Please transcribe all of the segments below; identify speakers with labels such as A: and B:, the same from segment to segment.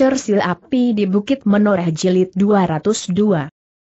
A: Cersil Api di Bukit Menoreh Jilid 202.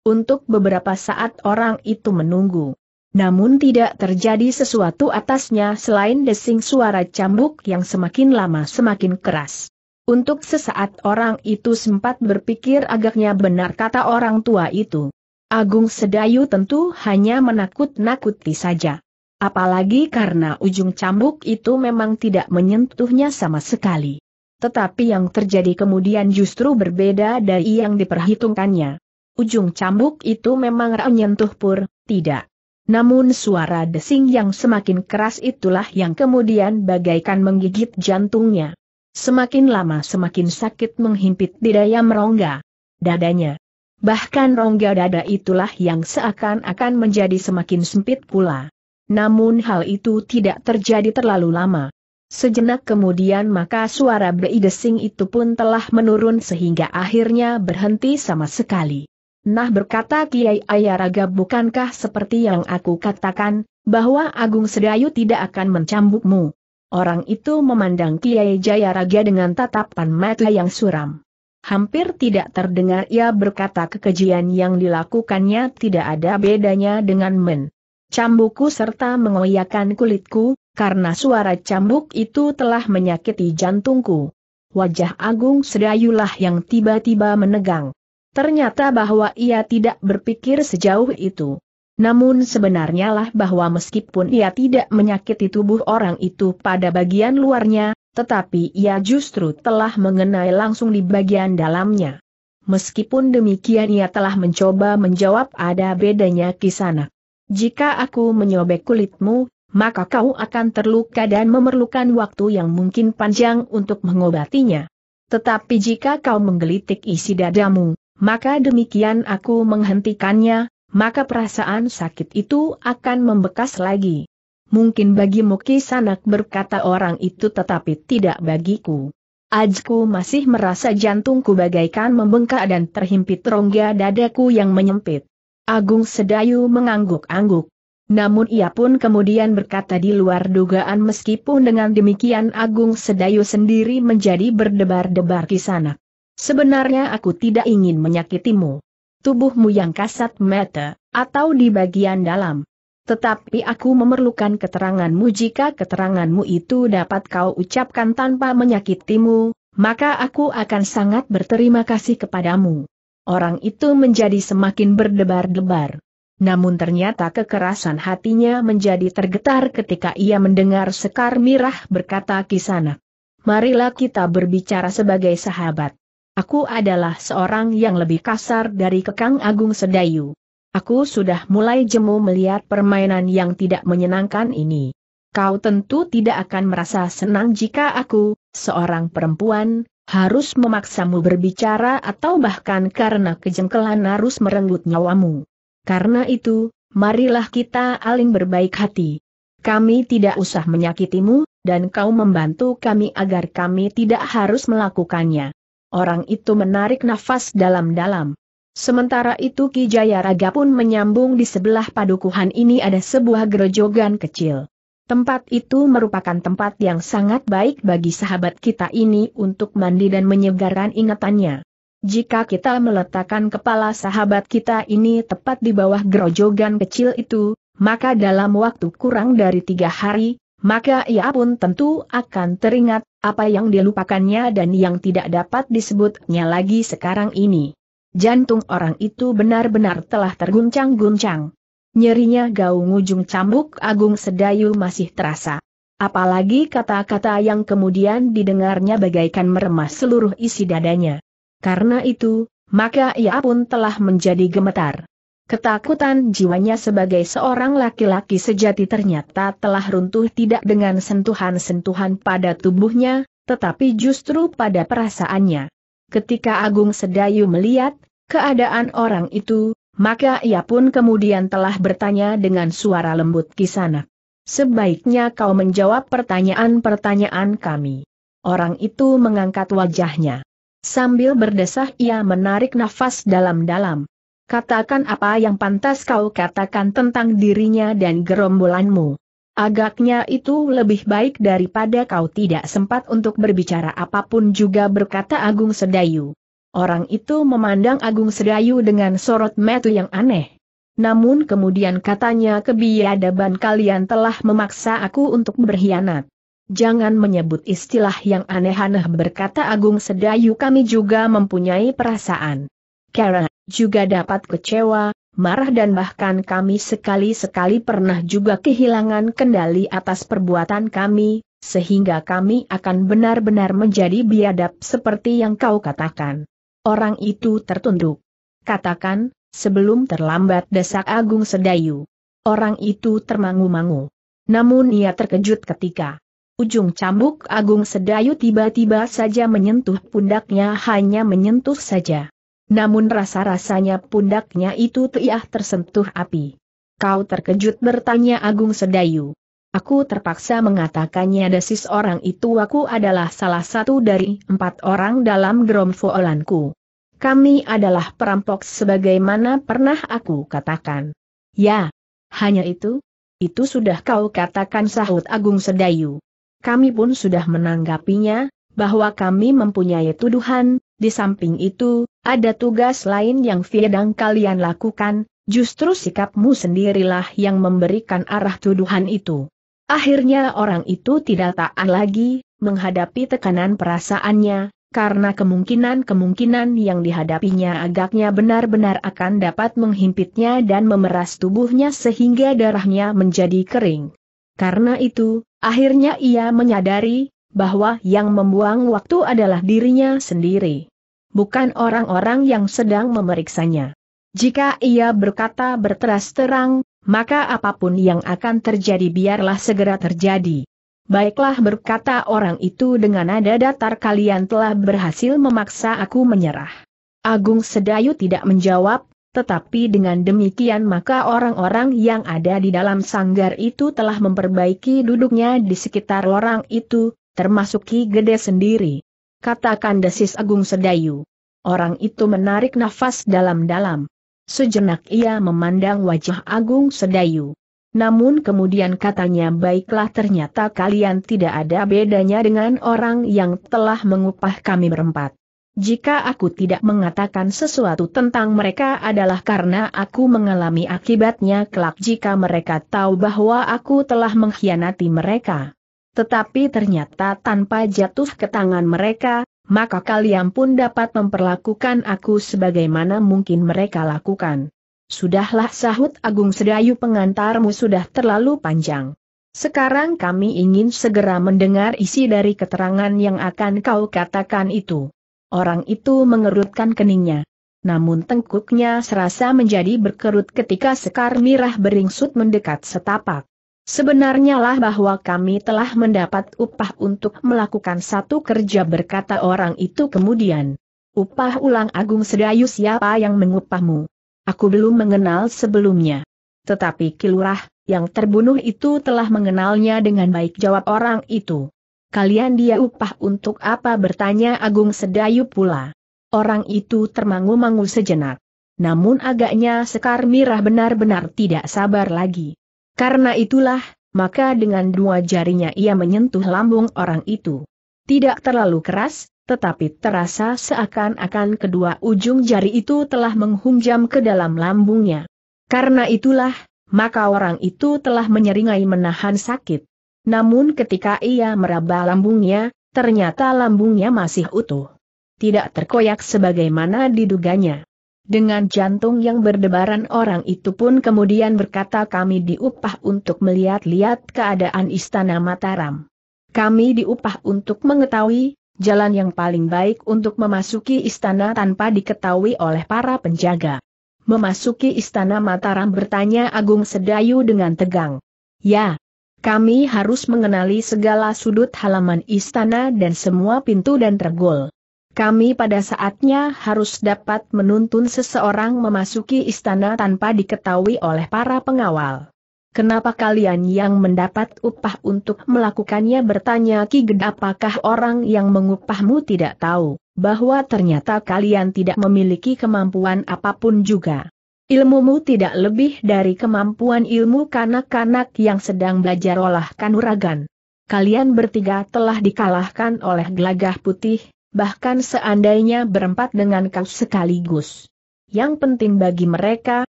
A: Untuk beberapa saat orang itu menunggu. Namun tidak terjadi sesuatu atasnya selain desing suara cambuk yang semakin lama semakin keras. Untuk sesaat orang itu sempat berpikir agaknya benar kata orang tua itu. Agung Sedayu tentu hanya menakut-nakuti saja. Apalagi karena ujung cambuk itu memang tidak menyentuhnya sama sekali. Tetapi yang terjadi kemudian justru berbeda dari yang diperhitungkannya. Ujung cambuk itu memang menyentuh pur, tidak. Namun suara desing yang semakin keras itulah yang kemudian bagaikan menggigit jantungnya. Semakin lama semakin sakit menghimpit di daya merongga. Dadanya. Bahkan rongga dada itulah yang seakan-akan menjadi semakin sempit pula. Namun hal itu tidak terjadi terlalu lama. Sejenak kemudian maka suara bei desing itu pun telah menurun sehingga akhirnya berhenti sama sekali. Nah berkata Kiai Ayaraga bukankah seperti yang aku katakan, bahwa Agung Sedayu tidak akan mencambukmu. Orang itu memandang Kiai Jayaraga dengan tatapan mata yang suram. Hampir tidak terdengar ia berkata kekejian yang dilakukannya tidak ada bedanya dengan men cambukku serta mengoyakkan kulitku, karena suara cambuk itu telah menyakiti jantungku. Wajah Agung Sedayulah yang tiba-tiba menegang. Ternyata bahwa ia tidak berpikir sejauh itu. Namun sebenarnya lah bahwa meskipun ia tidak menyakiti tubuh orang itu pada bagian luarnya, tetapi ia justru telah mengenai langsung di bagian dalamnya. Meskipun demikian ia telah mencoba menjawab ada bedanya kisanak. Jika aku menyobek kulitmu, maka kau akan terluka dan memerlukan waktu yang mungkin panjang untuk mengobatinya. Tetapi jika kau menggelitik isi dadamu, maka demikian aku menghentikannya, maka perasaan sakit itu akan membekas lagi. Mungkin bagimu kisanak berkata orang itu tetapi tidak bagiku. Ajku masih merasa jantungku bagaikan membengkak dan terhimpit rongga dadaku yang menyempit. Agung Sedayu mengangguk-angguk. Namun ia pun kemudian berkata di luar dugaan meskipun dengan demikian Agung Sedayu sendiri menjadi berdebar-debar di sana. Sebenarnya aku tidak ingin menyakitimu. Tubuhmu yang kasat mata, atau di bagian dalam. Tetapi aku memerlukan keteranganmu jika keteranganmu itu dapat kau ucapkan tanpa menyakitimu, maka aku akan sangat berterima kasih kepadamu orang itu menjadi semakin berdebar-debar. Namun ternyata kekerasan hatinya menjadi tergetar ketika ia mendengar Sekar Mirah berkata kisana. Marilah kita berbicara sebagai sahabat. Aku adalah seorang yang lebih kasar dari Kekang Agung Sedayu. Aku sudah mulai jemu melihat permainan yang tidak menyenangkan ini. Kau tentu tidak akan merasa senang jika aku, seorang perempuan, harus memaksamu berbicara atau bahkan karena kejengkelan harus merenggut nyawamu. Karena itu, marilah kita aling berbaik hati. Kami tidak usah menyakitimu, dan kau membantu kami agar kami tidak harus melakukannya. Orang itu menarik nafas dalam-dalam. Sementara itu Ki Jayaraga pun menyambung di sebelah padukuhan ini ada sebuah gerojogan kecil. Tempat itu merupakan tempat yang sangat baik bagi sahabat kita ini untuk mandi dan menyegarkan ingatannya. Jika kita meletakkan kepala sahabat kita ini tepat di bawah gerojogan kecil itu, maka dalam waktu kurang dari tiga hari, maka ia pun tentu akan teringat apa yang dilupakannya dan yang tidak dapat disebutnya lagi sekarang ini. Jantung orang itu benar-benar telah terguncang-guncang. Nyerinya gaung ujung cambuk Agung Sedayu masih terasa. Apalagi kata-kata yang kemudian didengarnya bagaikan meremas seluruh isi dadanya. Karena itu, maka ia pun telah menjadi gemetar. Ketakutan jiwanya sebagai seorang laki-laki sejati ternyata telah runtuh tidak dengan sentuhan-sentuhan pada tubuhnya, tetapi justru pada perasaannya. Ketika Agung Sedayu melihat, keadaan orang itu, maka ia pun kemudian telah bertanya dengan suara lembut kisana. Sebaiknya kau menjawab pertanyaan-pertanyaan kami. Orang itu mengangkat wajahnya. Sambil berdesah ia menarik nafas dalam-dalam. Katakan apa yang pantas kau katakan tentang dirinya dan gerombolanmu. Agaknya itu lebih baik daripada kau tidak sempat untuk berbicara apapun juga berkata Agung Sedayu. Orang itu memandang Agung Sedayu dengan sorot metu yang aneh. Namun kemudian katanya kebiadaban kalian telah memaksa aku untuk berkhianat. Jangan menyebut istilah yang aneh-aneh berkata Agung Sedayu kami juga mempunyai perasaan. Kara, juga dapat kecewa, marah dan bahkan kami sekali-sekali pernah juga kehilangan kendali atas perbuatan kami, sehingga kami akan benar-benar menjadi biadab seperti yang kau katakan. Orang itu tertunduk. Katakan, sebelum terlambat desak Agung Sedayu. Orang itu termangu-mangu. Namun ia terkejut ketika ujung cambuk Agung Sedayu tiba-tiba saja menyentuh pundaknya hanya menyentuh saja. Namun rasa-rasanya pundaknya itu tiah tersentuh api. Kau terkejut bertanya Agung Sedayu. Aku terpaksa mengatakannya desis orang itu aku adalah salah satu dari empat orang dalam gerombolanku. Kami adalah perampok sebagaimana pernah aku katakan. Ya, hanya itu? Itu sudah kau katakan sahut Agung Sedayu. Kami pun sudah menanggapinya, bahwa kami mempunyai tuduhan, di samping itu, ada tugas lain yang fiedang kalian lakukan, justru sikapmu sendirilah yang memberikan arah tuduhan itu. Akhirnya orang itu tidak tahan lagi, menghadapi tekanan perasaannya, karena kemungkinan-kemungkinan yang dihadapinya agaknya benar-benar akan dapat menghimpitnya dan memeras tubuhnya sehingga darahnya menjadi kering. Karena itu, akhirnya ia menyadari, bahwa yang membuang waktu adalah dirinya sendiri. Bukan orang-orang yang sedang memeriksanya. Jika ia berkata berteras terang, maka apapun yang akan terjadi biarlah segera terjadi. Baiklah berkata orang itu dengan nada datar kalian telah berhasil memaksa aku menyerah. Agung Sedayu tidak menjawab, tetapi dengan demikian maka orang-orang yang ada di dalam sanggar itu telah memperbaiki duduknya di sekitar orang itu, termasuk Ki Gede sendiri. Katakan desis Agung Sedayu. Orang itu menarik nafas dalam-dalam. Sejenak ia memandang wajah Agung Sedayu. Namun kemudian katanya baiklah ternyata kalian tidak ada bedanya dengan orang yang telah mengupah kami berempat. Jika aku tidak mengatakan sesuatu tentang mereka adalah karena aku mengalami akibatnya kelak jika mereka tahu bahwa aku telah mengkhianati mereka. Tetapi ternyata tanpa jatuh ke tangan mereka, maka kalian pun dapat memperlakukan aku sebagaimana mungkin mereka lakukan. Sudahlah sahut Agung Sedayu pengantarmu sudah terlalu panjang. Sekarang kami ingin segera mendengar isi dari keterangan yang akan kau katakan itu. Orang itu mengerutkan keningnya. Namun tengkuknya serasa menjadi berkerut ketika Sekar Mirah beringsut mendekat setapak. Sebenarnya lah bahwa kami telah mendapat upah untuk melakukan satu kerja berkata orang itu kemudian. Upah ulang Agung Sedayu siapa yang mengupahmu? Aku belum mengenal sebelumnya. Tetapi Kilurah, yang terbunuh itu telah mengenalnya dengan baik jawab orang itu. Kalian dia upah untuk apa bertanya Agung Sedayu pula. Orang itu termangu-mangu sejenak. Namun agaknya Sekar Mirah benar-benar tidak sabar lagi. Karena itulah, maka dengan dua jarinya ia menyentuh lambung orang itu. Tidak terlalu keras, tetapi terasa seakan-akan kedua ujung jari itu telah menghunjam ke dalam lambungnya. Karena itulah, maka orang itu telah menyeringai menahan sakit. Namun ketika ia meraba lambungnya, ternyata lambungnya masih utuh. Tidak terkoyak sebagaimana diduganya. Dengan jantung yang berdebaran orang itu pun kemudian berkata kami diupah untuk melihat-lihat keadaan Istana Mataram. Kami diupah untuk mengetahui, jalan yang paling baik untuk memasuki istana tanpa diketahui oleh para penjaga. Memasuki Istana Mataram bertanya Agung Sedayu dengan tegang. Ya, kami harus mengenali segala sudut halaman istana dan semua pintu dan tergol. Kami pada saatnya harus dapat menuntun seseorang memasuki istana tanpa diketahui oleh para pengawal. Kenapa kalian yang mendapat upah untuk melakukannya bertanya Ki Ged apakah orang yang mengupahmu tidak tahu, bahwa ternyata kalian tidak memiliki kemampuan apapun juga. Ilmumu tidak lebih dari kemampuan ilmu kanak-kanak yang sedang belajar olah kanuragan. Kalian bertiga telah dikalahkan oleh gelagah putih, bahkan seandainya berempat dengan kau sekaligus. Yang penting bagi mereka,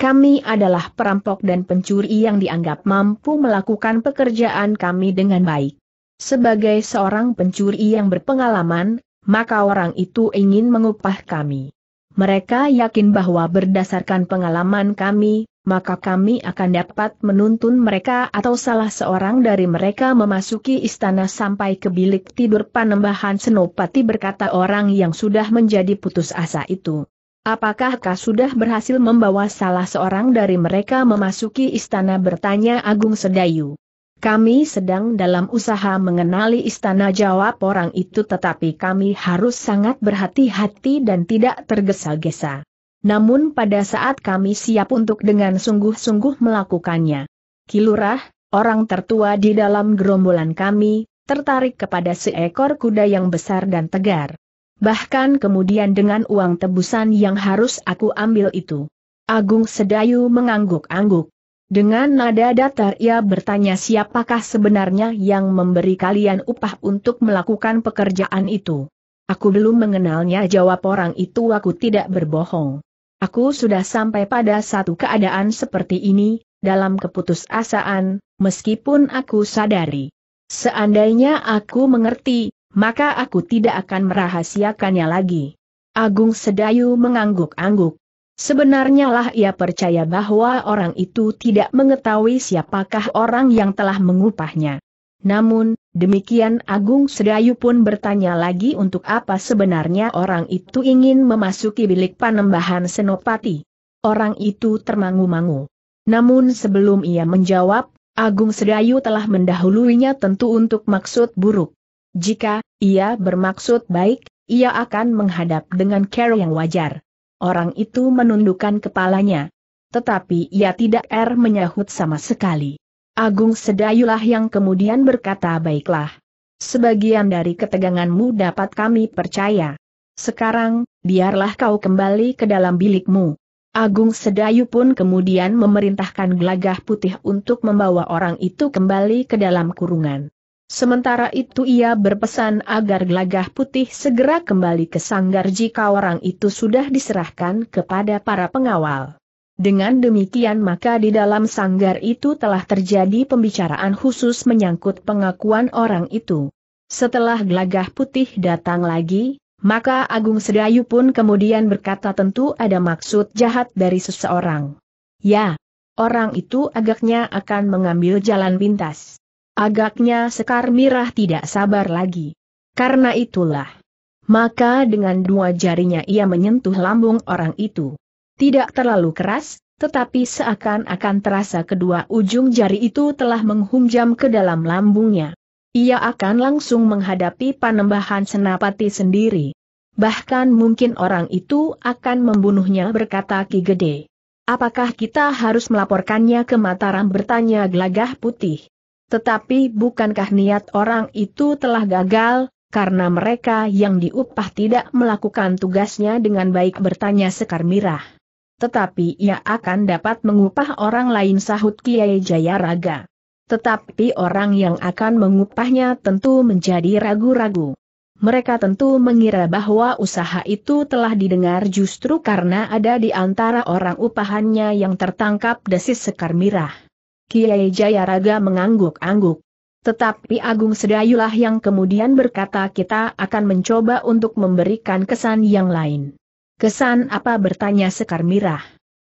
A: kami adalah perampok dan pencuri yang dianggap mampu melakukan pekerjaan kami dengan baik. Sebagai seorang pencuri yang berpengalaman, maka orang itu ingin mengupah kami. Mereka yakin bahwa berdasarkan pengalaman kami, maka kami akan dapat menuntun mereka atau salah seorang dari mereka memasuki istana sampai ke bilik tidur panembahan Senopati berkata orang yang sudah menjadi putus asa itu. Apakah kau sudah berhasil membawa salah seorang dari mereka memasuki istana bertanya Agung Sedayu? Kami sedang dalam usaha mengenali istana jawab orang itu tetapi kami harus sangat berhati-hati dan tidak tergesa-gesa. Namun pada saat kami siap untuk dengan sungguh-sungguh melakukannya. Kilurah, orang tertua di dalam gerombolan kami, tertarik kepada seekor kuda yang besar dan tegar. Bahkan kemudian dengan uang tebusan yang harus aku ambil itu. Agung Sedayu mengangguk-angguk. Dengan nada datar ia bertanya siapakah sebenarnya yang memberi kalian upah untuk melakukan pekerjaan itu. Aku belum mengenalnya jawab orang itu aku tidak berbohong. Aku sudah sampai pada satu keadaan seperti ini, dalam keputusasaan, meskipun aku sadari. Seandainya aku mengerti, maka aku tidak akan merahasiakannya lagi. Agung Sedayu mengangguk-angguk. Sebenarnya lah ia percaya bahwa orang itu tidak mengetahui siapakah orang yang telah mengupahnya. Namun, Demikian Agung Sedayu pun bertanya lagi untuk apa sebenarnya orang itu ingin memasuki bilik panembahan Senopati. Orang itu termangu-mangu. Namun sebelum ia menjawab, Agung Sedayu telah mendahuluinya tentu untuk maksud buruk. Jika ia bermaksud baik, ia akan menghadap dengan cara yang wajar. Orang itu menundukkan kepalanya. Tetapi ia tidak er menyahut sama sekali. Agung Sedayulah yang kemudian berkata baiklah. Sebagian dari keteganganmu dapat kami percaya. Sekarang, biarlah kau kembali ke dalam bilikmu. Agung Sedayu pun kemudian memerintahkan Glagah putih untuk membawa orang itu kembali ke dalam kurungan. Sementara itu ia berpesan agar Glagah putih segera kembali ke sanggar jika orang itu sudah diserahkan kepada para pengawal. Dengan demikian maka di dalam sanggar itu telah terjadi pembicaraan khusus menyangkut pengakuan orang itu. Setelah gelagah putih datang lagi, maka Agung Sedayu pun kemudian berkata tentu ada maksud jahat dari seseorang. Ya, orang itu agaknya akan mengambil jalan pintas. Agaknya Sekar Mirah tidak sabar lagi. Karena itulah. Maka dengan dua jarinya ia menyentuh lambung orang itu. Tidak terlalu keras, tetapi seakan-akan terasa kedua ujung jari itu telah menghunjam ke dalam lambungnya. Ia akan langsung menghadapi panembahan senapati sendiri. Bahkan mungkin orang itu akan membunuhnya berkata Ki Gede. Apakah kita harus melaporkannya ke Mataram bertanya gelagah putih? Tetapi bukankah niat orang itu telah gagal, karena mereka yang diupah tidak melakukan tugasnya dengan baik bertanya Sekar Mirah tetapi ia akan dapat mengupah orang lain sahut Kiai Jayaraga. Tetapi orang yang akan mengupahnya tentu menjadi ragu-ragu. Mereka tentu mengira bahwa usaha itu telah didengar justru karena ada di antara orang upahannya yang tertangkap desis sekar mirah. Kiai Jayaraga mengangguk-angguk. Tetapi Agung Sedayulah yang kemudian berkata kita akan mencoba untuk memberikan kesan yang lain. Kesan apa bertanya Sekar Mirah?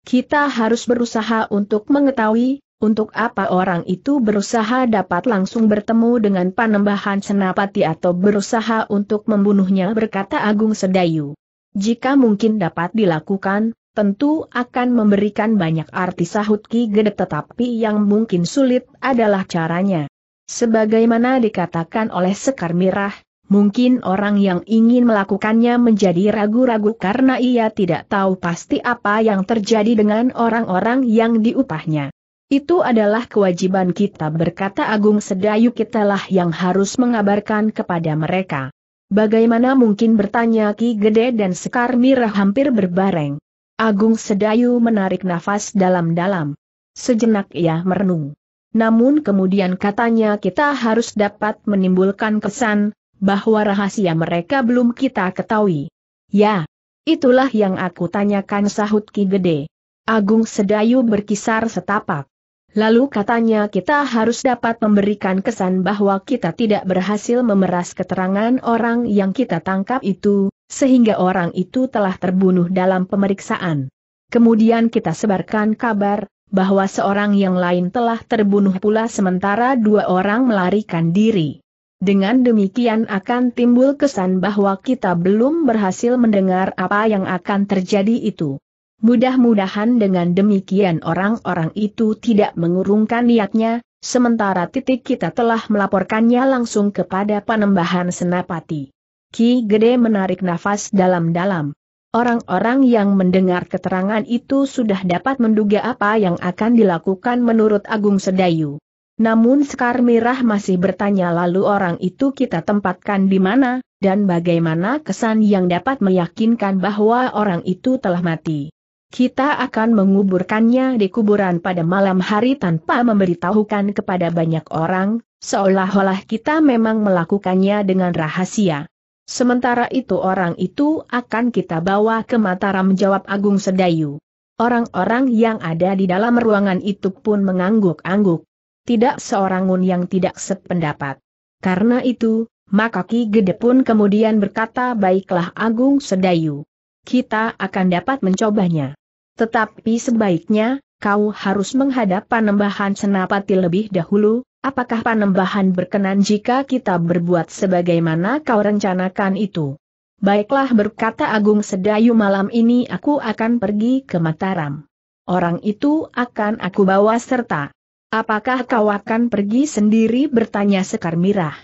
A: Kita harus berusaha untuk mengetahui, untuk apa orang itu berusaha dapat langsung bertemu dengan panembahan senapati atau berusaha untuk membunuhnya berkata Agung Sedayu. Jika mungkin dapat dilakukan, tentu akan memberikan banyak arti sahut Ki Gede tetapi yang mungkin sulit adalah caranya. Sebagaimana dikatakan oleh Sekar Mirah, mungkin orang yang ingin melakukannya menjadi ragu-ragu karena ia tidak tahu pasti apa yang terjadi dengan orang-orang yang diupahnya. Itu adalah kewajiban kita berkata Agung Sedayu kitalah yang harus mengabarkan kepada mereka. Bagaimana mungkin bertanya Ki Gede dan Sekar Mirah hampir berbareng. Agung Sedayu menarik nafas dalam-dalam. Sejenak ia merenung. Namun kemudian katanya kita harus dapat menimbulkan kesan, bahwa rahasia mereka belum kita ketahui. Ya, itulah yang aku tanyakan sahut Ki Gede. Agung Sedayu berkisar setapak. Lalu katanya kita harus dapat memberikan kesan bahwa kita tidak berhasil memeras keterangan orang yang kita tangkap itu, sehingga orang itu telah terbunuh dalam pemeriksaan. Kemudian kita sebarkan kabar, bahwa seorang yang lain telah terbunuh pula sementara dua orang melarikan diri. Dengan demikian akan timbul kesan bahwa kita belum berhasil mendengar apa yang akan terjadi itu. Mudah-mudahan dengan demikian orang-orang itu tidak mengurungkan niatnya, sementara titik kita telah melaporkannya langsung kepada panembahan senapati. Ki Gede menarik nafas dalam-dalam. Orang-orang yang mendengar keterangan itu sudah dapat menduga apa yang akan dilakukan menurut Agung Sedayu. Namun Sekar Mirah masih bertanya lalu orang itu kita tempatkan di mana, dan bagaimana kesan yang dapat meyakinkan bahwa orang itu telah mati. Kita akan menguburkannya di kuburan pada malam hari tanpa memberitahukan kepada banyak orang, seolah-olah kita memang melakukannya dengan rahasia. Sementara itu orang itu akan kita bawa ke Mataram jawab Agung Sedayu. Orang-orang yang ada di dalam ruangan itu pun mengangguk-angguk tidak seorang pun yang tidak sependapat. Karena itu, maka Ki Gede pun kemudian berkata baiklah Agung Sedayu. Kita akan dapat mencobanya. Tetapi sebaiknya, kau harus menghadap panembahan senapati lebih dahulu, apakah panembahan berkenan jika kita berbuat sebagaimana kau rencanakan itu? Baiklah berkata Agung Sedayu malam ini aku akan pergi ke Mataram. Orang itu akan aku bawa serta. Apakah kau akan pergi sendiri bertanya Sekar Mirah?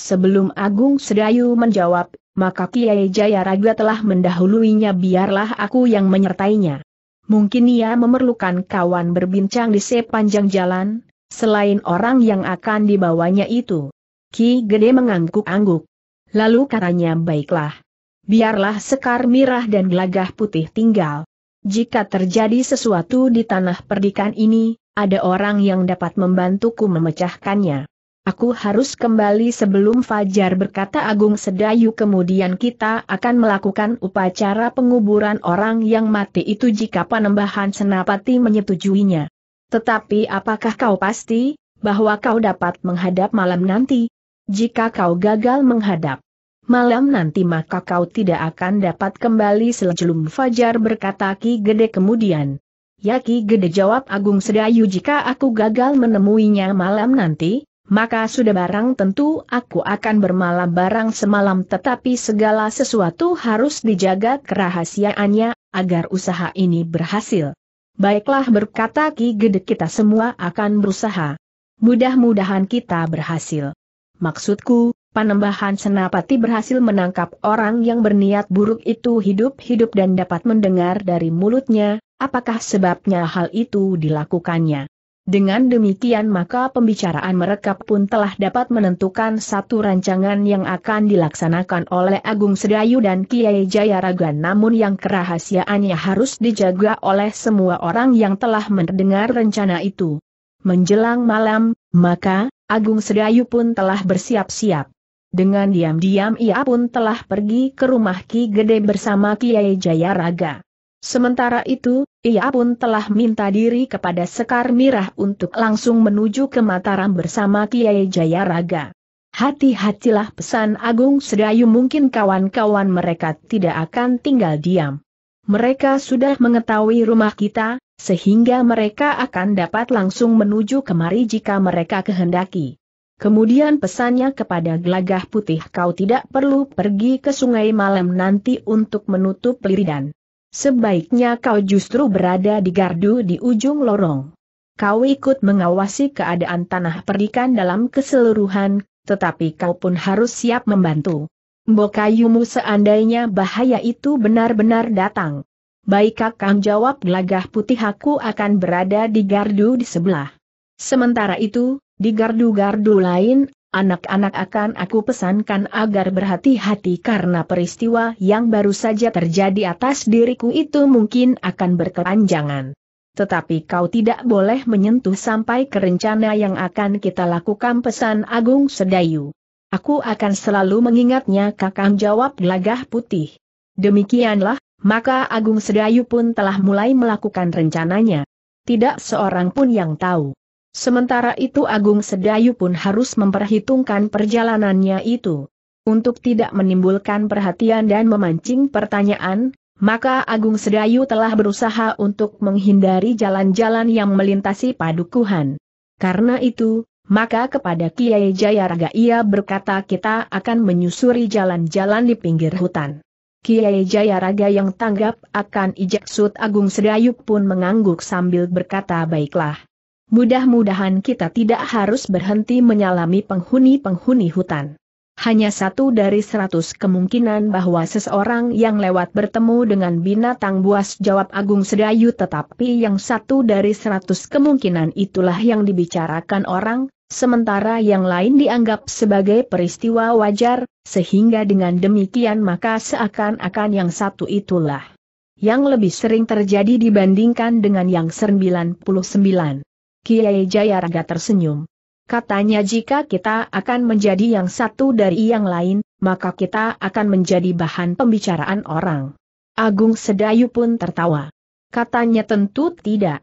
A: Sebelum Agung Sedayu menjawab, maka Kiai Jayaraga telah mendahuluinya biarlah aku yang menyertainya. Mungkin ia memerlukan kawan berbincang di sepanjang jalan, selain orang yang akan dibawanya itu. Ki Gede mengangguk-angguk. Lalu katanya baiklah. Biarlah Sekar Mirah dan Gelagah Putih tinggal. Jika terjadi sesuatu di tanah perdikan ini, ada orang yang dapat membantuku memecahkannya. Aku harus kembali sebelum Fajar berkata Agung Sedayu kemudian kita akan melakukan upacara penguburan orang yang mati itu jika panembahan senapati menyetujuinya. Tetapi apakah kau pasti, bahwa kau dapat menghadap malam nanti? Jika kau gagal menghadap, Malam nanti maka kau tidak akan dapat kembali sebelum Fajar berkata Ki Gede kemudian. Yaki Gede jawab Agung Sedayu jika aku gagal menemuinya malam nanti, maka sudah barang tentu aku akan bermalam barang semalam tetapi segala sesuatu harus dijaga kerahasiaannya, agar usaha ini berhasil. Baiklah berkata Ki Gede kita semua akan berusaha. Mudah-mudahan kita berhasil. Maksudku, Panembahan Senapati berhasil menangkap orang yang berniat buruk itu hidup-hidup dan dapat mendengar dari mulutnya, apakah sebabnya hal itu dilakukannya. Dengan demikian maka pembicaraan mereka pun telah dapat menentukan satu rancangan yang akan dilaksanakan oleh Agung Sedayu dan Kiai Jayaraga namun yang kerahasiaannya harus dijaga oleh semua orang yang telah mendengar rencana itu. Menjelang malam, maka, Agung Sedayu pun telah bersiap-siap. Dengan diam-diam ia pun telah pergi ke rumah Ki Gede bersama Kiai Jayaraga. Sementara itu, ia pun telah minta diri kepada Sekar Mirah untuk langsung menuju ke Mataram bersama Kiai Jayaraga. Hati-hatilah pesan Agung Sedayu mungkin kawan-kawan mereka tidak akan tinggal diam. Mereka sudah mengetahui rumah kita, sehingga mereka akan dapat langsung menuju kemari jika mereka kehendaki. Kemudian pesannya kepada gelagah putih kau tidak perlu pergi ke sungai malam nanti untuk menutup liridan. Sebaiknya kau justru berada di gardu di ujung lorong. Kau ikut mengawasi keadaan tanah perikan dalam keseluruhan, tetapi kau pun harus siap membantu. Mbokayumu seandainya bahaya itu benar-benar datang. Baik kakang jawab gelagah putih aku akan berada di gardu di sebelah. Sementara itu, di gardu-gardu lain, anak-anak akan aku pesankan agar berhati-hati karena peristiwa yang baru saja terjadi atas diriku itu mungkin akan berkepanjangan. Tetapi kau tidak boleh menyentuh sampai ke rencana yang akan kita lakukan pesan Agung Sedayu. Aku akan selalu mengingatnya kakang jawab gelagah putih. Demikianlah, maka Agung Sedayu pun telah mulai melakukan rencananya. Tidak seorang pun yang tahu Sementara itu Agung Sedayu pun harus memperhitungkan perjalanannya itu. Untuk tidak menimbulkan perhatian dan memancing pertanyaan, maka Agung Sedayu telah berusaha untuk menghindari jalan-jalan yang melintasi padukuhan. Karena itu, maka kepada Kiai Jayaraga ia berkata kita akan menyusuri jalan-jalan di pinggir hutan. Kiai Jayaraga yang tanggap akan ijak sud Agung Sedayu pun mengangguk sambil berkata baiklah. Mudah-mudahan kita tidak harus berhenti menyalami penghuni-penghuni hutan. Hanya satu dari seratus kemungkinan bahwa seseorang yang lewat bertemu dengan binatang buas jawab Agung Sedayu tetapi yang satu dari seratus kemungkinan itulah yang dibicarakan orang, sementara yang lain dianggap sebagai peristiwa wajar, sehingga dengan demikian maka seakan-akan yang satu itulah yang lebih sering terjadi dibandingkan dengan yang 99. Kiai Jayaraga tersenyum. Katanya jika kita akan menjadi yang satu dari yang lain, maka kita akan menjadi bahan pembicaraan orang. Agung Sedayu pun tertawa. Katanya tentu tidak.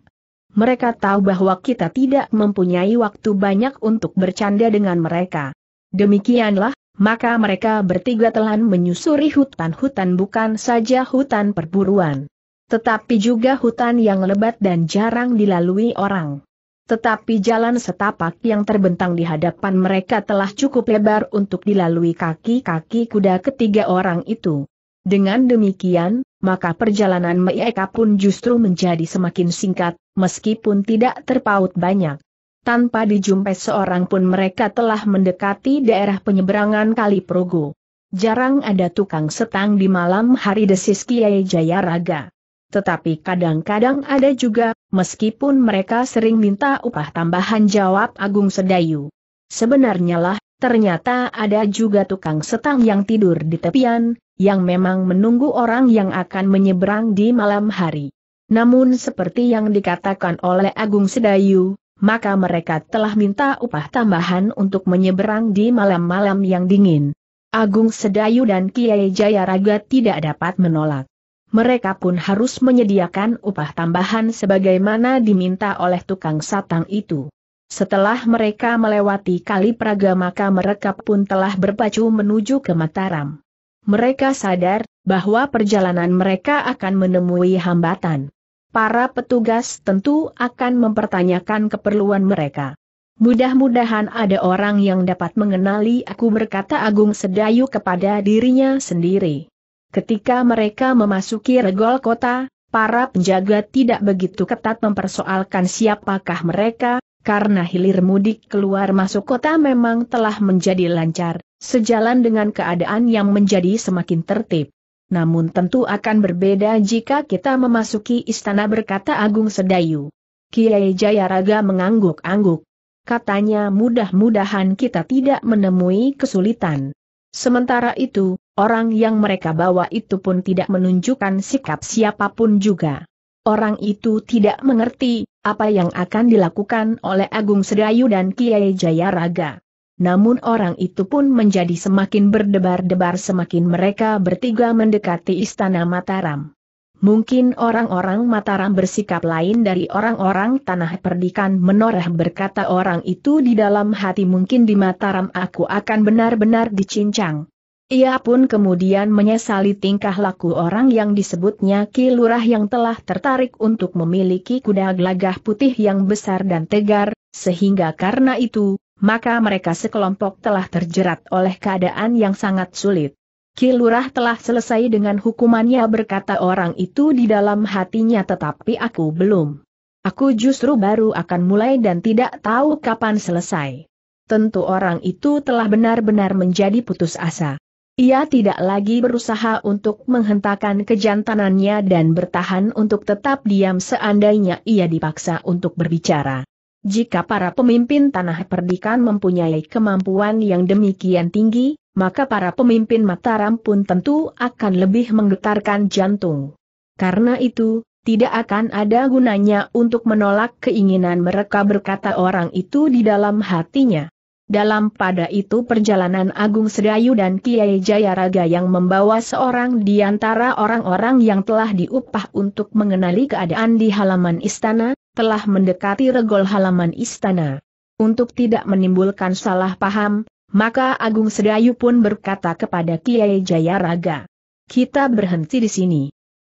A: Mereka tahu bahwa kita tidak mempunyai waktu banyak untuk bercanda dengan mereka. Demikianlah, maka mereka bertiga telah menyusuri hutan-hutan bukan saja hutan perburuan. Tetapi juga hutan yang lebat dan jarang dilalui orang. Tetapi jalan setapak yang terbentang di hadapan mereka telah cukup lebar untuk dilalui kaki-kaki kuda ketiga orang itu. Dengan demikian, maka perjalanan mereka pun justru menjadi semakin singkat, meskipun tidak terpaut banyak. Tanpa dijumpai seorang pun mereka telah mendekati daerah penyeberangan Kali Progo. Jarang ada tukang setang di malam hari desis Kiai Jayaraga. Tetapi kadang-kadang ada juga, meskipun mereka sering minta upah tambahan jawab Agung Sedayu. Sebenarnya lah, ternyata ada juga tukang setang yang tidur di tepian, yang memang menunggu orang yang akan menyeberang di malam hari. Namun seperti yang dikatakan oleh Agung Sedayu, maka mereka telah minta upah tambahan untuk menyeberang di malam-malam yang dingin. Agung Sedayu dan Kiai Jayaraga tidak dapat menolak mereka pun harus menyediakan upah tambahan sebagaimana diminta oleh tukang satang itu. Setelah mereka melewati kali Praga maka mereka pun telah berpacu menuju ke Mataram. Mereka sadar bahwa perjalanan mereka akan menemui hambatan. Para petugas tentu akan mempertanyakan keperluan mereka. Mudah-mudahan ada orang yang dapat mengenali aku berkata Agung Sedayu kepada dirinya sendiri. Ketika mereka memasuki regol kota, para penjaga tidak begitu ketat mempersoalkan siapakah mereka, karena hilir mudik keluar masuk kota memang telah menjadi lancar, sejalan dengan keadaan yang menjadi semakin tertib. Namun tentu akan berbeda jika kita memasuki istana berkata Agung Sedayu. Kiai Jayaraga mengangguk-angguk. Katanya mudah-mudahan kita tidak menemui kesulitan. Sementara itu, orang yang mereka bawa itu pun tidak menunjukkan sikap siapapun juga. Orang itu tidak mengerti apa yang akan dilakukan oleh Agung Sedayu dan Kiai Jayaraga. Namun orang itu pun menjadi semakin berdebar-debar semakin mereka bertiga mendekati Istana Mataram. Mungkin orang-orang Mataram bersikap lain dari orang-orang tanah perdikan menoreh berkata orang itu di dalam hati mungkin di Mataram aku akan benar-benar dicincang. Ia pun kemudian menyesali tingkah laku orang yang disebutnya kilurah yang telah tertarik untuk memiliki kuda gelagah putih yang besar dan tegar, sehingga karena itu, maka mereka sekelompok telah terjerat oleh keadaan yang sangat sulit. Kilurah telah selesai dengan hukumannya berkata orang itu di dalam hatinya tetapi aku belum. Aku justru baru akan mulai dan tidak tahu kapan selesai. Tentu orang itu telah benar-benar menjadi putus asa. Ia tidak lagi berusaha untuk menghentakkan kejantanannya dan bertahan untuk tetap diam seandainya ia dipaksa untuk berbicara. Jika para pemimpin tanah perdikan mempunyai kemampuan yang demikian tinggi, maka para pemimpin Mataram pun tentu akan lebih menggetarkan jantung. Karena itu, tidak akan ada gunanya untuk menolak keinginan mereka berkata orang itu di dalam hatinya. Dalam pada itu perjalanan Agung Sedayu dan Kiai Jayaraga yang membawa seorang di antara orang-orang yang telah diupah untuk mengenali keadaan di halaman istana, telah mendekati regol halaman istana. Untuk tidak menimbulkan salah paham, maka Agung Sedayu pun berkata kepada Kiai Jayaraga. Kita berhenti di sini.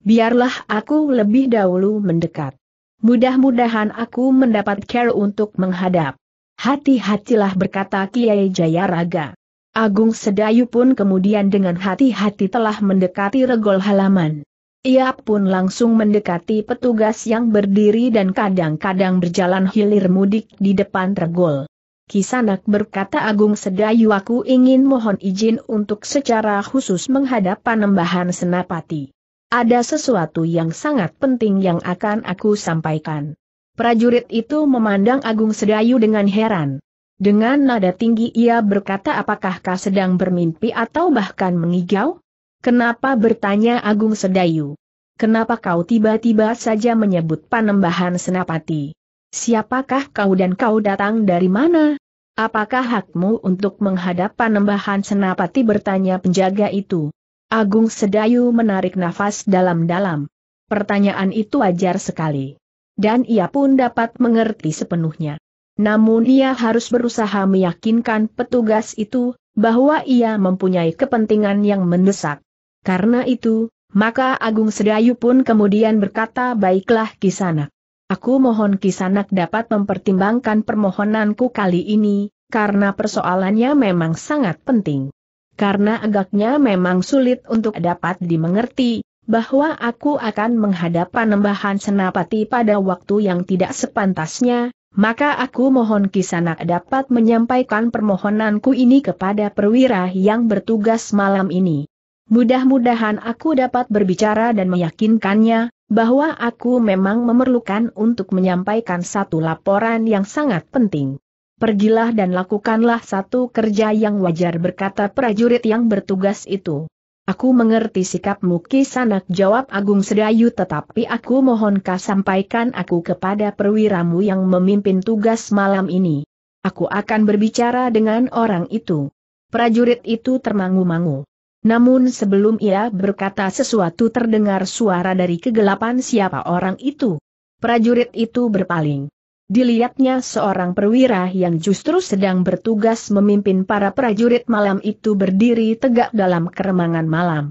A: Biarlah aku lebih dahulu mendekat. Mudah-mudahan aku mendapat care untuk menghadap. Hati-hatilah berkata Kiai Jayaraga. Agung Sedayu pun kemudian dengan hati-hati telah mendekati regol halaman. Ia pun langsung mendekati petugas yang berdiri dan kadang-kadang berjalan hilir mudik di depan regol. Kisanak berkata Agung Sedayu aku ingin mohon izin untuk secara khusus menghadap Panembahan Senapati. Ada sesuatu yang sangat penting yang akan aku sampaikan. Prajurit itu memandang Agung Sedayu dengan heran. Dengan nada tinggi ia berkata apakah kau sedang bermimpi atau bahkan mengigau? Kenapa bertanya Agung Sedayu? Kenapa kau tiba-tiba saja menyebut panembahan senapati? Siapakah kau dan kau datang dari mana? Apakah hakmu untuk menghadap panembahan senapati bertanya penjaga itu? Agung Sedayu menarik nafas dalam-dalam. Pertanyaan itu wajar sekali. Dan ia pun dapat mengerti sepenuhnya. Namun ia harus berusaha meyakinkan petugas itu, bahwa ia mempunyai kepentingan yang mendesak. Karena itu, maka Agung Sedayu pun kemudian berkata baiklah kisanak. Aku mohon Kisanak dapat mempertimbangkan permohonanku kali ini, karena persoalannya memang sangat penting. Karena agaknya memang sulit untuk dapat dimengerti, bahwa aku akan menghadap penembahan senapati pada waktu yang tidak sepantasnya, maka aku mohon Kisanak dapat menyampaikan permohonanku ini kepada perwira yang bertugas malam ini. Mudah-mudahan aku dapat berbicara dan meyakinkannya, bahwa aku memang memerlukan untuk menyampaikan satu laporan yang sangat penting. Pergilah dan lakukanlah satu kerja yang wajar berkata prajurit yang bertugas itu. Aku mengerti sikapmu kisanak jawab Agung Sedayu tetapi aku mohonkah sampaikan aku kepada perwiramu yang memimpin tugas malam ini. Aku akan berbicara dengan orang itu. Prajurit itu termangu-mangu. Namun sebelum ia berkata sesuatu terdengar suara dari kegelapan siapa orang itu. Prajurit itu berpaling. Dilihatnya seorang perwira yang justru sedang bertugas memimpin para prajurit malam itu berdiri tegak dalam keremangan malam.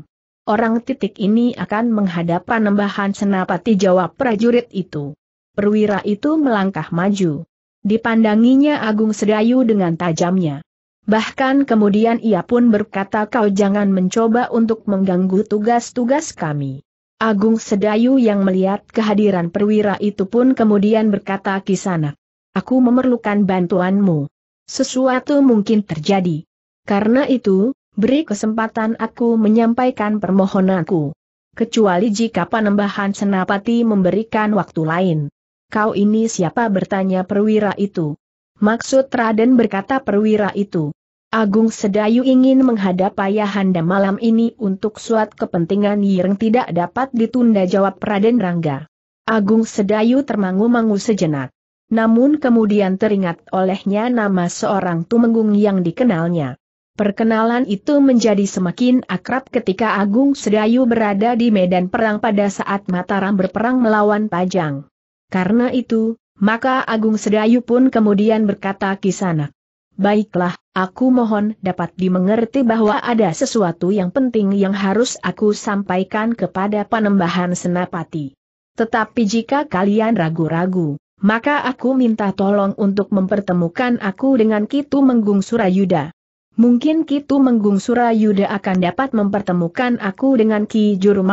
A: Orang titik ini akan menghadap penambahan senapati jawab prajurit itu. Perwira itu melangkah maju. Dipandanginya Agung Sedayu dengan tajamnya. Bahkan kemudian ia pun berkata kau jangan mencoba untuk mengganggu tugas-tugas kami. Agung Sedayu yang melihat kehadiran perwira itu pun kemudian berkata Kisana, aku memerlukan bantuanmu. Sesuatu mungkin terjadi. Karena itu, beri kesempatan aku menyampaikan permohonanku. Kecuali jika panembahan senapati memberikan waktu lain. Kau ini siapa bertanya perwira itu? Maksud Raden berkata perwira itu. Agung Sedayu ingin menghadap Ayahanda malam ini untuk suat kepentingan yang tidak dapat ditunda jawab Raden Rangga. Agung Sedayu termangu-mangu sejenak. Namun kemudian teringat olehnya nama seorang tumenggung yang dikenalnya. Perkenalan itu menjadi semakin akrab ketika Agung Sedayu berada di medan perang pada saat Mataram berperang melawan Pajang. Karena itu, maka Agung Sedayu pun kemudian berkata kisanak. Baiklah, aku mohon dapat dimengerti bahwa ada sesuatu yang penting yang harus aku sampaikan kepada panembahan senapati. Tetapi jika kalian ragu-ragu, maka aku minta tolong untuk mempertemukan aku dengan Kitu Menggung Surayuda. Mungkin Kitu Menggung Surayuda akan dapat mempertemukan aku dengan Ki Juru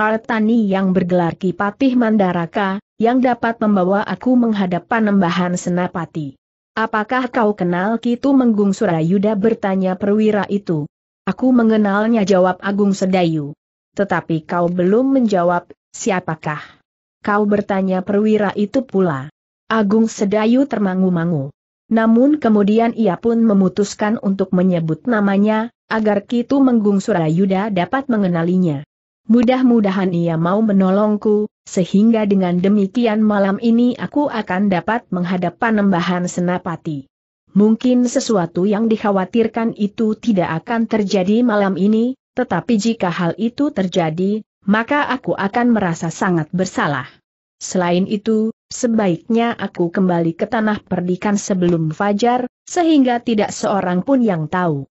A: yang bergelar Ki Patih Mandaraka, yang dapat membawa aku menghadap panembahan Senapati. Apakah kau kenal Kitu Menggung Surayuda bertanya perwira itu? Aku mengenalnya jawab Agung Sedayu. Tetapi kau belum menjawab, siapakah? Kau bertanya perwira itu pula. Agung Sedayu termangu-mangu. Namun kemudian ia pun memutuskan untuk menyebut namanya, agar Kitu Menggung Surayuda dapat mengenalinya. Mudah-mudahan ia mau menolongku, sehingga dengan demikian malam ini aku akan dapat menghadap panembahan senapati. Mungkin sesuatu yang dikhawatirkan itu tidak akan terjadi malam ini, tetapi jika hal itu terjadi, maka aku akan merasa sangat bersalah. Selain itu, sebaiknya aku kembali ke tanah perdikan sebelum fajar, sehingga tidak seorang pun yang tahu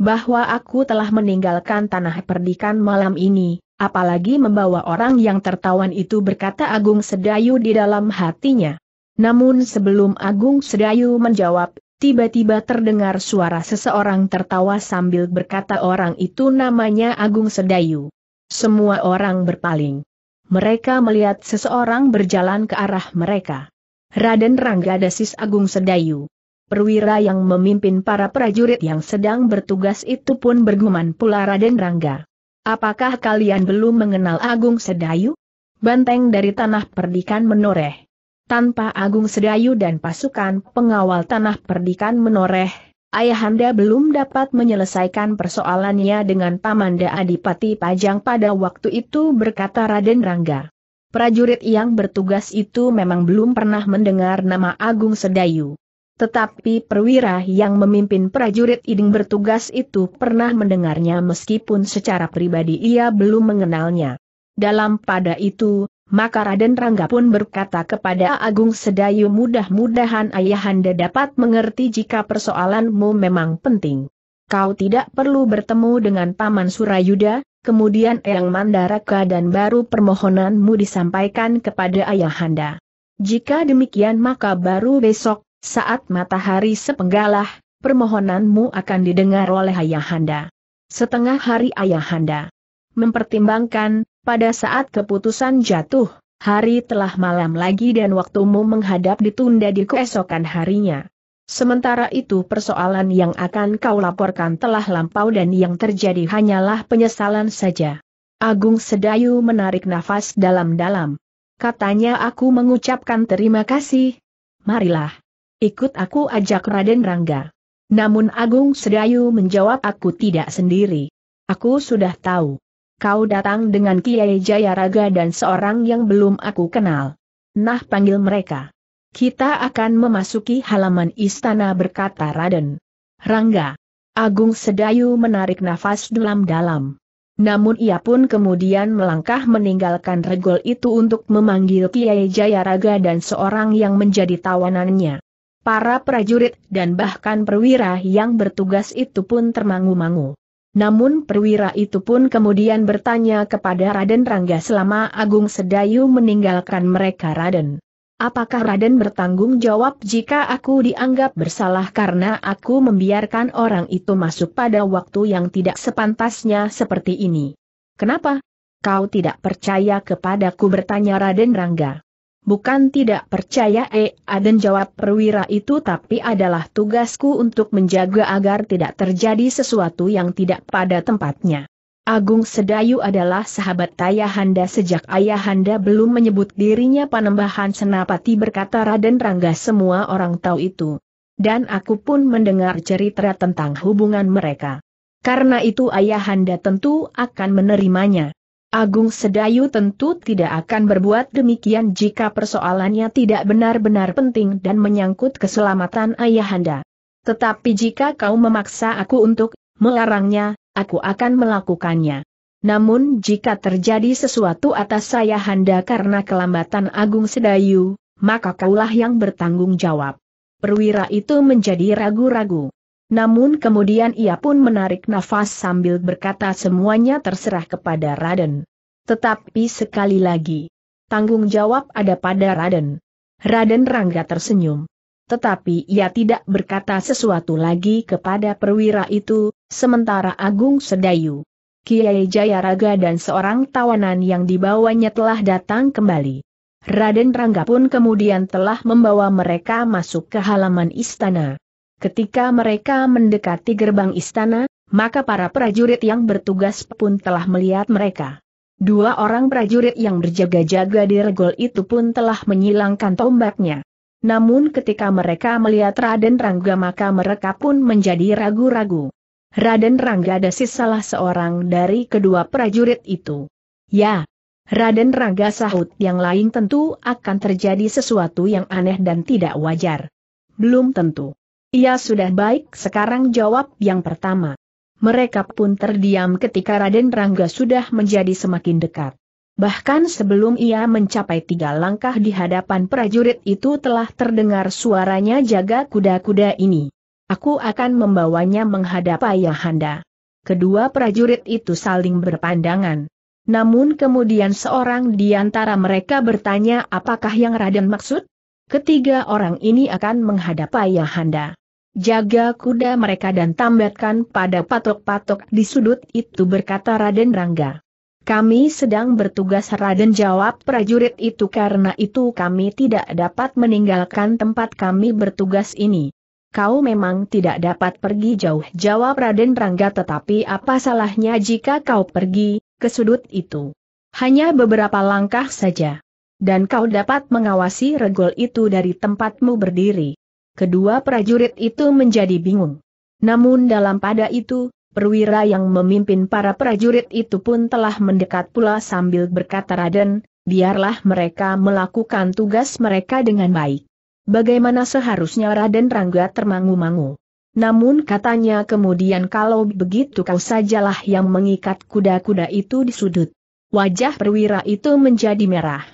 A: bahwa aku telah meninggalkan tanah perdikan malam ini, apalagi membawa orang yang tertawan itu berkata Agung Sedayu di dalam hatinya. Namun sebelum Agung Sedayu menjawab, tiba-tiba terdengar suara seseorang tertawa sambil berkata orang itu namanya Agung Sedayu. Semua orang berpaling. Mereka melihat seseorang berjalan ke arah mereka. Raden Rangga dasis Agung Sedayu. Perwira yang memimpin para prajurit yang sedang bertugas itu pun bergumam pula Raden Rangga apakah kalian belum mengenal Agung Sedayu? Banteng dari tanah perdikan menoreh. Tanpa Agung Sedayu dan pasukan pengawal tanah perdikan menoreh, Ayahanda belum dapat menyelesaikan persoalannya dengan Pamanda Adipati Pajang pada waktu itu berkata Raden Rangga. Prajurit yang bertugas itu memang belum pernah mendengar nama Agung Sedayu. Tetapi perwira yang memimpin prajurit iding bertugas itu pernah mendengarnya meskipun secara pribadi ia belum mengenalnya. Dalam pada itu, maka Raden Rangga pun berkata kepada Agung Sedayu mudah-mudahan ayahanda dapat mengerti jika persoalanmu memang penting. Kau tidak perlu bertemu dengan Paman Surayuda, kemudian Eyang Mandaraka dan baru permohonanmu disampaikan kepada ayahanda. Jika demikian maka baru besok saat matahari sepenggalah, permohonanmu akan didengar oleh Ayahanda. Setengah hari Ayahanda mempertimbangkan, pada saat keputusan jatuh, hari telah malam lagi dan waktumu menghadap ditunda di keesokan harinya. Sementara itu persoalan yang akan kau laporkan telah lampau dan yang terjadi hanyalah penyesalan saja. Agung Sedayu menarik nafas dalam-dalam. Katanya aku mengucapkan terima kasih. Marilah ikut aku ajak Raden Rangga. Namun Agung Sedayu menjawab aku tidak sendiri. Aku sudah tahu. Kau datang dengan Kiai Jayaraga dan seorang yang belum aku kenal. Nah panggil mereka. Kita akan memasuki halaman istana berkata Raden. Rangga. Agung Sedayu menarik nafas dalam-dalam. Namun ia pun kemudian melangkah meninggalkan regol itu untuk memanggil Kiai Jayaraga dan seorang yang menjadi tawanannya. Para prajurit dan bahkan perwira yang bertugas itu pun termangu-mangu. Namun perwira itu pun kemudian bertanya kepada Raden Rangga selama Agung Sedayu meninggalkan mereka Raden. Apakah Raden bertanggung jawab jika aku dianggap bersalah karena aku membiarkan orang itu masuk pada waktu yang tidak sepantasnya seperti ini? Kenapa? Kau tidak percaya kepadaku bertanya Raden Rangga. Bukan tidak percaya eh, Aden jawab perwira itu tapi adalah tugasku untuk menjaga agar tidak terjadi sesuatu yang tidak pada tempatnya. Agung Sedayu adalah sahabat Ayahanda sejak Ayahanda belum menyebut dirinya panembahan senapati berkata Raden Rangga semua orang tahu itu. Dan aku pun mendengar cerita tentang hubungan mereka. Karena itu Ayahanda tentu akan menerimanya. Agung Sedayu tentu tidak akan berbuat demikian jika persoalannya tidak benar-benar penting dan menyangkut keselamatan ayahanda. Tetapi jika kau memaksa aku untuk melarangnya, aku akan melakukannya. Namun jika terjadi sesuatu atas saya ayahanda karena kelambatan Agung Sedayu, maka kaulah yang bertanggung jawab. Perwira itu menjadi ragu-ragu. Namun kemudian ia pun menarik nafas sambil berkata semuanya terserah kepada Raden. Tetapi sekali lagi, tanggung jawab ada pada Raden. Raden Rangga tersenyum. Tetapi ia tidak berkata sesuatu lagi kepada perwira itu, sementara Agung Sedayu, Kiai Jayaraga dan seorang tawanan yang dibawanya telah datang kembali. Raden Rangga pun kemudian telah membawa mereka masuk ke halaman istana. Ketika mereka mendekati gerbang istana, maka para prajurit yang bertugas pun telah melihat mereka. Dua orang prajurit yang berjaga-jaga di regol itu pun telah menyilangkan tombaknya. Namun ketika mereka melihat Raden Rangga maka mereka pun menjadi ragu-ragu. Raden Rangga Dasis salah seorang dari kedua prajurit itu. Ya, Raden Rangga sahut yang lain tentu akan terjadi sesuatu yang aneh dan tidak wajar. Belum tentu. Ia sudah baik sekarang jawab yang pertama. Mereka pun terdiam ketika Raden Rangga sudah menjadi semakin dekat. Bahkan sebelum ia mencapai tiga langkah di hadapan prajurit itu telah terdengar suaranya jaga kuda-kuda ini. Aku akan membawanya menghadap Ayahanda. Kedua prajurit itu saling berpandangan. Namun kemudian seorang di antara mereka bertanya apakah yang Raden maksud? Ketiga orang ini akan menghadap Ayahanda. Jaga kuda mereka dan tambatkan pada patok-patok di sudut itu berkata Raden Rangga. Kami sedang bertugas Raden jawab prajurit itu karena itu kami tidak dapat meninggalkan tempat kami bertugas ini. Kau memang tidak dapat pergi jauh jawab Raden Rangga tetapi apa salahnya jika kau pergi ke sudut itu. Hanya beberapa langkah saja. Dan kau dapat mengawasi regol itu dari tempatmu berdiri kedua prajurit itu menjadi bingung. Namun dalam pada itu, perwira yang memimpin para prajurit itu pun telah mendekat pula sambil berkata Raden, biarlah mereka melakukan tugas mereka dengan baik. Bagaimana seharusnya Raden Rangga termangu-mangu. Namun katanya kemudian kalau begitu kau sajalah yang mengikat kuda-kuda itu di sudut. Wajah perwira itu menjadi merah.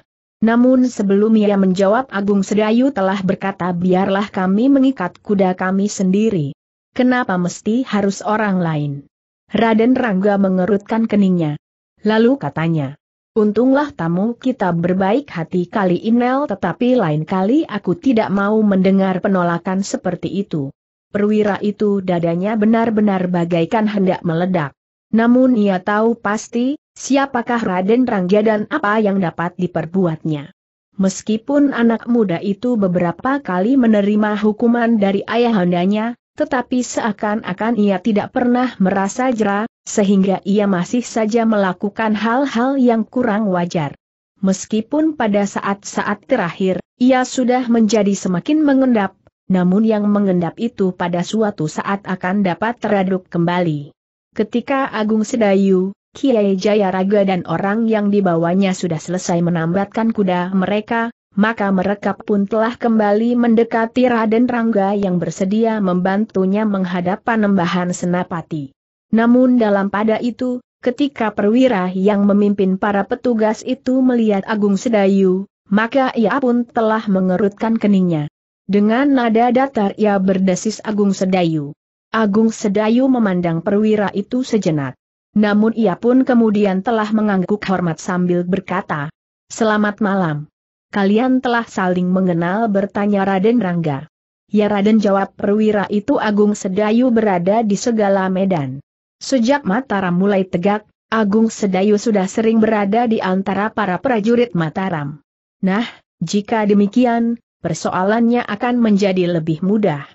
A: Namun sebelum ia menjawab Agung Sedayu telah berkata biarlah kami mengikat kuda kami sendiri. Kenapa mesti harus orang lain? Raden Rangga mengerutkan keningnya. Lalu katanya, Untunglah tamu kita berbaik hati kali ini, tetapi lain kali aku tidak mau mendengar penolakan seperti itu. Perwira itu dadanya benar-benar bagaikan hendak meledak. Namun ia tahu pasti, siapakah Raden Rangga dan apa yang dapat diperbuatnya. Meskipun anak muda itu beberapa kali menerima hukuman dari ayahandanya, tetapi seakan-akan ia tidak pernah merasa jera, sehingga ia masih saja melakukan hal-hal yang kurang wajar. Meskipun pada saat-saat terakhir, ia sudah menjadi semakin mengendap, namun yang mengendap itu pada suatu saat akan dapat teraduk kembali. Ketika Agung Sedayu, Kiai Jayaraga dan orang yang dibawanya sudah selesai menambatkan kuda mereka, maka mereka pun telah kembali mendekati Raden Rangga yang bersedia membantunya menghadap panembahan Senapati. Namun dalam pada itu, ketika perwira yang memimpin para petugas itu melihat Agung Sedayu, maka ia pun telah mengerutkan keningnya. Dengan nada datar ia berdesis Agung Sedayu. Agung Sedayu memandang perwira itu sejenak. Namun ia pun kemudian telah mengangguk hormat sambil berkata, Selamat malam. Kalian telah saling mengenal bertanya Raden Rangga. Ya Raden jawab perwira itu Agung Sedayu berada di segala medan. Sejak Mataram mulai tegak, Agung Sedayu sudah sering berada di antara para prajurit Mataram. Nah, jika demikian, persoalannya akan menjadi lebih mudah.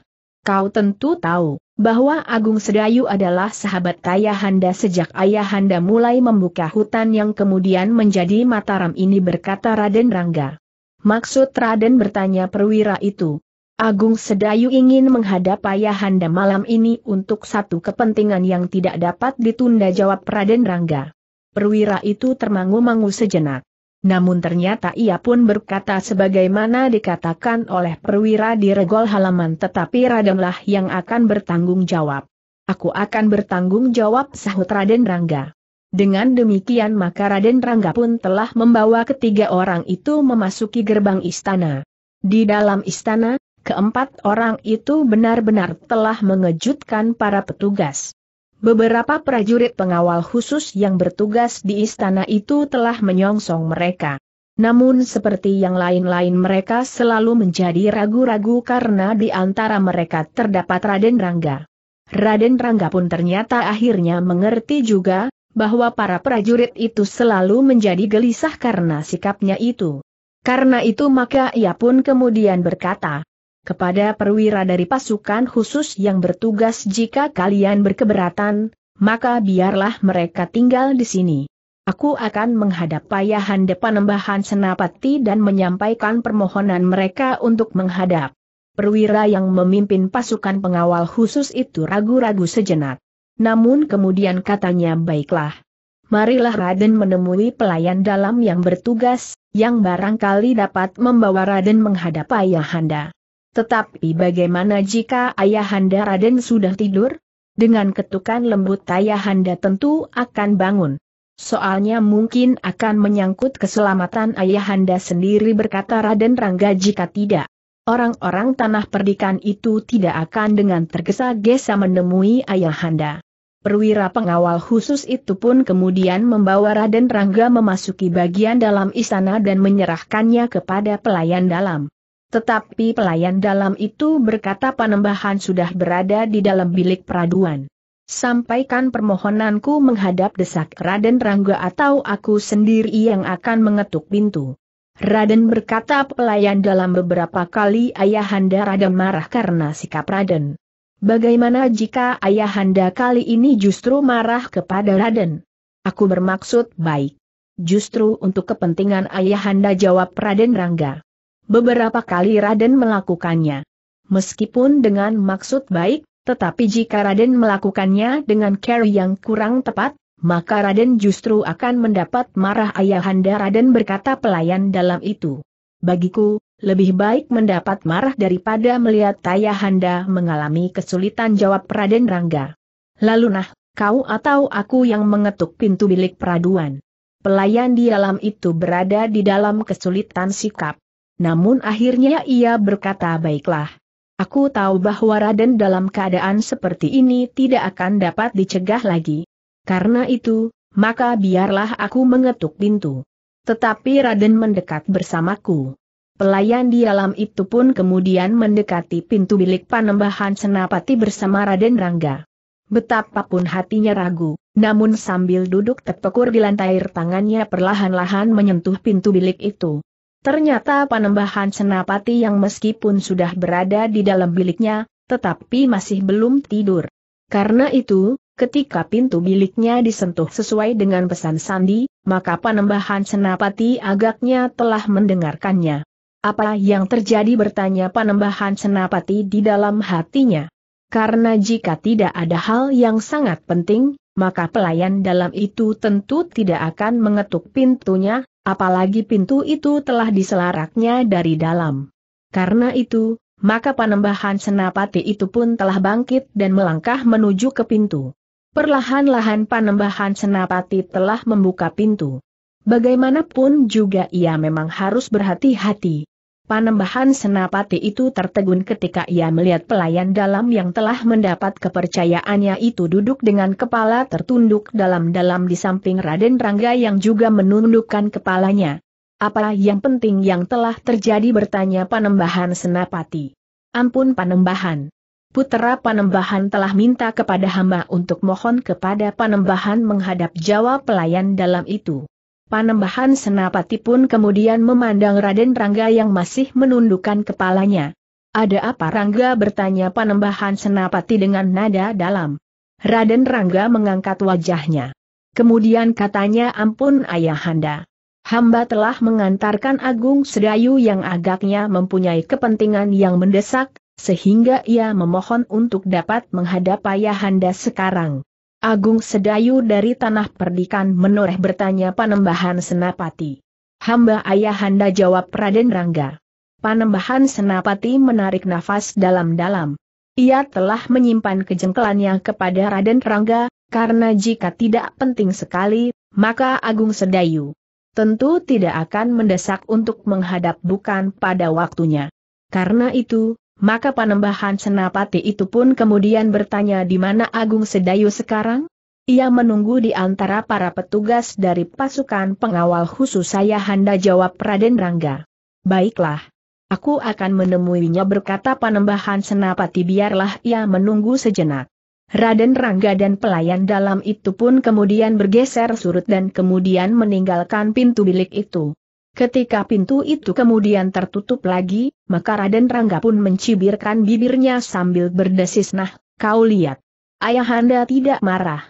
A: Kau tentu tahu, bahwa Agung Sedayu adalah sahabat Ayahanda sejak Ayahanda mulai membuka hutan yang kemudian menjadi Mataram ini berkata Raden Rangga. Maksud Raden bertanya perwira itu. Agung Sedayu ingin menghadap Ayahanda malam ini untuk satu kepentingan yang tidak dapat ditunda jawab Raden Rangga. Perwira itu termangu-mangu sejenak. Namun ternyata ia pun berkata sebagaimana dikatakan oleh perwira di regol halaman tetapi Radenlah yang akan bertanggung jawab. Aku akan bertanggung jawab sahut Raden Rangga. Dengan demikian maka Raden Rangga pun telah membawa ketiga orang itu memasuki gerbang istana. Di dalam istana, keempat orang itu benar-benar telah mengejutkan para petugas. Beberapa prajurit pengawal khusus yang bertugas di istana itu telah menyongsong mereka. Namun seperti yang lain-lain mereka selalu menjadi ragu-ragu karena di antara mereka terdapat Raden Rangga. Raden Rangga pun ternyata akhirnya mengerti juga, bahwa para prajurit itu selalu menjadi gelisah karena sikapnya itu. Karena itu maka ia pun kemudian berkata, kepada perwira dari pasukan khusus yang bertugas jika kalian berkeberatan, maka biarlah mereka tinggal di sini. Aku akan menghadap payahan depan embahan senapati dan menyampaikan permohonan mereka untuk menghadap. Perwira yang memimpin pasukan pengawal khusus itu ragu-ragu sejenak. Namun kemudian katanya baiklah. Marilah Raden menemui pelayan dalam yang bertugas, yang barangkali dapat membawa Raden menghadap ayahanda. Tetapi bagaimana jika Ayahanda Raden sudah tidur? Dengan ketukan lembut Ayahanda tentu akan bangun. Soalnya mungkin akan menyangkut keselamatan Ayahanda sendiri berkata Raden Rangga jika tidak. Orang-orang tanah perdikan itu tidak akan dengan tergesa-gesa menemui Ayahanda. Perwira pengawal khusus itu pun kemudian membawa Raden Rangga memasuki bagian dalam istana dan menyerahkannya kepada pelayan dalam. Tetapi pelayan dalam itu berkata panembahan sudah berada di dalam bilik peraduan. Sampaikan permohonanku menghadap desak Raden Rangga atau aku sendiri yang akan mengetuk pintu. Raden berkata pelayan dalam beberapa kali ayahanda Raden marah karena sikap Raden. Bagaimana jika ayahanda kali ini justru marah kepada Raden? Aku bermaksud baik. Justru untuk kepentingan ayahanda jawab Raden Rangga. Beberapa kali Raden melakukannya. Meskipun dengan maksud baik, tetapi jika Raden melakukannya dengan care yang kurang tepat, maka Raden justru akan mendapat marah ayahanda Raden berkata pelayan dalam itu. Bagiku, lebih baik mendapat marah daripada melihat ayahanda mengalami kesulitan jawab Raden Rangga. Lalu nah, kau atau aku yang mengetuk pintu bilik peraduan. Pelayan di dalam itu berada di dalam kesulitan sikap. Namun akhirnya ia berkata baiklah. Aku tahu bahwa Raden dalam keadaan seperti ini tidak akan dapat dicegah lagi. Karena itu, maka biarlah aku mengetuk pintu. Tetapi Raden mendekat bersamaku. Pelayan di dalam itu pun kemudian mendekati pintu bilik panembahan senapati bersama Raden Rangga. Betapapun hatinya ragu, namun sambil duduk terpekur di lantai tangannya perlahan-lahan menyentuh pintu bilik itu. Ternyata panembahan senapati yang meskipun sudah berada di dalam biliknya, tetapi masih belum tidur. Karena itu, ketika pintu biliknya disentuh sesuai dengan pesan sandi, maka panembahan senapati agaknya telah mendengarkannya. Apa yang terjadi bertanya panembahan senapati di dalam hatinya. Karena jika tidak ada hal yang sangat penting, maka pelayan dalam itu tentu tidak akan mengetuk pintunya, Apalagi pintu itu telah diselaraknya dari dalam. Karena itu, maka panembahan senapati itu pun telah bangkit dan melangkah menuju ke pintu. Perlahan-lahan panembahan senapati telah membuka pintu. Bagaimanapun juga ia memang harus berhati-hati. Panembahan senapati itu tertegun ketika ia melihat pelayan dalam yang telah mendapat kepercayaannya itu duduk dengan kepala tertunduk dalam-dalam di samping Raden Rangga yang juga menundukkan kepalanya. Apa yang penting yang telah terjadi bertanya Panembahan senapati. Ampun Panembahan. Putera Panembahan telah minta kepada hamba untuk mohon kepada Panembahan menghadap jawab pelayan dalam itu. Panembahan Senapati pun kemudian memandang Raden Rangga yang masih menundukkan kepalanya. Ada apa Rangga bertanya Panembahan Senapati dengan nada dalam. Raden Rangga mengangkat wajahnya. Kemudian katanya ampun ayahanda. Hamba telah mengantarkan Agung Sedayu yang agaknya mempunyai kepentingan yang mendesak, sehingga ia memohon untuk dapat menghadap ayahanda sekarang. Agung Sedayu dari Tanah Perdikan menoreh bertanya Panembahan Senapati. Hamba ayahanda jawab Raden Rangga. Panembahan Senapati menarik nafas dalam-dalam. Ia telah menyimpan kejengkelannya kepada Raden Rangga, karena jika tidak penting sekali, maka Agung Sedayu tentu tidak akan mendesak untuk menghadap bukan pada waktunya. Karena itu, maka panembahan senapati itu pun kemudian bertanya di mana Agung Sedayu sekarang? Ia menunggu di antara para petugas dari pasukan pengawal khusus saya Handa jawab Raden Rangga. Baiklah. Aku akan menemuinya berkata panembahan senapati biarlah ia menunggu sejenak. Raden Rangga dan pelayan dalam itu pun kemudian bergeser surut dan kemudian meninggalkan pintu bilik itu. Ketika pintu itu kemudian tertutup lagi, maka Raden Rangga pun mencibirkan bibirnya sambil berdesis nah, kau lihat. Ayahanda tidak marah.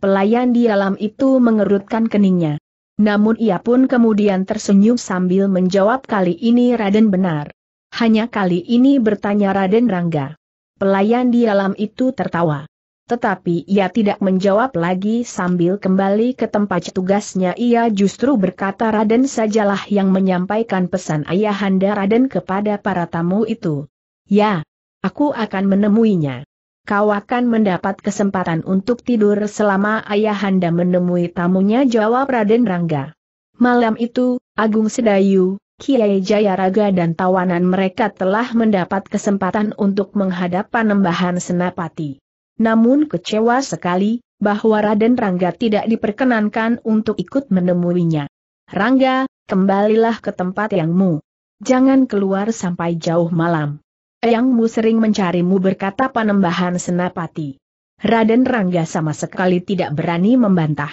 A: Pelayan di dalam itu mengerutkan keningnya. Namun ia pun kemudian tersenyum sambil menjawab kali ini Raden benar. Hanya kali ini bertanya Raden Rangga. Pelayan di dalam itu tertawa. Tetapi ia tidak menjawab lagi sambil kembali ke tempat tugasnya ia justru berkata Raden sajalah yang menyampaikan pesan ayahanda Raden kepada para tamu itu. Ya, aku akan menemuinya. Kau akan mendapat kesempatan untuk tidur selama ayahanda menemui tamunya jawab Raden Rangga. Malam itu, Agung Sedayu, Kiai Jayaraga dan tawanan mereka telah mendapat kesempatan untuk menghadap panembahan Senapati namun kecewa sekali, bahwa Raden Rangga tidak diperkenankan untuk ikut menemuinya. Rangga, kembalilah ke tempat yangmu. Jangan keluar sampai jauh malam. Eyangmu sering mencarimu berkata panembahan senapati. Raden Rangga sama sekali tidak berani membantah.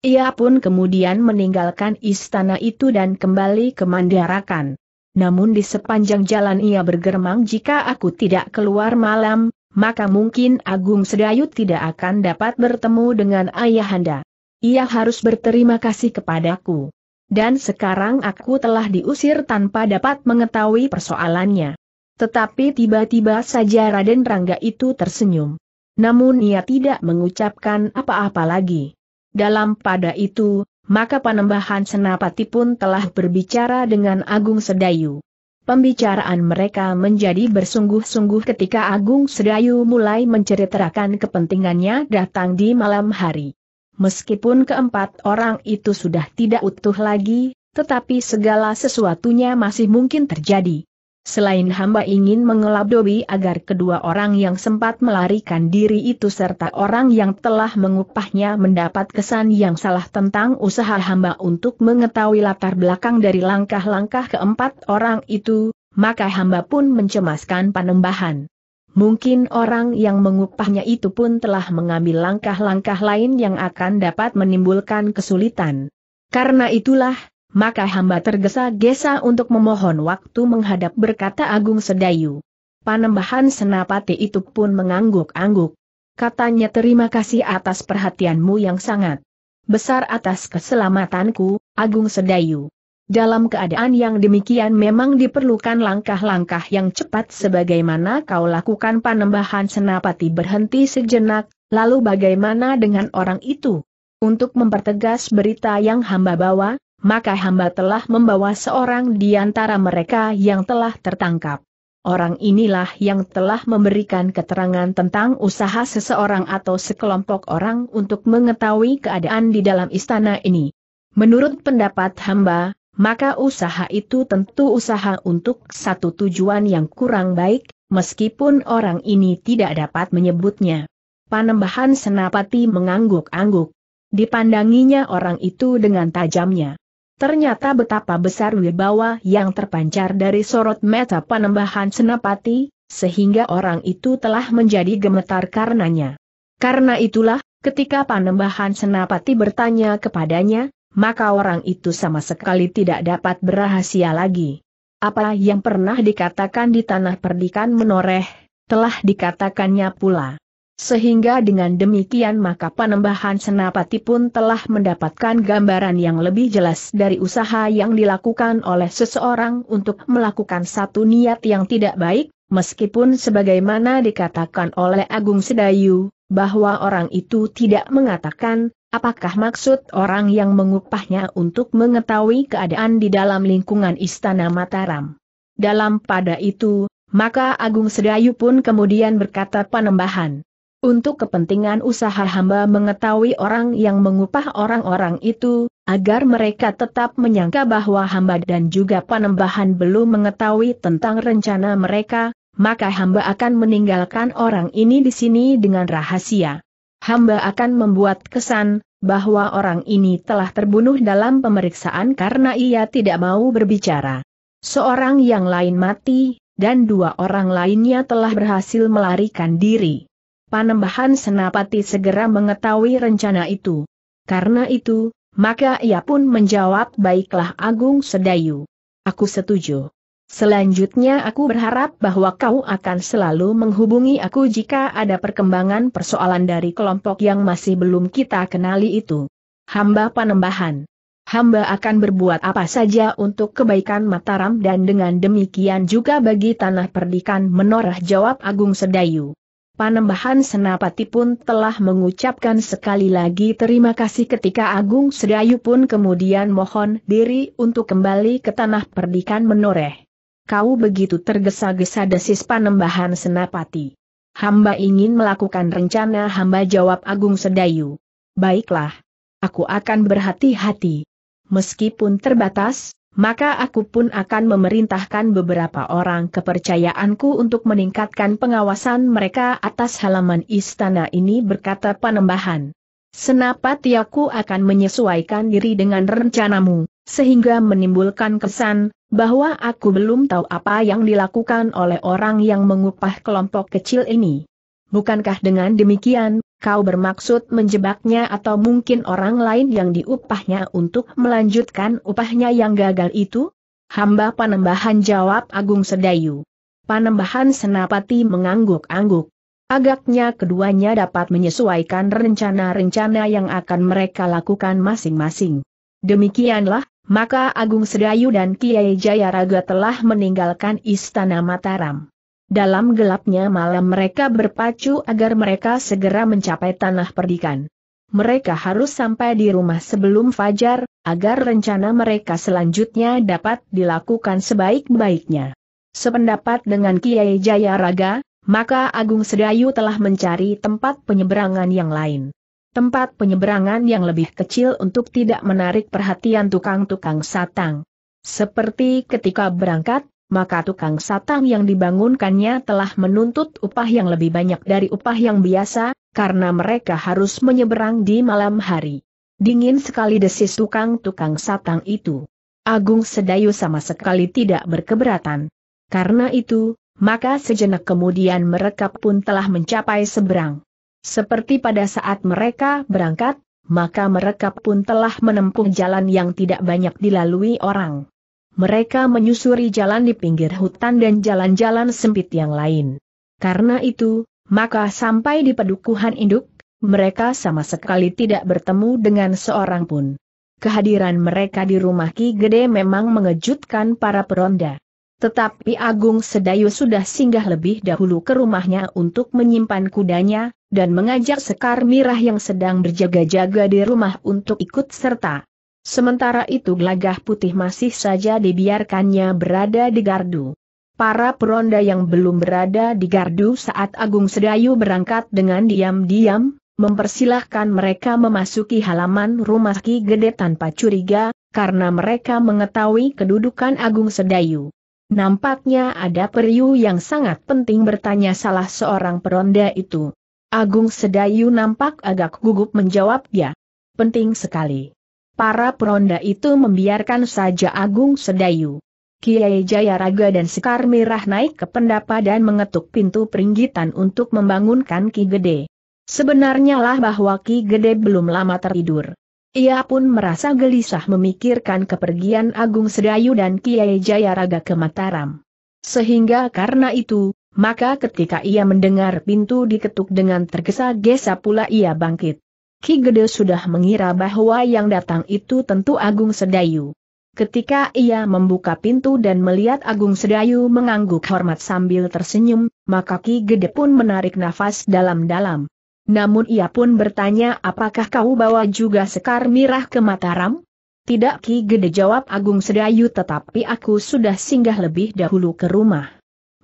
A: Ia pun kemudian meninggalkan istana itu dan kembali ke Mandarakan. Namun di sepanjang jalan ia bergermang jika aku tidak keluar malam, maka mungkin Agung Sedayu tidak akan dapat bertemu dengan ayahanda. Ia harus berterima kasih kepadaku. Dan sekarang aku telah diusir tanpa dapat mengetahui persoalannya. Tetapi tiba-tiba saja Raden Rangga itu tersenyum. Namun ia tidak mengucapkan apa-apa lagi. Dalam pada itu, maka panembahan senapati pun telah berbicara dengan Agung Sedayu. Pembicaraan mereka menjadi bersungguh-sungguh ketika Agung Sedayu mulai menceritakan kepentingannya datang di malam hari. Meskipun keempat orang itu sudah tidak utuh lagi, tetapi segala sesuatunya masih mungkin terjadi. Selain hamba ingin mengelabui agar kedua orang yang sempat melarikan diri itu serta orang yang telah mengupahnya mendapat kesan yang salah tentang usaha hamba untuk mengetahui latar belakang dari langkah-langkah keempat orang itu, maka hamba pun mencemaskan panembahan. Mungkin orang yang mengupahnya itu pun telah mengambil langkah-langkah lain yang akan dapat menimbulkan kesulitan. Karena itulah, maka hamba tergesa-gesa untuk memohon waktu menghadap berkata Agung Sedayu. Panembahan senapati itu pun mengangguk-angguk. Katanya terima kasih atas perhatianmu yang sangat besar atas keselamatanku, Agung Sedayu. Dalam keadaan yang demikian memang diperlukan langkah-langkah yang cepat sebagaimana kau lakukan panembahan senapati berhenti sejenak, lalu bagaimana dengan orang itu? Untuk mempertegas berita yang hamba bawa, maka hamba telah membawa seorang di antara mereka yang telah tertangkap. Orang inilah yang telah memberikan keterangan tentang usaha seseorang atau sekelompok orang untuk mengetahui keadaan di dalam istana ini. Menurut pendapat hamba, maka usaha itu tentu usaha untuk satu tujuan yang kurang baik, meskipun orang ini tidak dapat menyebutnya. Panembahan Senapati mengangguk-angguk. Dipandanginya orang itu dengan tajamnya. Ternyata betapa besar wibawa yang terpancar dari sorot mata panembahan senapati, sehingga orang itu telah menjadi gemetar karenanya. Karena itulah, ketika panembahan senapati bertanya kepadanya, maka orang itu sama sekali tidak dapat berahasia lagi. Apa yang pernah dikatakan di tanah perdikan menoreh, telah dikatakannya pula. Sehingga dengan demikian maka penambahan senapati pun telah mendapatkan gambaran yang lebih jelas dari usaha yang dilakukan oleh seseorang untuk melakukan satu niat yang tidak baik, meskipun sebagaimana dikatakan oleh Agung Sedayu, bahwa orang itu tidak mengatakan, apakah maksud orang yang mengupahnya untuk mengetahui keadaan di dalam lingkungan Istana Mataram. Dalam pada itu, maka Agung Sedayu pun kemudian berkata penembahan. Untuk kepentingan usaha hamba mengetahui orang yang mengupah orang-orang itu, agar mereka tetap menyangka bahwa hamba dan juga panembahan belum mengetahui tentang rencana mereka, maka hamba akan meninggalkan orang ini di sini dengan rahasia. Hamba akan membuat kesan, bahwa orang ini telah terbunuh dalam pemeriksaan karena ia tidak mau berbicara. Seorang yang lain mati, dan dua orang lainnya telah berhasil melarikan diri. Panembahan Senapati segera mengetahui rencana itu. Karena itu, maka ia pun menjawab baiklah Agung Sedayu. Aku setuju. Selanjutnya aku berharap bahwa kau akan selalu menghubungi aku jika ada perkembangan persoalan dari kelompok yang masih belum kita kenali itu. Hamba panembahan. Hamba akan berbuat apa saja untuk kebaikan Mataram dan dengan demikian juga bagi tanah perdikan menorah jawab Agung Sedayu. Panembahan Senapati pun telah mengucapkan sekali lagi terima kasih ketika Agung Sedayu pun kemudian mohon diri untuk kembali ke tanah perdikan menoreh. Kau begitu tergesa-gesa desis Panembahan Senapati. Hamba ingin melakukan rencana hamba jawab Agung Sedayu. Baiklah. Aku akan berhati-hati. Meskipun terbatas, maka aku pun akan memerintahkan beberapa orang kepercayaanku untuk meningkatkan pengawasan mereka atas halaman istana ini berkata panembahan. Senapati aku akan menyesuaikan diri dengan rencanamu, sehingga menimbulkan kesan, bahwa aku belum tahu apa yang dilakukan oleh orang yang mengupah kelompok kecil ini. Bukankah dengan demikian, kau bermaksud menjebaknya atau mungkin orang lain yang diupahnya untuk melanjutkan upahnya yang gagal itu? Hamba Panembahan jawab Agung Sedayu. Panembahan Senapati mengangguk-angguk. Agaknya keduanya dapat menyesuaikan rencana-rencana yang akan mereka lakukan masing-masing. Demikianlah, maka Agung Sedayu dan Kiai Jayaraga telah meninggalkan Istana Mataram. Dalam gelapnya malam mereka berpacu agar mereka segera mencapai tanah perdikan. Mereka harus sampai di rumah sebelum fajar, agar rencana mereka selanjutnya dapat dilakukan sebaik-baiknya. Sependapat dengan Kiai Jaya Raga, maka Agung Sedayu telah mencari tempat penyeberangan yang lain. Tempat penyeberangan yang lebih kecil untuk tidak menarik perhatian tukang-tukang satang. Seperti ketika berangkat, maka tukang satang yang dibangunkannya telah menuntut upah yang lebih banyak dari upah yang biasa, karena mereka harus menyeberang di malam hari. Dingin sekali desis tukang-tukang satang itu. Agung Sedayu sama sekali tidak berkeberatan. Karena itu, maka sejenak kemudian mereka pun telah mencapai seberang. Seperti pada saat mereka berangkat, maka mereka pun telah menempuh jalan yang tidak banyak dilalui orang. Mereka menyusuri jalan di pinggir hutan dan jalan-jalan sempit yang lain. Karena itu, maka sampai di pedukuhan induk, mereka sama sekali tidak bertemu dengan seorang pun. Kehadiran mereka di rumah Ki Gede memang mengejutkan para peronda. Tetapi Agung Sedayu sudah singgah lebih dahulu ke rumahnya untuk menyimpan kudanya, dan mengajak Sekar Mirah yang sedang berjaga-jaga di rumah untuk ikut serta. Sementara itu gelagah putih masih saja dibiarkannya berada di gardu. Para peronda yang belum berada di gardu saat Agung Sedayu berangkat dengan diam-diam, mempersilahkan mereka memasuki halaman rumah Ki Gede tanpa curiga, karena mereka mengetahui kedudukan Agung Sedayu. Nampaknya ada periu yang sangat penting bertanya salah seorang peronda itu. Agung Sedayu nampak agak gugup menjawab ya, Penting sekali para peronda itu membiarkan saja Agung Sedayu. Kiai Jayaraga dan Sekar Mirah naik ke pendapa dan mengetuk pintu peringgitan untuk membangunkan Ki Gede. Sebenarnya lah bahwa Ki Gede belum lama tertidur. Ia pun merasa gelisah memikirkan kepergian Agung Sedayu dan Kiai Jayaraga ke Mataram. Sehingga karena itu, maka ketika ia mendengar pintu diketuk dengan tergesa-gesa pula ia bangkit. Ki Gede sudah mengira bahwa yang datang itu tentu Agung Sedayu. Ketika ia membuka pintu dan melihat Agung Sedayu mengangguk hormat sambil tersenyum, maka Ki Gede pun menarik nafas dalam-dalam. Namun ia pun bertanya apakah kau bawa juga sekar mirah ke Mataram? Tidak Ki Gede jawab Agung Sedayu tetapi aku sudah singgah lebih dahulu ke rumah.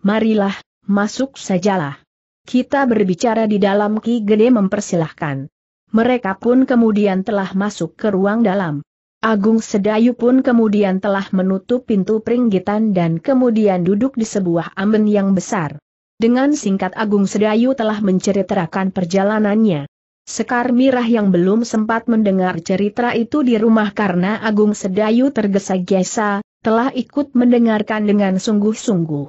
A: Marilah, masuk sajalah. Kita berbicara di dalam Ki Gede mempersilahkan. Mereka pun kemudian telah masuk ke ruang dalam. Agung Sedayu pun kemudian telah menutup pintu peringgitan dan kemudian duduk di sebuah amben yang besar. Dengan singkat Agung Sedayu telah menceritakan perjalanannya. Sekar Mirah yang belum sempat mendengar cerita itu di rumah karena Agung Sedayu tergesa-gesa, telah ikut mendengarkan dengan sungguh-sungguh.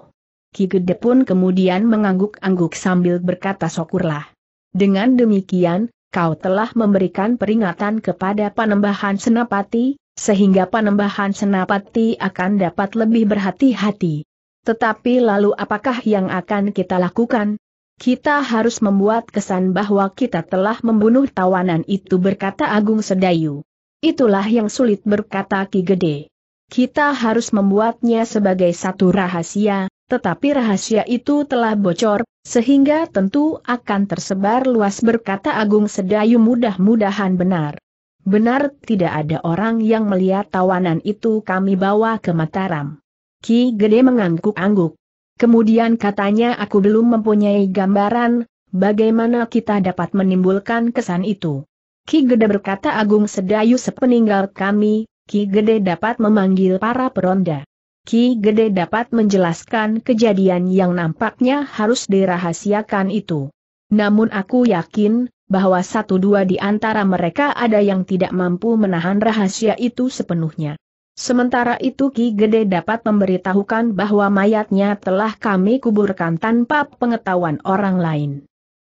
A: Ki Gede pun kemudian mengangguk-angguk sambil berkata syukurlah. Dengan demikian, kau telah memberikan peringatan kepada Panembahan Senapati, sehingga Panembahan Senapati akan dapat lebih berhati-hati. Tetapi lalu apakah yang akan kita lakukan? Kita harus membuat kesan bahwa kita telah membunuh tawanan itu berkata Agung Sedayu. Itulah yang sulit berkata Ki Gede. Kita harus membuatnya sebagai satu rahasia, tetapi rahasia itu telah bocor, sehingga tentu akan tersebar luas berkata Agung Sedayu mudah-mudahan benar. Benar tidak ada orang yang melihat tawanan itu kami bawa ke Mataram. Ki Gede mengangguk-angguk. Kemudian katanya aku belum mempunyai gambaran, bagaimana kita dapat menimbulkan kesan itu. Ki Gede berkata Agung Sedayu sepeninggal kami, Ki Gede dapat memanggil para peronda. Ki Gede dapat menjelaskan kejadian yang nampaknya harus dirahasiakan itu. Namun aku yakin, bahwa satu dua di antara mereka ada yang tidak mampu menahan rahasia itu sepenuhnya. Sementara itu Ki Gede dapat memberitahukan bahwa mayatnya telah kami kuburkan tanpa pengetahuan orang lain.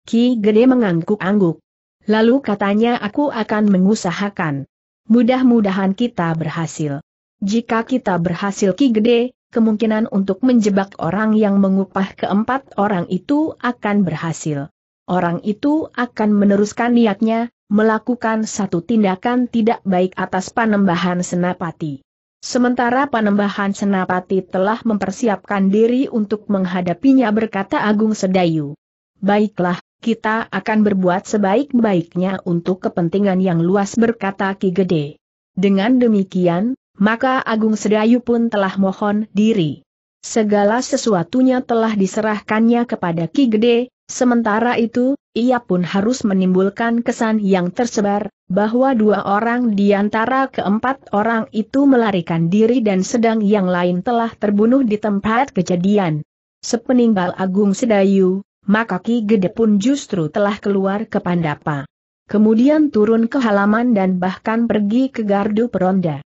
A: Ki Gede mengangguk-angguk. Lalu katanya aku akan mengusahakan. Mudah-mudahan kita berhasil. Jika kita berhasil ki gede, kemungkinan untuk menjebak orang yang mengupah keempat orang itu akan berhasil. Orang itu akan meneruskan niatnya, melakukan satu tindakan tidak baik atas panembahan senapati. Sementara Panembahan Senapati telah mempersiapkan diri untuk menghadapinya berkata Agung Sedayu. Baiklah, kita akan berbuat sebaik-baiknya untuk kepentingan yang luas berkata Ki Gede. Dengan demikian, maka Agung Sedayu pun telah mohon diri. Segala sesuatunya telah diserahkannya kepada Ki Gede, sementara itu, ia pun harus menimbulkan kesan yang tersebar, bahwa dua orang di antara keempat orang itu melarikan diri dan sedang yang lain telah terbunuh di tempat kejadian. Sepeninggal Agung Sedayu, maka Ki Gede pun justru telah keluar ke Pandapa. Kemudian turun ke halaman dan bahkan pergi ke gardu peronda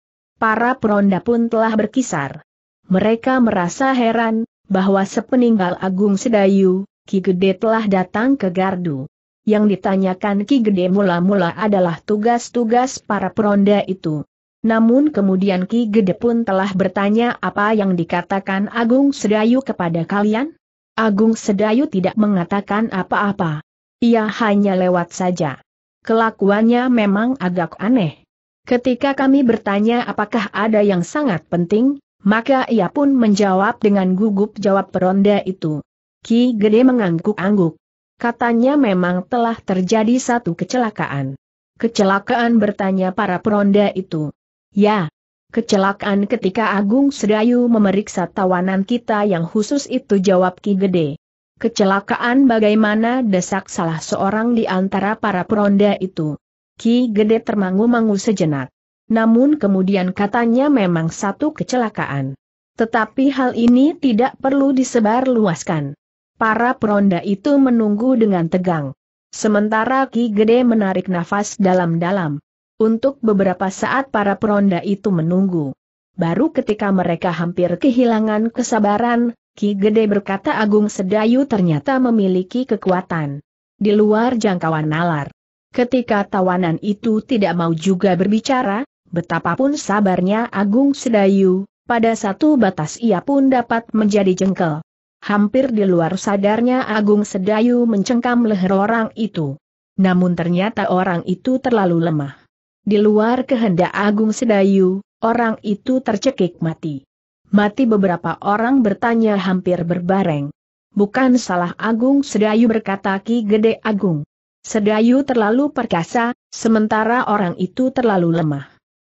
A: para peronda pun telah berkisar. Mereka merasa heran, bahwa sepeninggal Agung Sedayu, Ki Gede telah datang ke Gardu. Yang ditanyakan Ki Gede mula-mula adalah tugas-tugas para peronda itu. Namun kemudian Ki Gede pun telah bertanya apa yang dikatakan Agung Sedayu kepada kalian? Agung Sedayu tidak mengatakan apa-apa. Ia hanya lewat saja. Kelakuannya memang agak aneh. Ketika kami bertanya apakah ada yang sangat penting, maka ia pun menjawab dengan gugup jawab peronda itu. Ki Gede mengangguk-angguk. Katanya memang telah terjadi satu kecelakaan. Kecelakaan bertanya para peronda itu. Ya, kecelakaan ketika Agung Sedayu memeriksa tawanan kita yang khusus itu jawab Ki Gede. Kecelakaan bagaimana desak salah seorang di antara para peronda itu. Ki Gede termangu-mangu sejenak. Namun kemudian katanya memang satu kecelakaan. Tetapi hal ini tidak perlu disebarluaskan. Para peronda itu menunggu dengan tegang. Sementara Ki Gede menarik nafas dalam-dalam. Untuk beberapa saat para peronda itu menunggu. Baru ketika mereka hampir kehilangan kesabaran, Ki Gede berkata Agung Sedayu ternyata memiliki kekuatan. Di luar jangkauan nalar. Ketika tawanan itu tidak mau juga berbicara, betapapun sabarnya Agung Sedayu, pada satu batas ia pun dapat menjadi jengkel. Hampir di luar sadarnya Agung Sedayu mencengkam leher orang itu. Namun ternyata orang itu terlalu lemah. Di luar kehendak Agung Sedayu, orang itu tercekik mati. Mati beberapa orang bertanya hampir berbareng. Bukan salah Agung Sedayu berkata Ki Gede Agung. Sedayu terlalu perkasa, sementara orang itu terlalu lemah.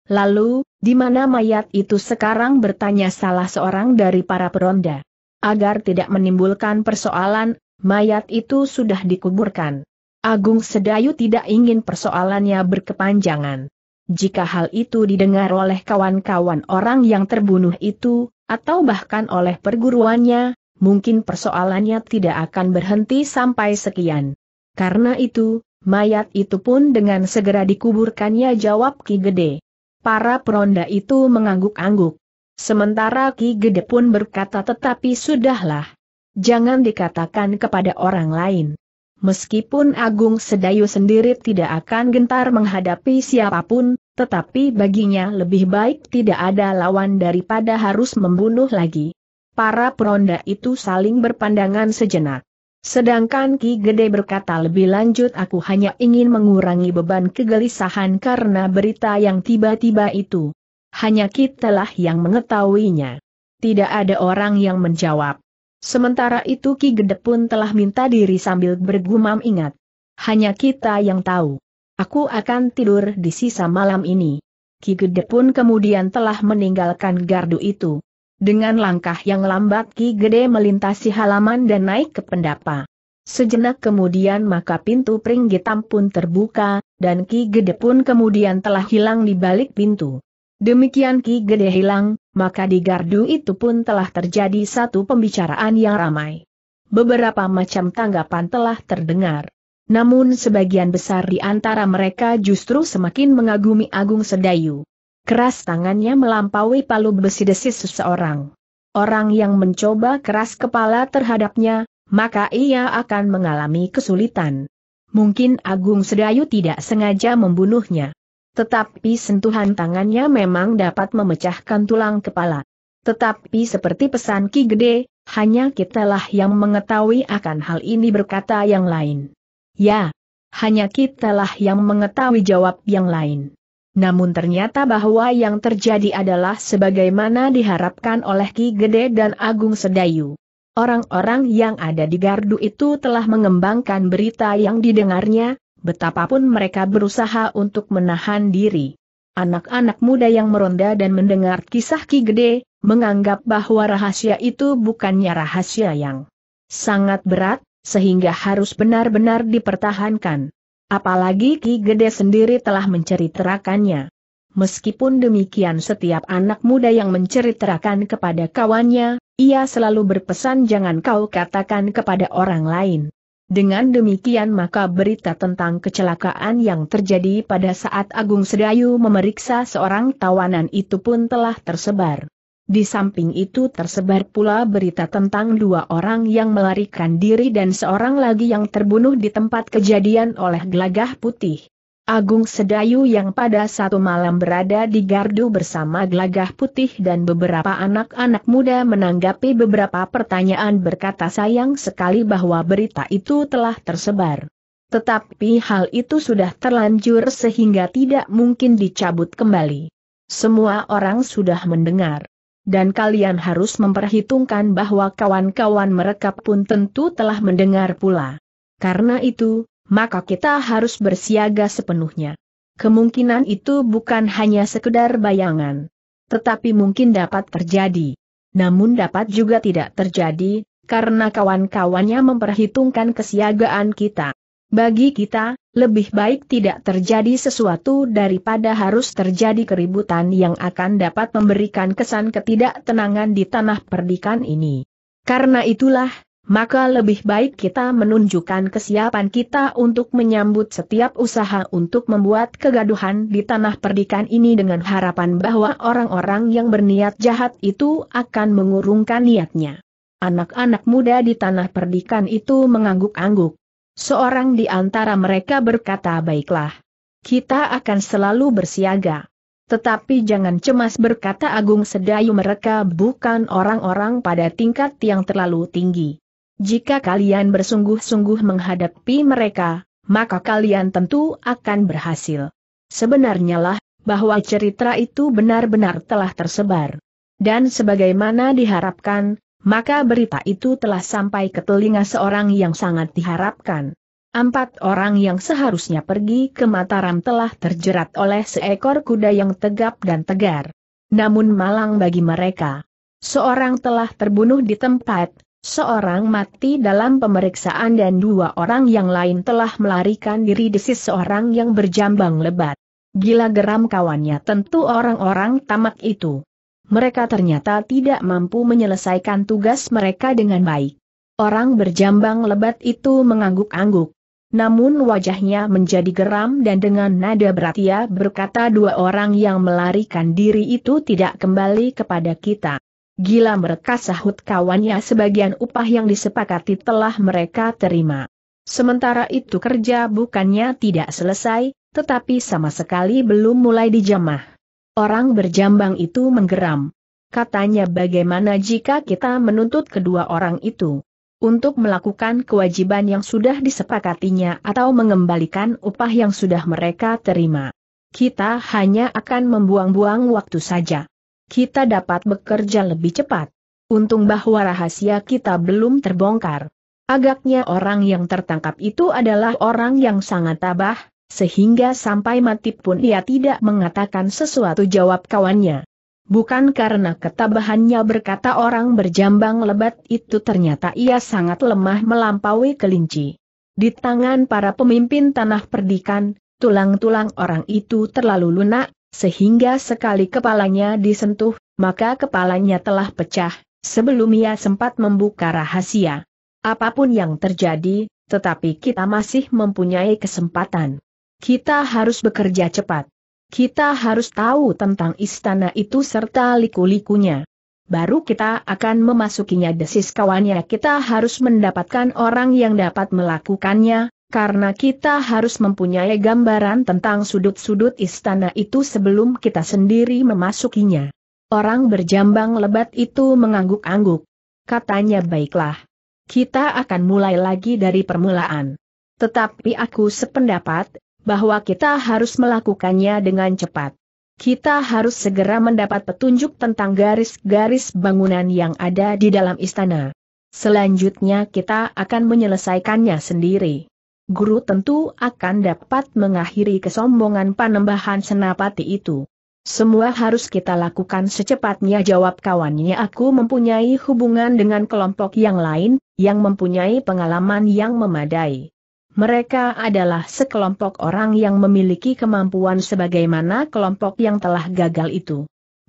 A: Lalu, di mana mayat itu sekarang bertanya salah seorang dari para peronda. Agar tidak menimbulkan persoalan, mayat itu sudah dikuburkan. Agung Sedayu tidak ingin persoalannya berkepanjangan. Jika hal itu didengar oleh kawan-kawan orang yang terbunuh itu, atau bahkan oleh perguruannya, mungkin persoalannya tidak akan berhenti sampai sekian. Karena itu, mayat itu pun dengan segera dikuburkannya jawab Ki Gede. Para peronda itu mengangguk-angguk. Sementara Ki Gede pun berkata tetapi sudahlah. Jangan dikatakan kepada orang lain. Meskipun Agung Sedayu sendiri tidak akan gentar menghadapi siapapun, tetapi baginya lebih baik tidak ada lawan daripada harus membunuh lagi. Para peronda itu saling berpandangan sejenak. Sedangkan Ki Gede berkata lebih lanjut aku hanya ingin mengurangi beban kegelisahan karena berita yang tiba-tiba itu. Hanya kitalah yang mengetahuinya. Tidak ada orang yang menjawab. Sementara itu Ki Gede pun telah minta diri sambil bergumam ingat. Hanya kita yang tahu. Aku akan tidur di sisa malam ini. Ki Gede pun kemudian telah meninggalkan gardu itu. Dengan langkah yang lambat Ki Gede melintasi halaman dan naik ke pendapa. Sejenak kemudian maka pintu peringgitam pun terbuka, dan Ki Gede pun kemudian telah hilang di balik pintu. Demikian Ki Gede hilang, maka di gardu itu pun telah terjadi satu pembicaraan yang ramai. Beberapa macam tanggapan telah terdengar. Namun sebagian besar di antara mereka justru semakin mengagumi Agung Sedayu. Keras tangannya melampaui palu besi desis seseorang. Orang yang mencoba keras kepala terhadapnya, maka ia akan mengalami kesulitan. Mungkin Agung Sedayu tidak sengaja membunuhnya. Tetapi sentuhan tangannya memang dapat memecahkan tulang kepala. Tetapi seperti pesan Ki Gede, hanya kitalah yang mengetahui akan hal ini berkata yang lain. Ya, hanya kitalah yang mengetahui jawab yang lain. Namun ternyata bahwa yang terjadi adalah sebagaimana diharapkan oleh Ki Gede dan Agung Sedayu. Orang-orang yang ada di gardu itu telah mengembangkan berita yang didengarnya, betapapun mereka berusaha untuk menahan diri. Anak-anak muda yang meronda dan mendengar kisah Ki Gede, menganggap bahwa rahasia itu bukannya rahasia yang sangat berat, sehingga harus benar-benar dipertahankan. Apalagi Ki Gede sendiri telah menceritakannya. Meskipun demikian setiap anak muda yang menceritakan kepada kawannya, ia selalu berpesan jangan kau katakan kepada orang lain. Dengan demikian maka berita tentang kecelakaan yang terjadi pada saat Agung Sedayu memeriksa seorang tawanan itu pun telah tersebar. Di samping itu tersebar pula berita tentang dua orang yang melarikan diri dan seorang lagi yang terbunuh di tempat kejadian oleh gelagah putih. Agung Sedayu yang pada satu malam berada di gardu bersama gelagah putih dan beberapa anak-anak muda menanggapi beberapa pertanyaan berkata sayang sekali bahwa berita itu telah tersebar. Tetapi hal itu sudah terlanjur sehingga tidak mungkin dicabut kembali. Semua orang sudah mendengar. Dan kalian harus memperhitungkan bahwa kawan-kawan mereka pun tentu telah mendengar pula. Karena itu, maka kita harus bersiaga sepenuhnya. Kemungkinan itu bukan hanya sekedar bayangan. Tetapi mungkin dapat terjadi. Namun dapat juga tidak terjadi, karena kawan-kawannya memperhitungkan kesiagaan kita. Bagi kita, lebih baik tidak terjadi sesuatu daripada harus terjadi keributan yang akan dapat memberikan kesan ketidaktenangan di tanah perdikan ini. Karena itulah, maka lebih baik kita menunjukkan kesiapan kita untuk menyambut setiap usaha untuk membuat kegaduhan di tanah perdikan ini dengan harapan bahwa orang-orang yang berniat jahat itu akan mengurungkan niatnya. Anak-anak muda di tanah perdikan itu mengangguk-angguk. Seorang di antara mereka berkata baiklah. Kita akan selalu bersiaga. Tetapi jangan cemas berkata Agung Sedayu mereka bukan orang-orang pada tingkat yang terlalu tinggi. Jika kalian bersungguh-sungguh menghadapi mereka, maka kalian tentu akan berhasil. Sebenarnya lah, bahwa cerita itu benar-benar telah tersebar. Dan sebagaimana diharapkan, maka berita itu telah sampai ke telinga seorang yang sangat diharapkan. Empat orang yang seharusnya pergi ke Mataram telah terjerat oleh seekor kuda yang tegap dan tegar. Namun malang bagi mereka. Seorang telah terbunuh di tempat, seorang mati dalam pemeriksaan dan dua orang yang lain telah melarikan diri di seorang yang berjambang lebat. Gila geram kawannya tentu orang-orang tamak itu mereka ternyata tidak mampu menyelesaikan tugas mereka dengan baik. Orang berjambang lebat itu mengangguk-angguk. Namun wajahnya menjadi geram dan dengan nada berat ia berkata dua orang yang melarikan diri itu tidak kembali kepada kita. Gila mereka sahut kawannya sebagian upah yang disepakati telah mereka terima. Sementara itu kerja bukannya tidak selesai, tetapi sama sekali belum mulai dijamah. Orang berjambang itu menggeram. Katanya bagaimana jika kita menuntut kedua orang itu untuk melakukan kewajiban yang sudah disepakatinya atau mengembalikan upah yang sudah mereka terima. Kita hanya akan membuang-buang waktu saja. Kita dapat bekerja lebih cepat. Untung bahwa rahasia kita belum terbongkar. Agaknya orang yang tertangkap itu adalah orang yang sangat tabah, sehingga sampai mati pun ia tidak mengatakan sesuatu jawab kawannya. Bukan karena ketabahannya berkata orang berjambang lebat itu ternyata ia sangat lemah melampaui kelinci. Di tangan para pemimpin tanah perdikan, tulang-tulang orang itu terlalu lunak, sehingga sekali kepalanya disentuh, maka kepalanya telah pecah, sebelum ia sempat membuka rahasia. Apapun yang terjadi, tetapi kita masih mempunyai kesempatan. Kita harus bekerja cepat. Kita harus tahu tentang istana itu serta liku-likunya. Baru kita akan memasukinya desis kawannya kita harus mendapatkan orang yang dapat melakukannya, karena kita harus mempunyai gambaran tentang sudut-sudut istana itu sebelum kita sendiri memasukinya. Orang berjambang lebat itu mengangguk-angguk. Katanya baiklah. Kita akan mulai lagi dari permulaan. Tetapi aku sependapat, bahwa kita harus melakukannya dengan cepat. Kita harus segera mendapat petunjuk tentang garis-garis bangunan yang ada di dalam istana. Selanjutnya kita akan menyelesaikannya sendiri. Guru tentu akan dapat mengakhiri kesombongan panembahan senapati itu. Semua harus kita lakukan secepatnya jawab kawannya aku mempunyai hubungan dengan kelompok yang lain, yang mempunyai pengalaman yang memadai. Mereka adalah sekelompok orang yang memiliki kemampuan sebagaimana kelompok yang telah gagal itu.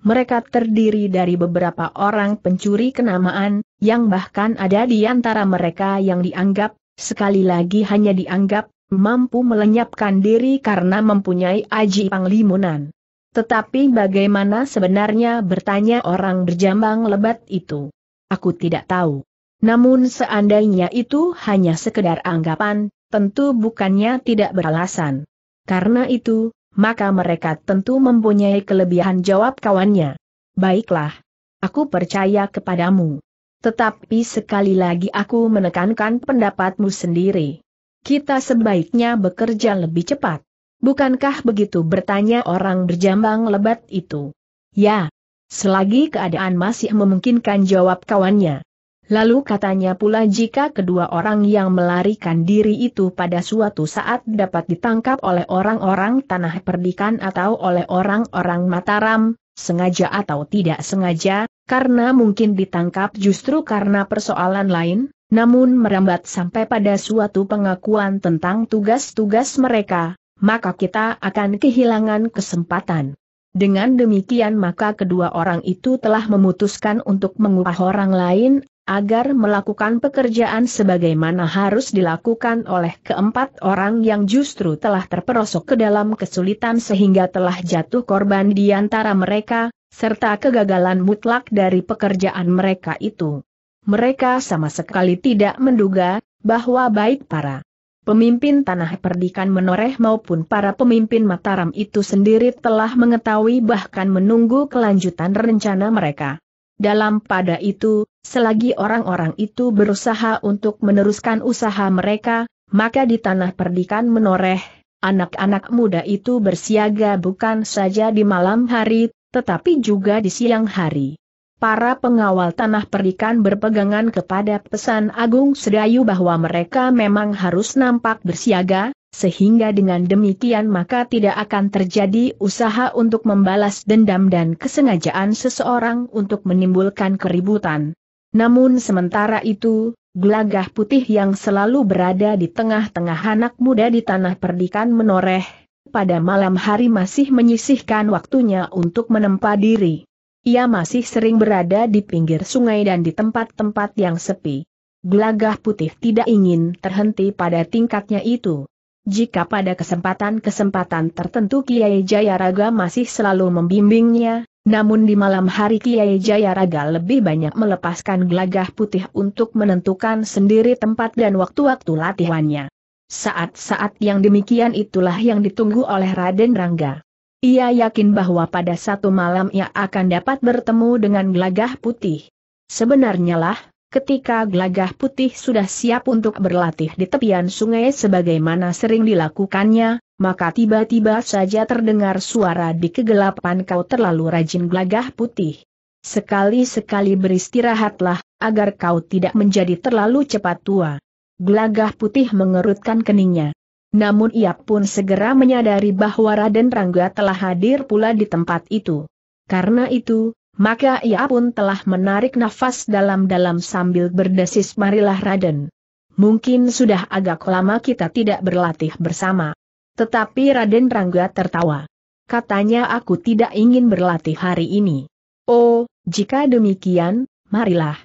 A: Mereka terdiri dari beberapa orang pencuri kenamaan, yang bahkan ada di antara mereka yang dianggap, sekali lagi hanya dianggap, mampu melenyapkan diri karena mempunyai aji panglimunan. Tetapi bagaimana sebenarnya bertanya orang berjambang lebat itu? Aku tidak tahu. Namun seandainya itu hanya sekedar anggapan, tentu bukannya tidak beralasan. Karena itu, maka mereka tentu mempunyai kelebihan jawab kawannya. Baiklah. Aku percaya kepadamu. Tetapi sekali lagi aku menekankan pendapatmu sendiri. Kita sebaiknya bekerja lebih cepat. Bukankah begitu bertanya orang berjambang lebat itu? Ya. Selagi keadaan masih memungkinkan jawab kawannya. Lalu katanya pula jika kedua orang yang melarikan diri itu pada suatu saat dapat ditangkap oleh orang-orang tanah perdikan atau oleh orang-orang Mataram, sengaja atau tidak sengaja, karena mungkin ditangkap justru karena persoalan lain, namun merambat sampai pada suatu pengakuan tentang tugas-tugas mereka, maka kita akan kehilangan kesempatan. Dengan demikian maka kedua orang itu telah memutuskan untuk mengubah orang lain agar melakukan pekerjaan sebagaimana harus dilakukan oleh keempat orang yang justru telah terperosok ke dalam kesulitan sehingga telah jatuh korban di antara mereka, serta kegagalan mutlak dari pekerjaan mereka itu. Mereka sama sekali tidak menduga bahwa baik para pemimpin tanah perdikan menoreh maupun para pemimpin Mataram itu sendiri telah mengetahui bahkan menunggu kelanjutan rencana mereka. Dalam pada itu, selagi orang-orang itu berusaha untuk meneruskan usaha mereka, maka di tanah perdikan menoreh, anak-anak muda itu bersiaga bukan saja di malam hari, tetapi juga di siang hari. Para pengawal tanah perdikan berpegangan kepada pesan Agung Sedayu bahwa mereka memang harus nampak bersiaga, sehingga dengan demikian maka tidak akan terjadi usaha untuk membalas dendam dan kesengajaan seseorang untuk menimbulkan keributan. Namun sementara itu, gelagah putih yang selalu berada di tengah-tengah anak muda di tanah perdikan menoreh, pada malam hari masih menyisihkan waktunya untuk menempa diri. Ia masih sering berada di pinggir sungai dan di tempat-tempat yang sepi. Gelagah putih tidak ingin terhenti pada tingkatnya itu. Jika pada kesempatan-kesempatan tertentu Kiai Jayaraga masih selalu membimbingnya, namun di malam hari Kiai Jayaraga lebih banyak melepaskan gelagah putih untuk menentukan sendiri tempat dan waktu-waktu latihannya. Saat-saat yang demikian itulah yang ditunggu oleh Raden Rangga. Ia yakin bahwa pada satu malam ia akan dapat bertemu dengan gelagah putih. Sebenarnya lah, ketika gelagah putih sudah siap untuk berlatih di tepian sungai sebagaimana sering dilakukannya, maka tiba-tiba saja terdengar suara di kegelapan kau terlalu rajin gelagah putih. Sekali-sekali beristirahatlah, agar kau tidak menjadi terlalu cepat tua. Gelagah putih mengerutkan keningnya. Namun ia pun segera menyadari bahwa Raden Rangga telah hadir pula di tempat itu. Karena itu, maka ia pun telah menarik nafas dalam-dalam sambil berdesis marilah Raden. Mungkin sudah agak lama kita tidak berlatih bersama. Tetapi Raden Rangga tertawa. Katanya aku tidak ingin berlatih hari ini. Oh, jika demikian, marilah.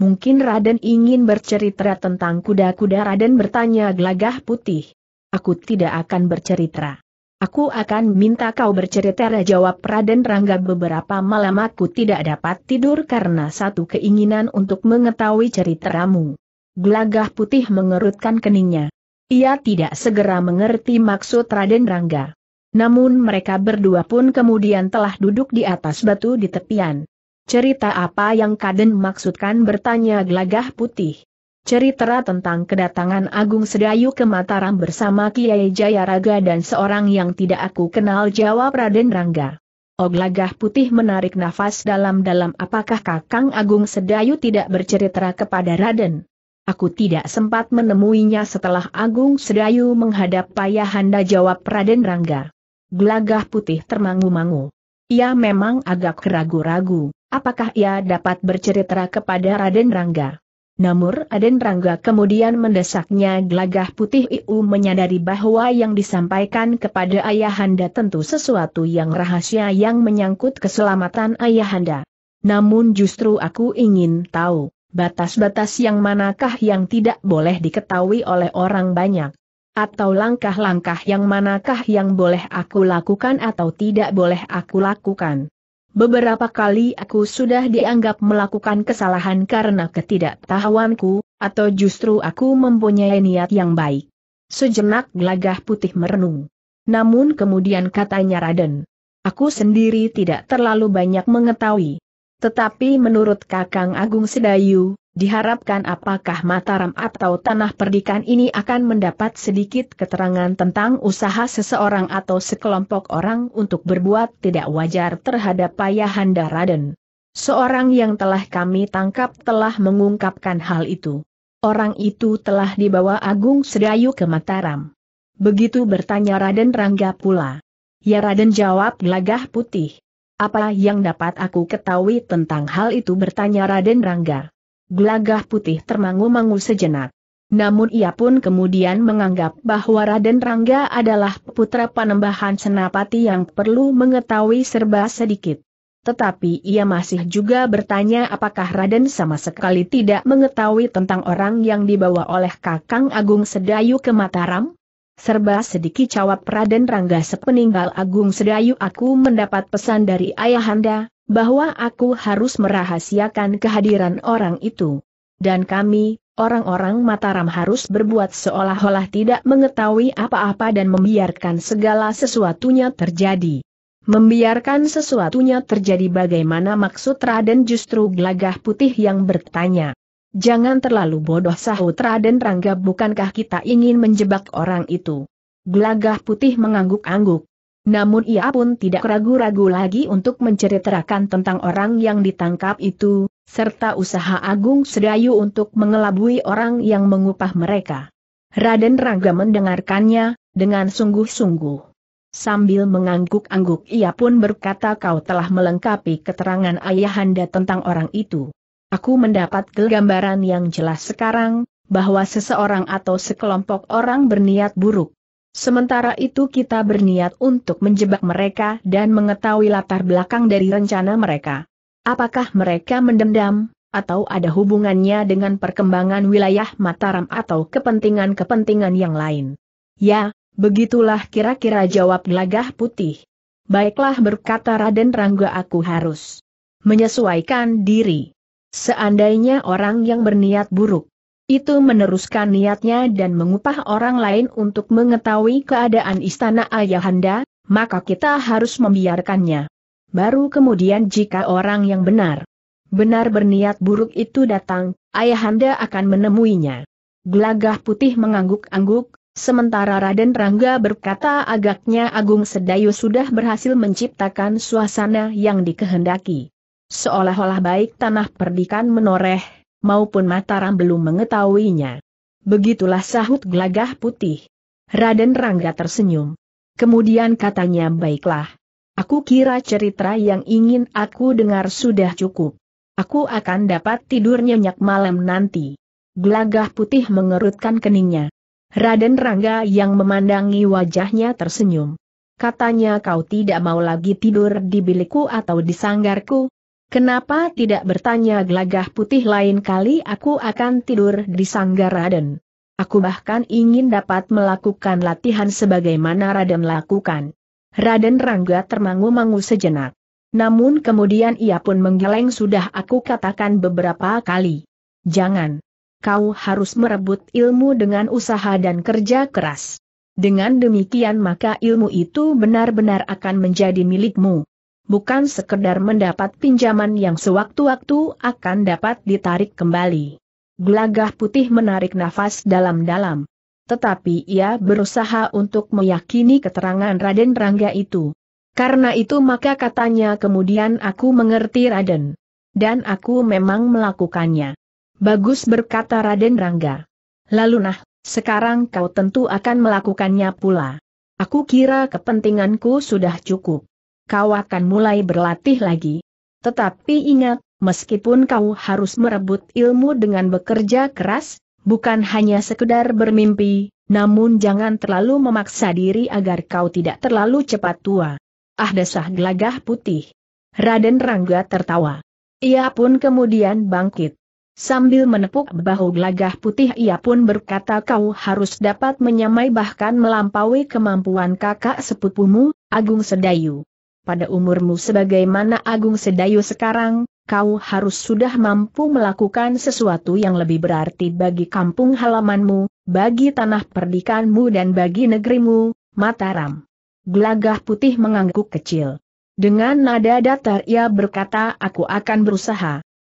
A: Mungkin Raden ingin bercerita tentang kuda-kuda Raden bertanya gelagah putih. Aku tidak akan bercerita. Aku akan minta kau bercerita jawab Raden Rangga beberapa malam aku tidak dapat tidur karena satu keinginan untuk mengetahui ceritamu. Glagah putih mengerutkan keningnya. Ia tidak segera mengerti maksud Raden Rangga. Namun mereka berdua pun kemudian telah duduk di atas batu di tepian. Cerita apa yang Kaden maksudkan bertanya Glagah putih. Cerita tentang kedatangan Agung Sedayu ke Mataram bersama Kiai Jayaraga dan seorang yang tidak aku kenal jawab Raden Rangga. Oglagah putih menarik nafas dalam-dalam apakah Kakang Agung Sedayu tidak bercerita kepada Raden. Aku tidak sempat menemuinya setelah Agung Sedayu menghadap Payahanda jawab Raden Rangga. Glagah putih termangu-mangu. Ia memang agak ragu-ragu, apakah ia dapat bercerita kepada Raden Rangga. Namun Aden Rangga kemudian mendesaknya gelagah putih Iu menyadari bahwa yang disampaikan kepada ayahanda tentu sesuatu yang rahasia yang menyangkut keselamatan ayahanda. Namun justru aku ingin tahu, batas-batas yang manakah yang tidak boleh diketahui oleh orang banyak? Atau langkah-langkah yang manakah yang boleh aku lakukan atau tidak boleh aku lakukan? Beberapa kali aku sudah dianggap melakukan kesalahan karena ketidaktahuanku, atau justru aku mempunyai niat yang baik. Sejenak gelagah putih merenung. Namun kemudian katanya Raden. Aku sendiri tidak terlalu banyak mengetahui. Tetapi menurut Kakang Agung Sedayu, diharapkan apakah Mataram atau Tanah Perdikan ini akan mendapat sedikit keterangan tentang usaha seseorang atau sekelompok orang untuk berbuat tidak wajar terhadap Payahanda Raden. Seorang yang telah kami tangkap telah mengungkapkan hal itu. Orang itu telah dibawa Agung Sedayu ke Mataram. Begitu bertanya Raden Rangga pula. Ya Raden jawab gelagah putih. Apa yang dapat aku ketahui tentang hal itu bertanya Raden Rangga. Gelagah putih termangu-mangu sejenak. Namun ia pun kemudian menganggap bahwa Raden Rangga adalah putra panembahan senapati yang perlu mengetahui serba sedikit. Tetapi ia masih juga bertanya apakah Raden sama sekali tidak mengetahui tentang orang yang dibawa oleh Kakang Agung Sedayu ke Mataram? Serba sedikit jawab Raden Rangga sepeninggal Agung Sedayu aku mendapat pesan dari ayahanda, bahwa aku harus merahasiakan kehadiran orang itu. Dan kami, orang-orang Mataram harus berbuat seolah-olah tidak mengetahui apa-apa dan membiarkan segala sesuatunya terjadi. Membiarkan sesuatunya terjadi bagaimana maksud Raden justru gelagah putih yang bertanya. Jangan terlalu bodoh sahut Raden Rangga bukankah kita ingin menjebak orang itu. Gelagah putih mengangguk-angguk. Namun ia pun tidak ragu-ragu lagi untuk menceritakan tentang orang yang ditangkap itu, serta usaha Agung Sedayu untuk mengelabui orang yang mengupah mereka. Raden Rangga mendengarkannya, dengan sungguh-sungguh. Sambil mengangguk-angguk ia pun berkata kau telah melengkapi keterangan ayahanda tentang orang itu. Aku mendapat gambaran yang jelas sekarang, bahwa seseorang atau sekelompok orang berniat buruk. Sementara itu kita berniat untuk menjebak mereka dan mengetahui latar belakang dari rencana mereka. Apakah mereka mendendam, atau ada hubungannya dengan perkembangan wilayah Mataram atau kepentingan-kepentingan yang lain? Ya, begitulah kira-kira jawab Lagah Putih. Baiklah berkata Raden Rangga aku harus menyesuaikan diri. Seandainya orang yang berniat buruk itu meneruskan niatnya dan mengupah orang lain untuk mengetahui keadaan istana Ayahanda, maka kita harus membiarkannya. Baru kemudian jika orang yang benar, benar berniat buruk itu datang, Ayahanda akan menemuinya. Gelagah putih mengangguk-angguk, sementara Raden Rangga berkata agaknya Agung Sedayu sudah berhasil menciptakan suasana yang dikehendaki. Seolah-olah baik tanah perdikan menoreh, maupun Mataram belum mengetahuinya. Begitulah sahut glagah putih. Raden Rangga tersenyum. Kemudian katanya baiklah. Aku kira cerita yang ingin aku dengar sudah cukup. Aku akan dapat tidur nyenyak malam nanti. Glagah putih mengerutkan keningnya. Raden Rangga yang memandangi wajahnya tersenyum. Katanya kau tidak mau lagi tidur di bilikku atau di sanggarku? Kenapa tidak bertanya gelagah putih lain kali aku akan tidur di sanggar Raden? Aku bahkan ingin dapat melakukan latihan sebagaimana Raden lakukan. Raden Rangga termangu-mangu sejenak. Namun kemudian ia pun menggeleng sudah aku katakan beberapa kali. Jangan. Kau harus merebut ilmu dengan usaha dan kerja keras. Dengan demikian maka ilmu itu benar-benar akan menjadi milikmu bukan sekedar mendapat pinjaman yang sewaktu-waktu akan dapat ditarik kembali. Gelagah putih menarik nafas dalam-dalam. Tetapi ia berusaha untuk meyakini keterangan Raden Rangga itu. Karena itu maka katanya kemudian aku mengerti Raden. Dan aku memang melakukannya. Bagus berkata Raden Rangga. Lalu nah, sekarang kau tentu akan melakukannya pula. Aku kira kepentinganku sudah cukup kau akan mulai berlatih lagi. Tetapi ingat, meskipun kau harus merebut ilmu dengan bekerja keras, bukan hanya sekedar bermimpi, namun jangan terlalu memaksa diri agar kau tidak terlalu cepat tua. Ah desah gelagah putih. Raden Rangga tertawa. Ia pun kemudian bangkit. Sambil menepuk bahu gelagah putih ia pun berkata kau harus dapat menyamai bahkan melampaui kemampuan kakak sepupumu, Agung Sedayu pada umurmu sebagaimana Agung Sedayu sekarang, kau harus sudah mampu melakukan sesuatu yang lebih berarti bagi kampung halamanmu, bagi tanah perdikanmu dan bagi negerimu, Mataram. Gelagah putih mengangguk kecil. Dengan nada datar ia berkata aku akan berusaha.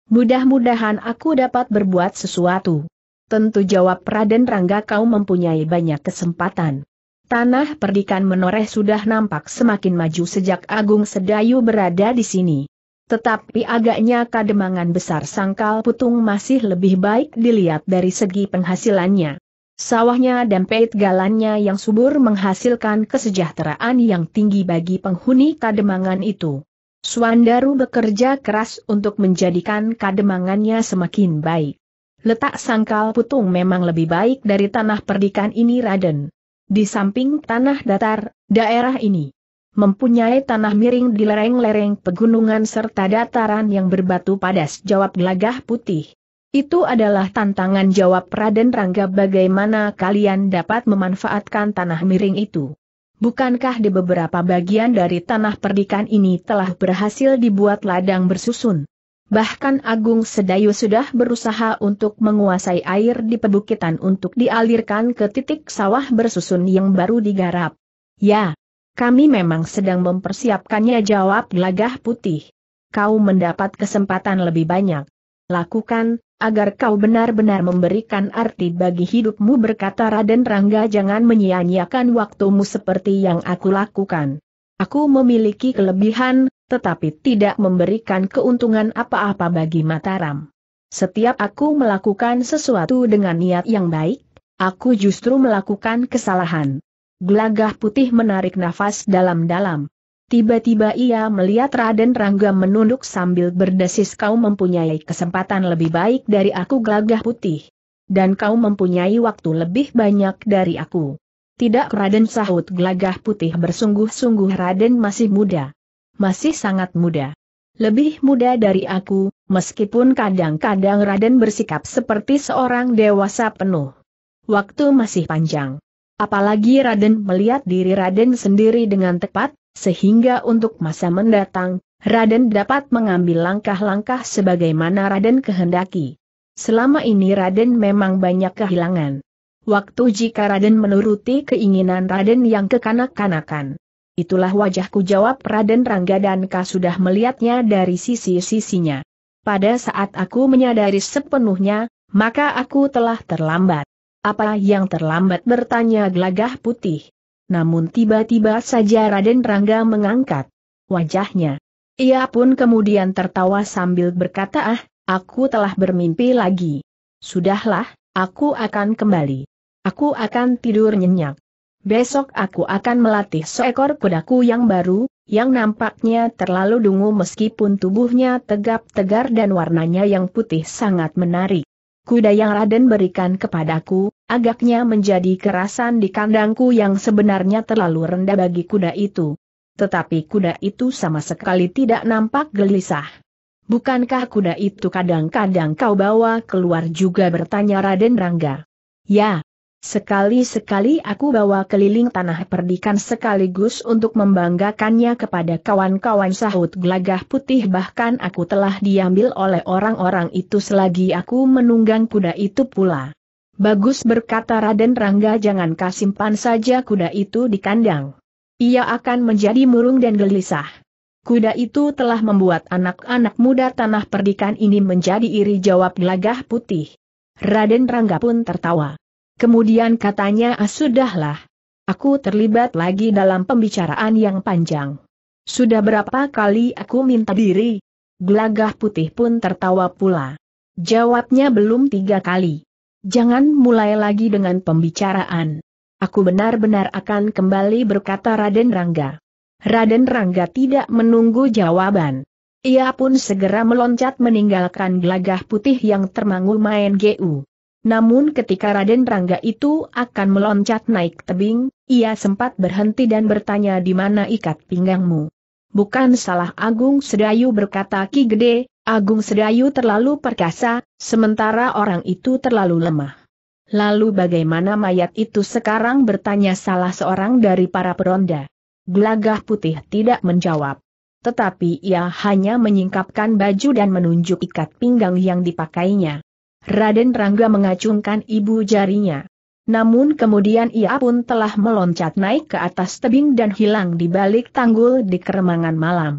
A: Mudah-mudahan aku dapat berbuat sesuatu. Tentu jawab Raden Rangga kau mempunyai banyak kesempatan. Tanah perdikan menoreh sudah nampak semakin maju sejak Agung Sedayu berada di sini. Tetapi agaknya kademangan besar sangkal putung masih lebih baik dilihat dari segi penghasilannya. Sawahnya dan peit galannya yang subur menghasilkan kesejahteraan yang tinggi bagi penghuni kademangan itu. Suandaru bekerja keras untuk menjadikan kademangannya semakin baik. Letak sangkal putung memang lebih baik dari tanah perdikan ini Raden. Di samping tanah datar, daerah ini mempunyai tanah miring di lereng-lereng pegunungan serta dataran yang berbatu padas jawab gelagah putih. Itu adalah tantangan jawab Raden Rangga bagaimana kalian dapat memanfaatkan tanah miring itu. Bukankah di beberapa bagian dari tanah perdikan ini telah berhasil dibuat ladang bersusun? Bahkan Agung Sedayu sudah berusaha untuk menguasai air di pebukitan untuk dialirkan ke titik sawah bersusun yang baru digarap. Ya, kami memang sedang mempersiapkannya jawab Gelagah Putih. Kau mendapat kesempatan lebih banyak. Lakukan, agar kau benar-benar memberikan arti bagi hidupmu berkata Raden Rangga jangan menyia-nyiakan waktumu seperti yang aku lakukan. Aku memiliki kelebihan, tetapi tidak memberikan keuntungan apa-apa bagi Mataram. Setiap aku melakukan sesuatu dengan niat yang baik, aku justru melakukan kesalahan. Gelagah putih menarik nafas dalam-dalam. Tiba-tiba ia melihat Raden Rangga menunduk sambil berdesis kau mempunyai kesempatan lebih baik dari aku gelagah putih. Dan kau mempunyai waktu lebih banyak dari aku. Tidak Raden sahut gelagah putih bersungguh-sungguh Raden masih muda masih sangat muda. Lebih muda dari aku, meskipun kadang-kadang Raden bersikap seperti seorang dewasa penuh. Waktu masih panjang. Apalagi Raden melihat diri Raden sendiri dengan tepat, sehingga untuk masa mendatang, Raden dapat mengambil langkah-langkah sebagaimana Raden kehendaki. Selama ini Raden memang banyak kehilangan. Waktu jika Raden menuruti keinginan Raden yang kekanak-kanakan Itulah wajahku jawab Raden Rangga dan kau sudah melihatnya dari sisi-sisinya. Pada saat aku menyadari sepenuhnya, maka aku telah terlambat. Apa yang terlambat bertanya gelagah putih. Namun tiba-tiba saja Raden Rangga mengangkat wajahnya. Ia pun kemudian tertawa sambil berkata ah, aku telah bermimpi lagi. Sudahlah, aku akan kembali. Aku akan tidur nyenyak. Besok aku akan melatih seekor kudaku yang baru, yang nampaknya terlalu dungu meskipun tubuhnya tegap-tegar dan warnanya yang putih sangat menarik. Kuda yang Raden berikan kepadaku, agaknya menjadi kerasan di kandangku yang sebenarnya terlalu rendah bagi kuda itu. Tetapi kuda itu sama sekali tidak nampak gelisah. Bukankah kuda itu kadang-kadang kau bawa keluar juga bertanya Raden Rangga? Ya, Sekali-sekali aku bawa keliling tanah perdikan sekaligus untuk membanggakannya kepada kawan-kawan sahut gelagah putih bahkan aku telah diambil oleh orang-orang itu selagi aku menunggang kuda itu pula. Bagus berkata Raden Rangga jangan kasimpan saja kuda itu di kandang. Ia akan menjadi murung dan gelisah. Kuda itu telah membuat anak-anak muda tanah perdikan ini menjadi iri jawab gelagah putih. Raden Rangga pun tertawa. Kemudian katanya ah, sudahlah. Aku terlibat lagi dalam pembicaraan yang panjang. Sudah berapa kali aku minta diri? Gelagah putih pun tertawa pula. Jawabnya belum tiga kali. Jangan mulai lagi dengan pembicaraan. Aku benar-benar akan kembali berkata Raden Rangga. Raden Rangga tidak menunggu jawaban. Ia pun segera meloncat meninggalkan gelagah putih yang termangu main GU. Namun ketika Raden Rangga itu akan meloncat naik tebing, ia sempat berhenti dan bertanya di mana ikat pinggangmu. Bukan salah Agung Sedayu berkata Ki Gede, Agung Sedayu terlalu perkasa, sementara orang itu terlalu lemah. Lalu bagaimana mayat itu sekarang bertanya salah seorang dari para peronda. Gelagah putih tidak menjawab. Tetapi ia hanya menyingkapkan baju dan menunjuk ikat pinggang yang dipakainya. Raden Rangga mengacungkan ibu jarinya. Namun kemudian ia pun telah meloncat naik ke atas tebing dan hilang di balik tanggul di keremangan malam.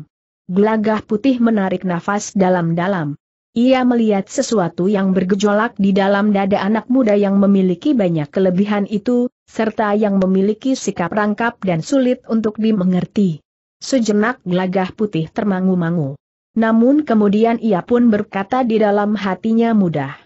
A: Gelagah putih menarik nafas dalam-dalam. Ia melihat sesuatu yang bergejolak di dalam dada anak muda yang memiliki banyak kelebihan itu, serta yang memiliki sikap rangkap dan sulit untuk dimengerti. Sejenak gelagah putih termangu-mangu. Namun kemudian ia pun berkata di dalam hatinya mudah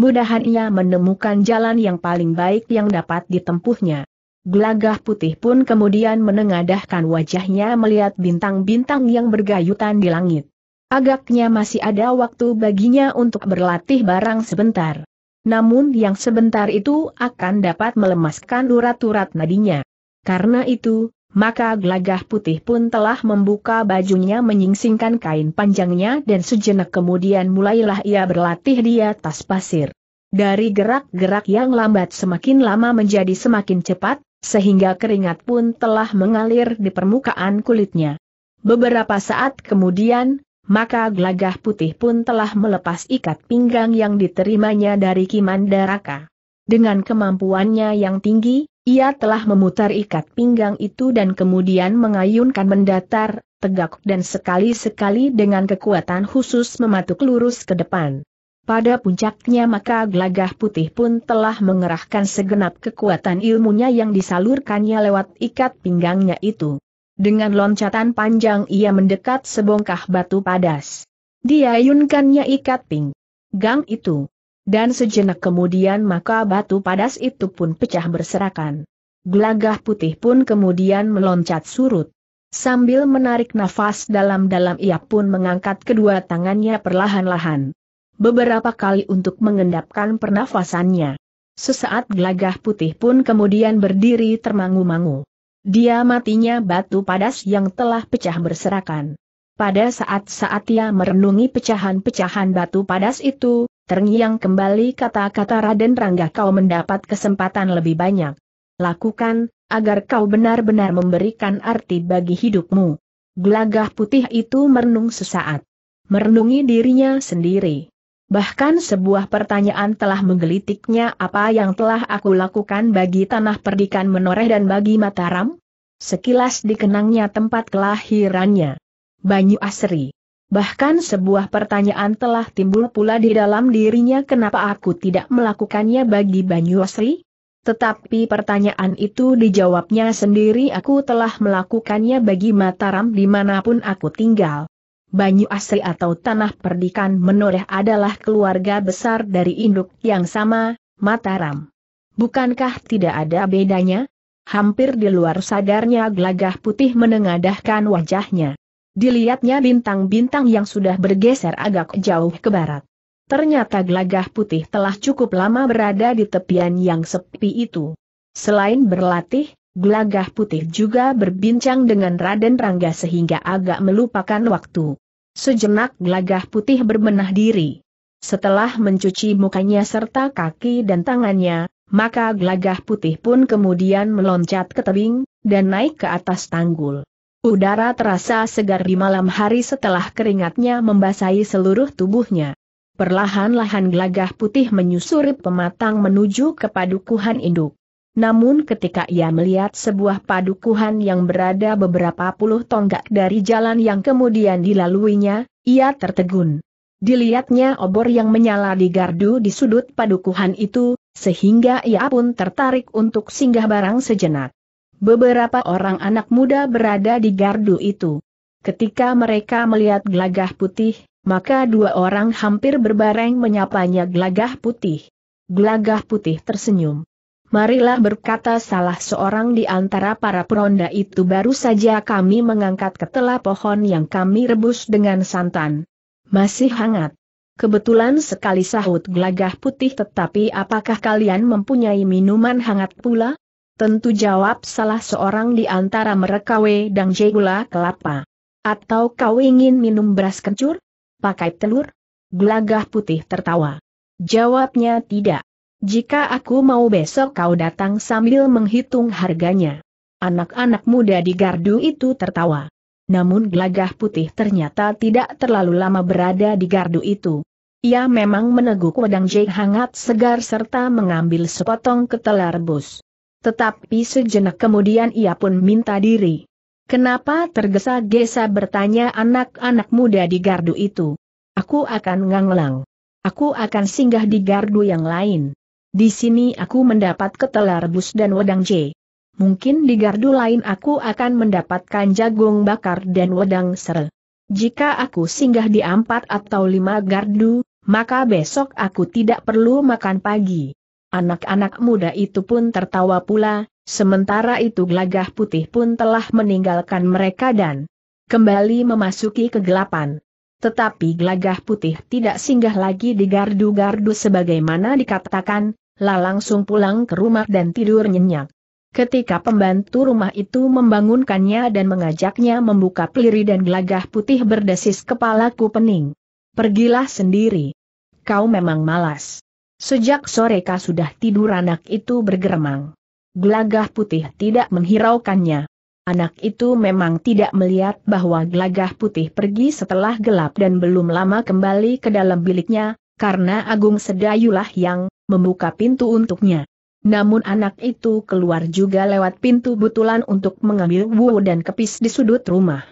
A: mudahan ia menemukan jalan yang paling baik yang dapat ditempuhnya. Gelagah putih pun kemudian menengadahkan wajahnya melihat bintang-bintang yang bergayutan di langit. Agaknya masih ada waktu baginya untuk berlatih barang sebentar. Namun yang sebentar itu akan dapat melemaskan urat-urat nadinya. Karena itu, maka glagah putih pun telah membuka bajunya menyingsingkan kain panjangnya dan sejenak kemudian mulailah ia berlatih di atas pasir. Dari gerak-gerak yang lambat semakin lama menjadi semakin cepat, sehingga keringat pun telah mengalir di permukaan kulitnya. Beberapa saat kemudian, maka glagah putih pun telah melepas ikat pinggang yang diterimanya dari Kimandaraka. Dengan kemampuannya yang tinggi, ia telah memutar ikat pinggang itu dan kemudian mengayunkan mendatar, tegak dan sekali-sekali dengan kekuatan khusus mematuk lurus ke depan. Pada puncaknya maka gelagah putih pun telah mengerahkan segenap kekuatan ilmunya yang disalurkannya lewat ikat pinggangnya itu. Dengan loncatan panjang ia mendekat sebongkah batu padas. Diayunkannya ikat pinggang itu. Dan sejenak kemudian maka batu padas itu pun pecah berserakan. Gelagah putih pun kemudian meloncat surut. Sambil menarik nafas dalam-dalam ia pun mengangkat kedua tangannya perlahan-lahan. Beberapa kali untuk mengendapkan pernafasannya. Sesaat gelagah putih pun kemudian berdiri termangu-mangu. Dia matinya batu padas yang telah pecah berserakan. Pada saat-saat ia merenungi pecahan-pecahan batu padas itu, Terngiang kembali kata-kata Raden Rangga kau mendapat kesempatan lebih banyak. Lakukan, agar kau benar-benar memberikan arti bagi hidupmu. Gelagah putih itu merenung sesaat. Merenungi dirinya sendiri. Bahkan sebuah pertanyaan telah menggelitiknya apa yang telah aku lakukan bagi tanah perdikan menoreh dan bagi Mataram? Sekilas dikenangnya tempat kelahirannya. Banyu Asri. Bahkan sebuah pertanyaan telah timbul pula di dalam dirinya kenapa aku tidak melakukannya bagi Banyuasri? Tetapi pertanyaan itu dijawabnya sendiri aku telah melakukannya bagi Mataram dimanapun aku tinggal. Banyu Asri atau Tanah Perdikan Menoreh adalah keluarga besar dari induk yang sama, Mataram. Bukankah tidak ada bedanya? Hampir di luar sadarnya gelagah putih menengadahkan wajahnya dilihatnya bintang-bintang yang sudah bergeser agak jauh ke barat. Ternyata gelagah putih telah cukup lama berada di tepian yang sepi itu. Selain berlatih, gelagah putih juga berbincang dengan Raden Rangga sehingga agak melupakan waktu. Sejenak gelagah putih berbenah diri. Setelah mencuci mukanya serta kaki dan tangannya, maka gelagah putih pun kemudian meloncat ke tebing, dan naik ke atas tanggul. Udara terasa segar di malam hari setelah keringatnya membasahi seluruh tubuhnya. Perlahan-lahan gelagah putih menyusuri pematang menuju ke padukuhan induk. Namun ketika ia melihat sebuah padukuhan yang berada beberapa puluh tonggak dari jalan yang kemudian dilaluinya, ia tertegun. Dilihatnya obor yang menyala di gardu di sudut padukuhan itu, sehingga ia pun tertarik untuk singgah barang sejenak. Beberapa orang anak muda berada di gardu itu. Ketika mereka melihat gelagah putih, maka dua orang hampir berbareng menyapanya gelagah putih. Gelagah putih tersenyum. Marilah berkata salah seorang di antara para peronda itu baru saja kami mengangkat ketela pohon yang kami rebus dengan santan. Masih hangat. Kebetulan sekali sahut gelagah putih tetapi apakah kalian mempunyai minuman hangat pula? Tentu jawab salah seorang di antara mereka dan wedang gula kelapa. Atau kau ingin minum beras kencur? Pakai telur? Gelagah putih tertawa. Jawabnya tidak. Jika aku mau besok kau datang sambil menghitung harganya. Anak-anak muda di gardu itu tertawa. Namun gelagah putih ternyata tidak terlalu lama berada di gardu itu. Ia memang meneguk wedang jai hangat segar serta mengambil sepotong ketela rebus. Tetapi sejenak kemudian ia pun minta diri. Kenapa tergesa-gesa bertanya anak-anak muda di gardu itu? Aku akan nganglang. Aku akan singgah di gardu yang lain. Di sini aku mendapat ketelar rebus dan wedang C. Mungkin di gardu lain aku akan mendapatkan jagung bakar dan wedang ser. Jika aku singgah di empat atau lima gardu, maka besok aku tidak perlu makan pagi. Anak-anak muda itu pun tertawa pula, sementara itu Glagah putih pun telah meninggalkan mereka dan kembali memasuki kegelapan. Tetapi Glagah putih tidak singgah lagi di gardu-gardu sebagaimana dikatakan, lah langsung pulang ke rumah dan tidur nyenyak. Ketika pembantu rumah itu membangunkannya dan mengajaknya membuka peliri dan gelagah putih berdesis kepalaku pening. Pergilah sendiri. Kau memang malas. Sejak sore kah sudah tidur anak itu bergeremang. Gelagah putih tidak menghiraukannya. Anak itu memang tidak melihat bahwa gelagah putih pergi setelah gelap dan belum lama kembali ke dalam biliknya, karena Agung Sedayulah yang membuka pintu untuknya. Namun anak itu keluar juga lewat pintu butulan untuk mengambil wuh dan kepis di sudut rumah.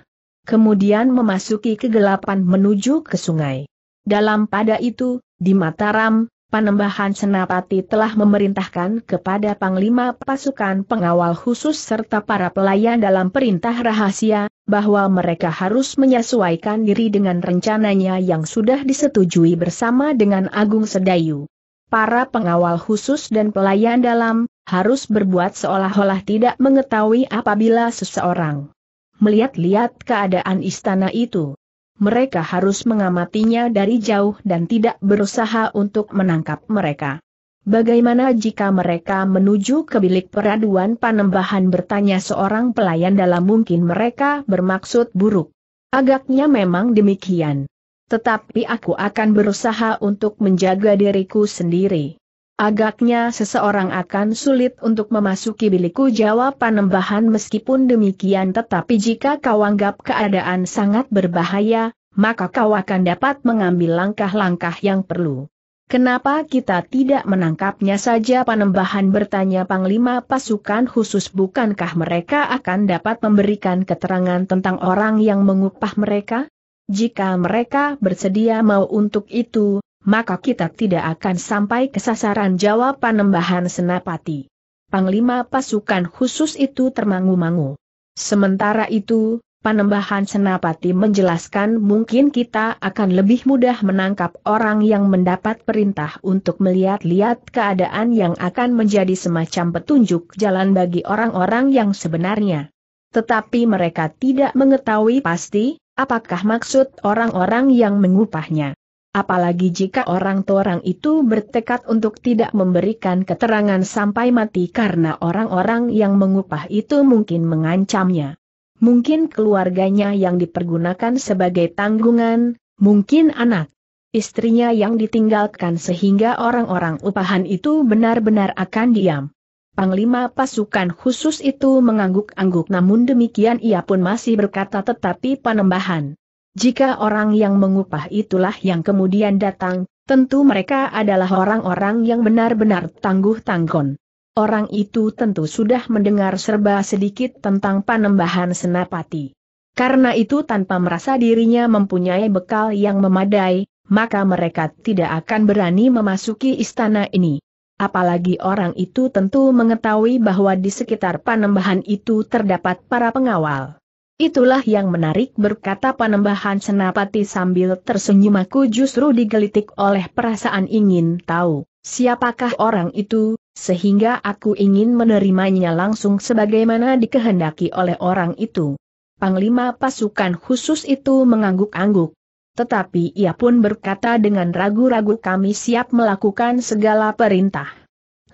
A: Kemudian memasuki kegelapan menuju ke sungai. Dalam pada itu, di Mataram, Panembahan Senapati telah memerintahkan kepada Panglima pasukan pengawal khusus serta para pelayan dalam perintah rahasia, bahwa mereka harus menyesuaikan diri dengan rencananya yang sudah disetujui bersama dengan Agung Sedayu. Para pengawal khusus dan pelayan dalam, harus berbuat seolah-olah tidak mengetahui apabila seseorang melihat-lihat keadaan istana itu mereka harus mengamatinya dari jauh dan tidak berusaha untuk menangkap mereka. Bagaimana jika mereka menuju ke bilik peraduan panembahan bertanya seorang pelayan dalam mungkin mereka bermaksud buruk. Agaknya memang demikian. Tetapi aku akan berusaha untuk menjaga diriku sendiri. Agaknya seseorang akan sulit untuk memasuki bilikku jawab Panembahan meskipun demikian tetapi jika kau anggap keadaan sangat berbahaya, maka kau akan dapat mengambil langkah-langkah yang perlu. Kenapa kita tidak menangkapnya saja Panembahan bertanya Panglima pasukan khusus bukankah mereka akan dapat memberikan keterangan tentang orang yang mengupah mereka? Jika mereka bersedia mau untuk itu, maka kita tidak akan sampai ke sasaran jawab panembahan senapati. Panglima pasukan khusus itu termangu-mangu. Sementara itu, panembahan senapati menjelaskan mungkin kita akan lebih mudah menangkap orang yang mendapat perintah untuk melihat-lihat keadaan yang akan menjadi semacam petunjuk jalan bagi orang-orang yang sebenarnya. Tetapi mereka tidak mengetahui pasti, apakah maksud orang-orang yang mengupahnya apalagi jika orang-orang itu bertekad untuk tidak memberikan keterangan sampai mati karena orang-orang yang mengupah itu mungkin mengancamnya. Mungkin keluarganya yang dipergunakan sebagai tanggungan, mungkin anak, istrinya yang ditinggalkan sehingga orang-orang upahan itu benar-benar akan diam. Panglima pasukan khusus itu mengangguk-angguk namun demikian ia pun masih berkata tetapi penembahan jika orang yang mengupah itulah yang kemudian datang, tentu mereka adalah orang-orang yang benar-benar tangguh tanggon. Orang itu tentu sudah mendengar serba sedikit tentang panembahan senapati. Karena itu tanpa merasa dirinya mempunyai bekal yang memadai, maka mereka tidak akan berani memasuki istana ini. Apalagi orang itu tentu mengetahui bahwa di sekitar panembahan itu terdapat para pengawal. Itulah yang menarik berkata panembahan senapati sambil tersenyum aku justru digelitik oleh perasaan ingin tahu siapakah orang itu, sehingga aku ingin menerimanya langsung sebagaimana dikehendaki oleh orang itu. Panglima pasukan khusus itu mengangguk-angguk. Tetapi ia pun berkata dengan ragu-ragu kami siap melakukan segala perintah.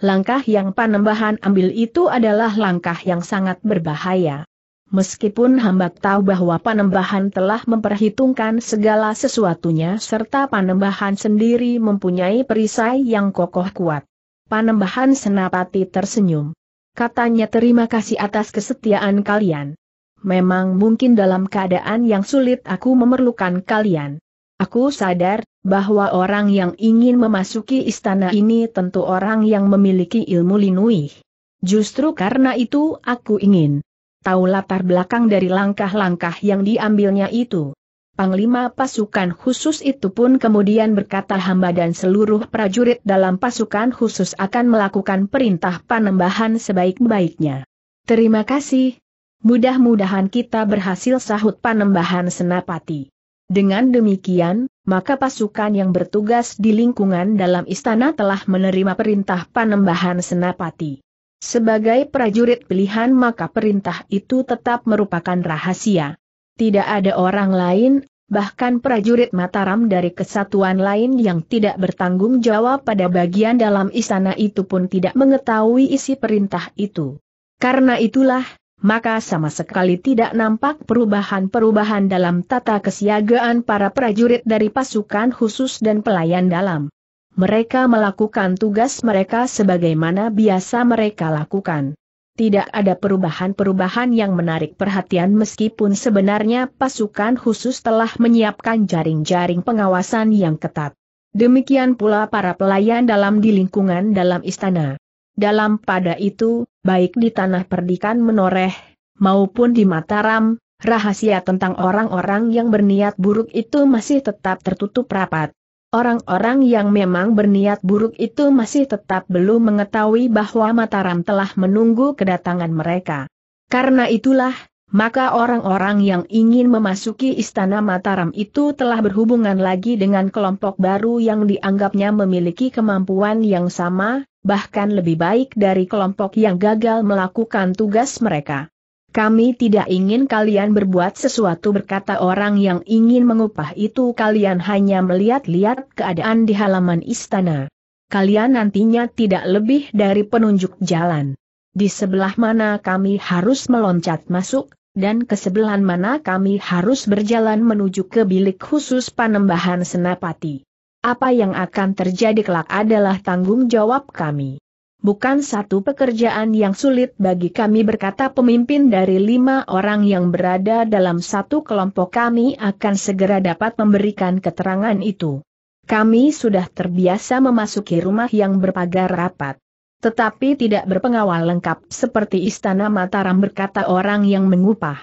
A: Langkah yang panembahan ambil itu adalah langkah yang sangat berbahaya meskipun hamba tahu bahwa Panembahan telah memperhitungkan segala sesuatunya serta Panembahan sendiri mempunyai perisai yang kokoh kuat. Panembahan Senapati tersenyum. Katanya terima kasih atas kesetiaan kalian. Memang mungkin dalam keadaan yang sulit aku memerlukan kalian. Aku sadar, bahwa orang yang ingin memasuki istana ini tentu orang yang memiliki ilmu linuih. Justru karena itu aku ingin tahu latar belakang dari langkah-langkah yang diambilnya itu. Panglima pasukan khusus itu pun kemudian berkata hamba dan seluruh prajurit dalam pasukan khusus akan melakukan perintah panembahan sebaik-baiknya. Terima kasih. Mudah-mudahan kita berhasil sahut panembahan senapati. Dengan demikian, maka pasukan yang bertugas di lingkungan dalam istana telah menerima perintah panembahan senapati. Sebagai prajurit pilihan maka perintah itu tetap merupakan rahasia. Tidak ada orang lain, bahkan prajurit Mataram dari kesatuan lain yang tidak bertanggung jawab pada bagian dalam istana itu pun tidak mengetahui isi perintah itu. Karena itulah, maka sama sekali tidak nampak perubahan-perubahan dalam tata kesiagaan para prajurit dari pasukan khusus dan pelayan dalam. Mereka melakukan tugas mereka sebagaimana biasa mereka lakukan. Tidak ada perubahan-perubahan yang menarik perhatian meskipun sebenarnya pasukan khusus telah menyiapkan jaring-jaring pengawasan yang ketat. Demikian pula para pelayan dalam di lingkungan dalam istana. Dalam pada itu, baik di tanah perdikan menoreh, maupun di Mataram, rahasia tentang orang-orang yang berniat buruk itu masih tetap tertutup rapat. Orang-orang yang memang berniat buruk itu masih tetap belum mengetahui bahwa Mataram telah menunggu kedatangan mereka. Karena itulah, maka orang-orang yang ingin memasuki istana Mataram itu telah berhubungan lagi dengan kelompok baru yang dianggapnya memiliki kemampuan yang sama, bahkan lebih baik dari kelompok yang gagal melakukan tugas mereka. Kami tidak ingin kalian berbuat sesuatu berkata orang yang ingin mengupah itu kalian hanya melihat-lihat keadaan di halaman istana. Kalian nantinya tidak lebih dari penunjuk jalan. Di sebelah mana kami harus meloncat masuk, dan ke sebelah mana kami harus berjalan menuju ke bilik khusus panembahan senapati. Apa yang akan terjadi kelak adalah tanggung jawab kami bukan satu pekerjaan yang sulit bagi kami berkata pemimpin dari lima orang yang berada dalam satu kelompok kami akan segera dapat memberikan keterangan itu. Kami sudah terbiasa memasuki rumah yang berpagar rapat. Tetapi tidak berpengawal lengkap seperti Istana Mataram berkata orang yang mengupah.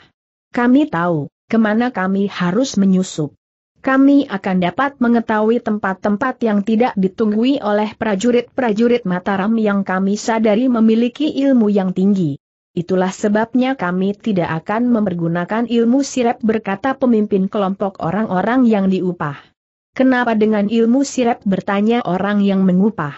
A: Kami tahu, kemana kami harus menyusup kami akan dapat mengetahui tempat-tempat yang tidak ditunggui oleh prajurit-prajurit Mataram yang kami sadari memiliki ilmu yang tinggi. Itulah sebabnya kami tidak akan mempergunakan ilmu sirep berkata pemimpin kelompok orang-orang yang diupah. Kenapa dengan ilmu sirep bertanya orang yang mengupah?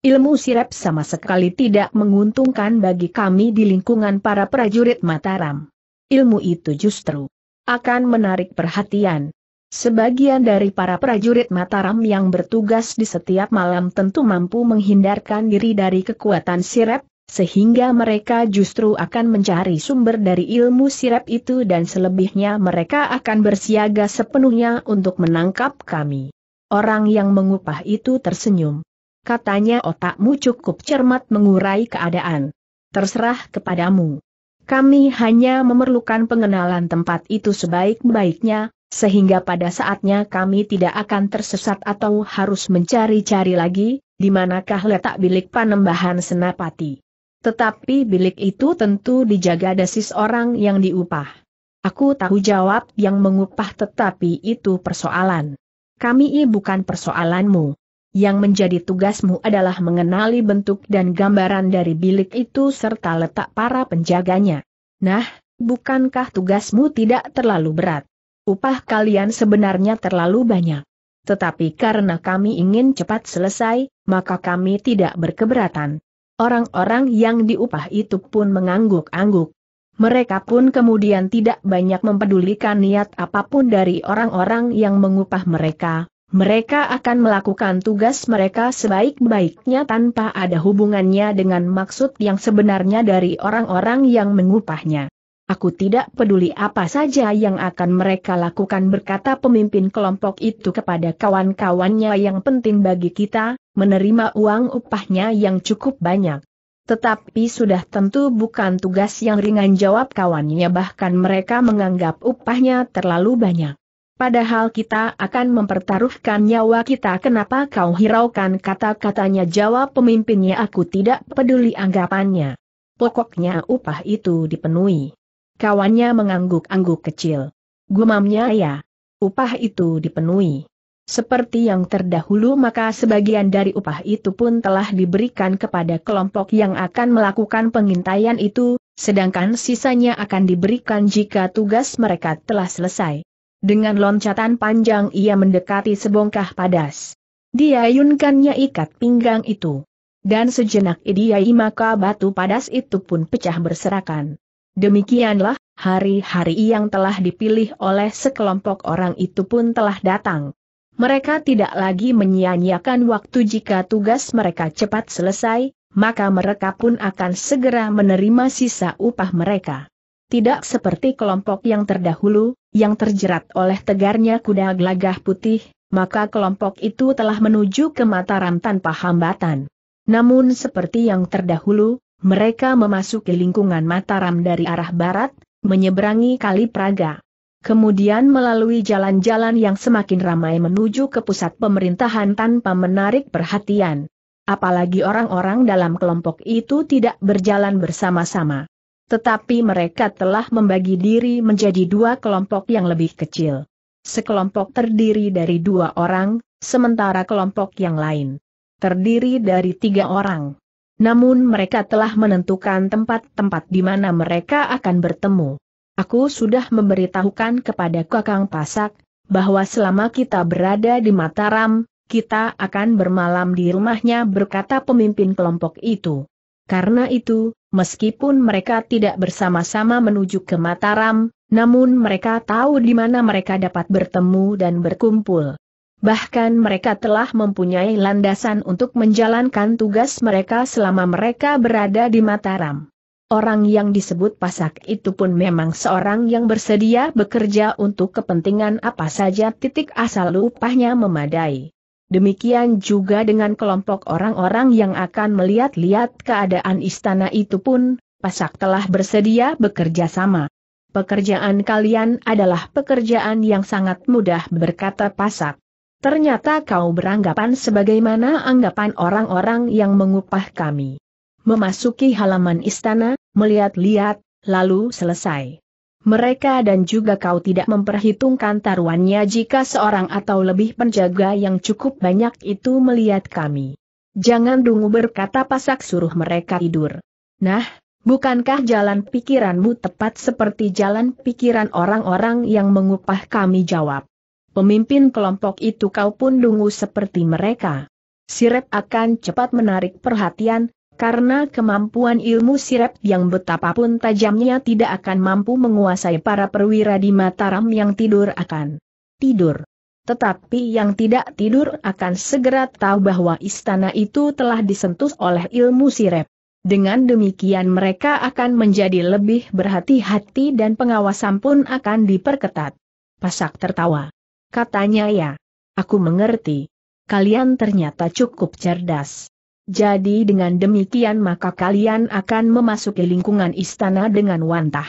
A: Ilmu sirep sama sekali tidak menguntungkan bagi kami di lingkungan para prajurit Mataram. Ilmu itu justru akan menarik perhatian. Sebagian dari para prajurit Mataram yang bertugas di setiap malam tentu mampu menghindarkan diri dari kekuatan sirep, sehingga mereka justru akan mencari sumber dari ilmu sirep itu dan selebihnya mereka akan bersiaga sepenuhnya untuk menangkap kami. Orang yang mengupah itu tersenyum. Katanya otakmu cukup cermat mengurai keadaan. Terserah kepadamu. Kami hanya memerlukan pengenalan tempat itu sebaik-baiknya, sehingga pada saatnya kami tidak akan tersesat atau harus mencari-cari lagi, di manakah letak bilik panembahan senapati. Tetapi bilik itu tentu dijaga desis orang yang diupah. Aku tahu jawab yang mengupah tetapi itu persoalan. Kami bukan persoalanmu. Yang menjadi tugasmu adalah mengenali bentuk dan gambaran dari bilik itu serta letak para penjaganya. Nah, bukankah tugasmu tidak terlalu berat? Upah kalian sebenarnya terlalu banyak. Tetapi karena kami ingin cepat selesai, maka kami tidak berkeberatan. Orang-orang yang diupah itu pun mengangguk-angguk. Mereka pun kemudian tidak banyak mempedulikan niat apapun dari orang-orang yang mengupah mereka. Mereka akan melakukan tugas mereka sebaik-baiknya tanpa ada hubungannya dengan maksud yang sebenarnya dari orang-orang yang mengupahnya. Aku tidak peduli apa saja yang akan mereka lakukan berkata pemimpin kelompok itu kepada kawan-kawannya yang penting bagi kita, menerima uang upahnya yang cukup banyak. Tetapi sudah tentu bukan tugas yang ringan jawab kawannya bahkan mereka menganggap upahnya terlalu banyak. Padahal kita akan mempertaruhkan nyawa kita kenapa kau hiraukan kata-katanya jawab pemimpinnya aku tidak peduli anggapannya. Pokoknya upah itu dipenuhi. Kawannya mengangguk-angguk kecil. Gumamnya ya. Upah itu dipenuhi. Seperti yang terdahulu maka sebagian dari upah itu pun telah diberikan kepada kelompok yang akan melakukan pengintaian itu, sedangkan sisanya akan diberikan jika tugas mereka telah selesai. Dengan loncatan panjang ia mendekati sebongkah padas. Dia yunkannya ikat pinggang itu. Dan sejenak idiai maka batu padas itu pun pecah berserakan. Demikianlah, hari-hari yang telah dipilih oleh sekelompok orang itu pun telah datang. Mereka tidak lagi menyia-nyiakan waktu jika tugas mereka cepat selesai, maka mereka pun akan segera menerima sisa upah mereka. Tidak seperti kelompok yang terdahulu, yang terjerat oleh tegarnya kuda gelagah putih, maka kelompok itu telah menuju ke Mataram tanpa hambatan. Namun seperti yang terdahulu, mereka memasuki lingkungan Mataram dari arah barat, menyeberangi Kali Praga. Kemudian melalui jalan-jalan yang semakin ramai menuju ke pusat pemerintahan tanpa menarik perhatian. Apalagi orang-orang dalam kelompok itu tidak berjalan bersama-sama. Tetapi mereka telah membagi diri menjadi dua kelompok yang lebih kecil. Sekelompok terdiri dari dua orang, sementara kelompok yang lain terdiri dari tiga orang. Namun mereka telah menentukan tempat-tempat di mana mereka akan bertemu. Aku sudah memberitahukan kepada Kakang Pasak, bahwa selama kita berada di Mataram, kita akan bermalam di rumahnya berkata pemimpin kelompok itu. Karena itu, meskipun mereka tidak bersama-sama menuju ke Mataram, namun mereka tahu di mana mereka dapat bertemu dan berkumpul bahkan mereka telah mempunyai landasan untuk menjalankan tugas mereka selama mereka berada di Mataram. Orang yang disebut pasak itu pun memang seorang yang bersedia bekerja untuk kepentingan apa saja titik asal upahnya memadai. Demikian juga dengan kelompok orang-orang yang akan melihat-lihat keadaan istana itu pun, pasak telah bersedia bekerja sama. Pekerjaan kalian adalah pekerjaan yang sangat mudah berkata pasak. Ternyata kau beranggapan sebagaimana anggapan orang-orang yang mengupah kami. Memasuki halaman istana, melihat-lihat, lalu selesai. Mereka dan juga kau tidak memperhitungkan taruhannya jika seorang atau lebih penjaga yang cukup banyak itu melihat kami. Jangan dungu berkata pasak suruh mereka tidur. Nah, bukankah jalan pikiranmu tepat seperti jalan pikiran orang-orang yang mengupah kami jawab. Pemimpin kelompok itu kau pun dungu seperti mereka. Sirep akan cepat menarik perhatian, karena kemampuan ilmu sirep yang betapapun tajamnya tidak akan mampu menguasai para perwira di Mataram yang tidur akan tidur. Tetapi yang tidak tidur akan segera tahu bahwa istana itu telah disentuh oleh ilmu sirep. Dengan demikian mereka akan menjadi lebih berhati-hati dan pengawasan pun akan diperketat. Pasak tertawa katanya ya. Aku mengerti. Kalian ternyata cukup cerdas. Jadi dengan demikian maka kalian akan memasuki lingkungan istana dengan wantah.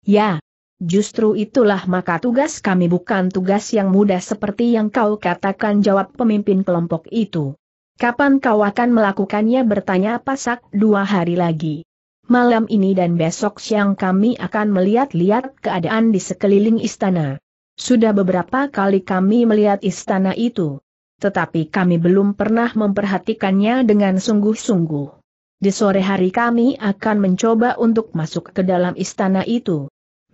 A: Ya, justru itulah maka tugas kami bukan tugas yang mudah seperti yang kau katakan jawab pemimpin kelompok itu. Kapan kau akan melakukannya bertanya pasak dua hari lagi. Malam ini dan besok siang kami akan melihat-lihat keadaan di sekeliling istana. Sudah beberapa kali kami melihat istana itu. Tetapi kami belum pernah memperhatikannya dengan sungguh-sungguh. Di sore hari kami akan mencoba untuk masuk ke dalam istana itu.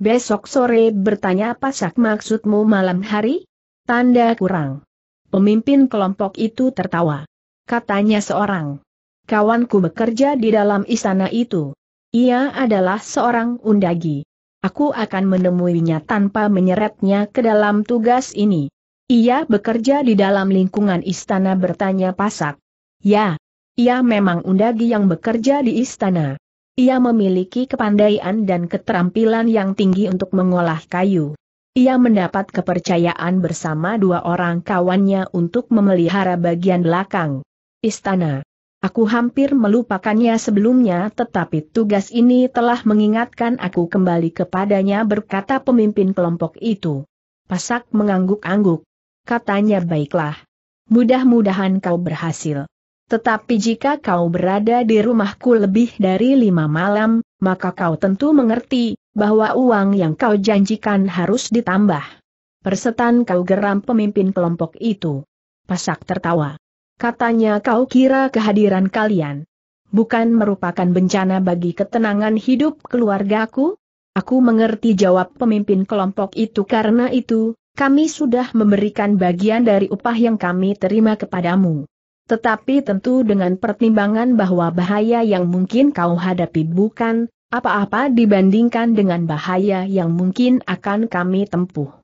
A: Besok sore bertanya pasak maksudmu malam hari? Tanda kurang. Pemimpin kelompok itu tertawa. Katanya seorang. Kawanku bekerja di dalam istana itu. Ia adalah seorang undagi. Aku akan menemuinya tanpa menyeretnya ke dalam tugas ini. Ia bekerja di dalam lingkungan istana bertanya pasak. Ya, ia memang undagi yang bekerja di istana. Ia memiliki kepandaian dan keterampilan yang tinggi untuk mengolah kayu. Ia mendapat kepercayaan bersama dua orang kawannya untuk memelihara bagian belakang istana. Aku hampir melupakannya sebelumnya tetapi tugas ini telah mengingatkan aku kembali kepadanya berkata pemimpin kelompok itu. Pasak mengangguk-angguk. Katanya baiklah. Mudah-mudahan kau berhasil. Tetapi jika kau berada di rumahku lebih dari lima malam, maka kau tentu mengerti, bahwa uang yang kau janjikan harus ditambah. Persetan kau geram pemimpin kelompok itu. Pasak tertawa. Katanya kau kira kehadiran kalian. Bukan merupakan bencana bagi ketenangan hidup keluargaku? Aku mengerti jawab pemimpin kelompok itu karena itu, kami sudah memberikan bagian dari upah yang kami terima kepadamu. Tetapi tentu dengan pertimbangan bahwa bahaya yang mungkin kau hadapi bukan apa-apa dibandingkan dengan bahaya yang mungkin akan kami tempuh.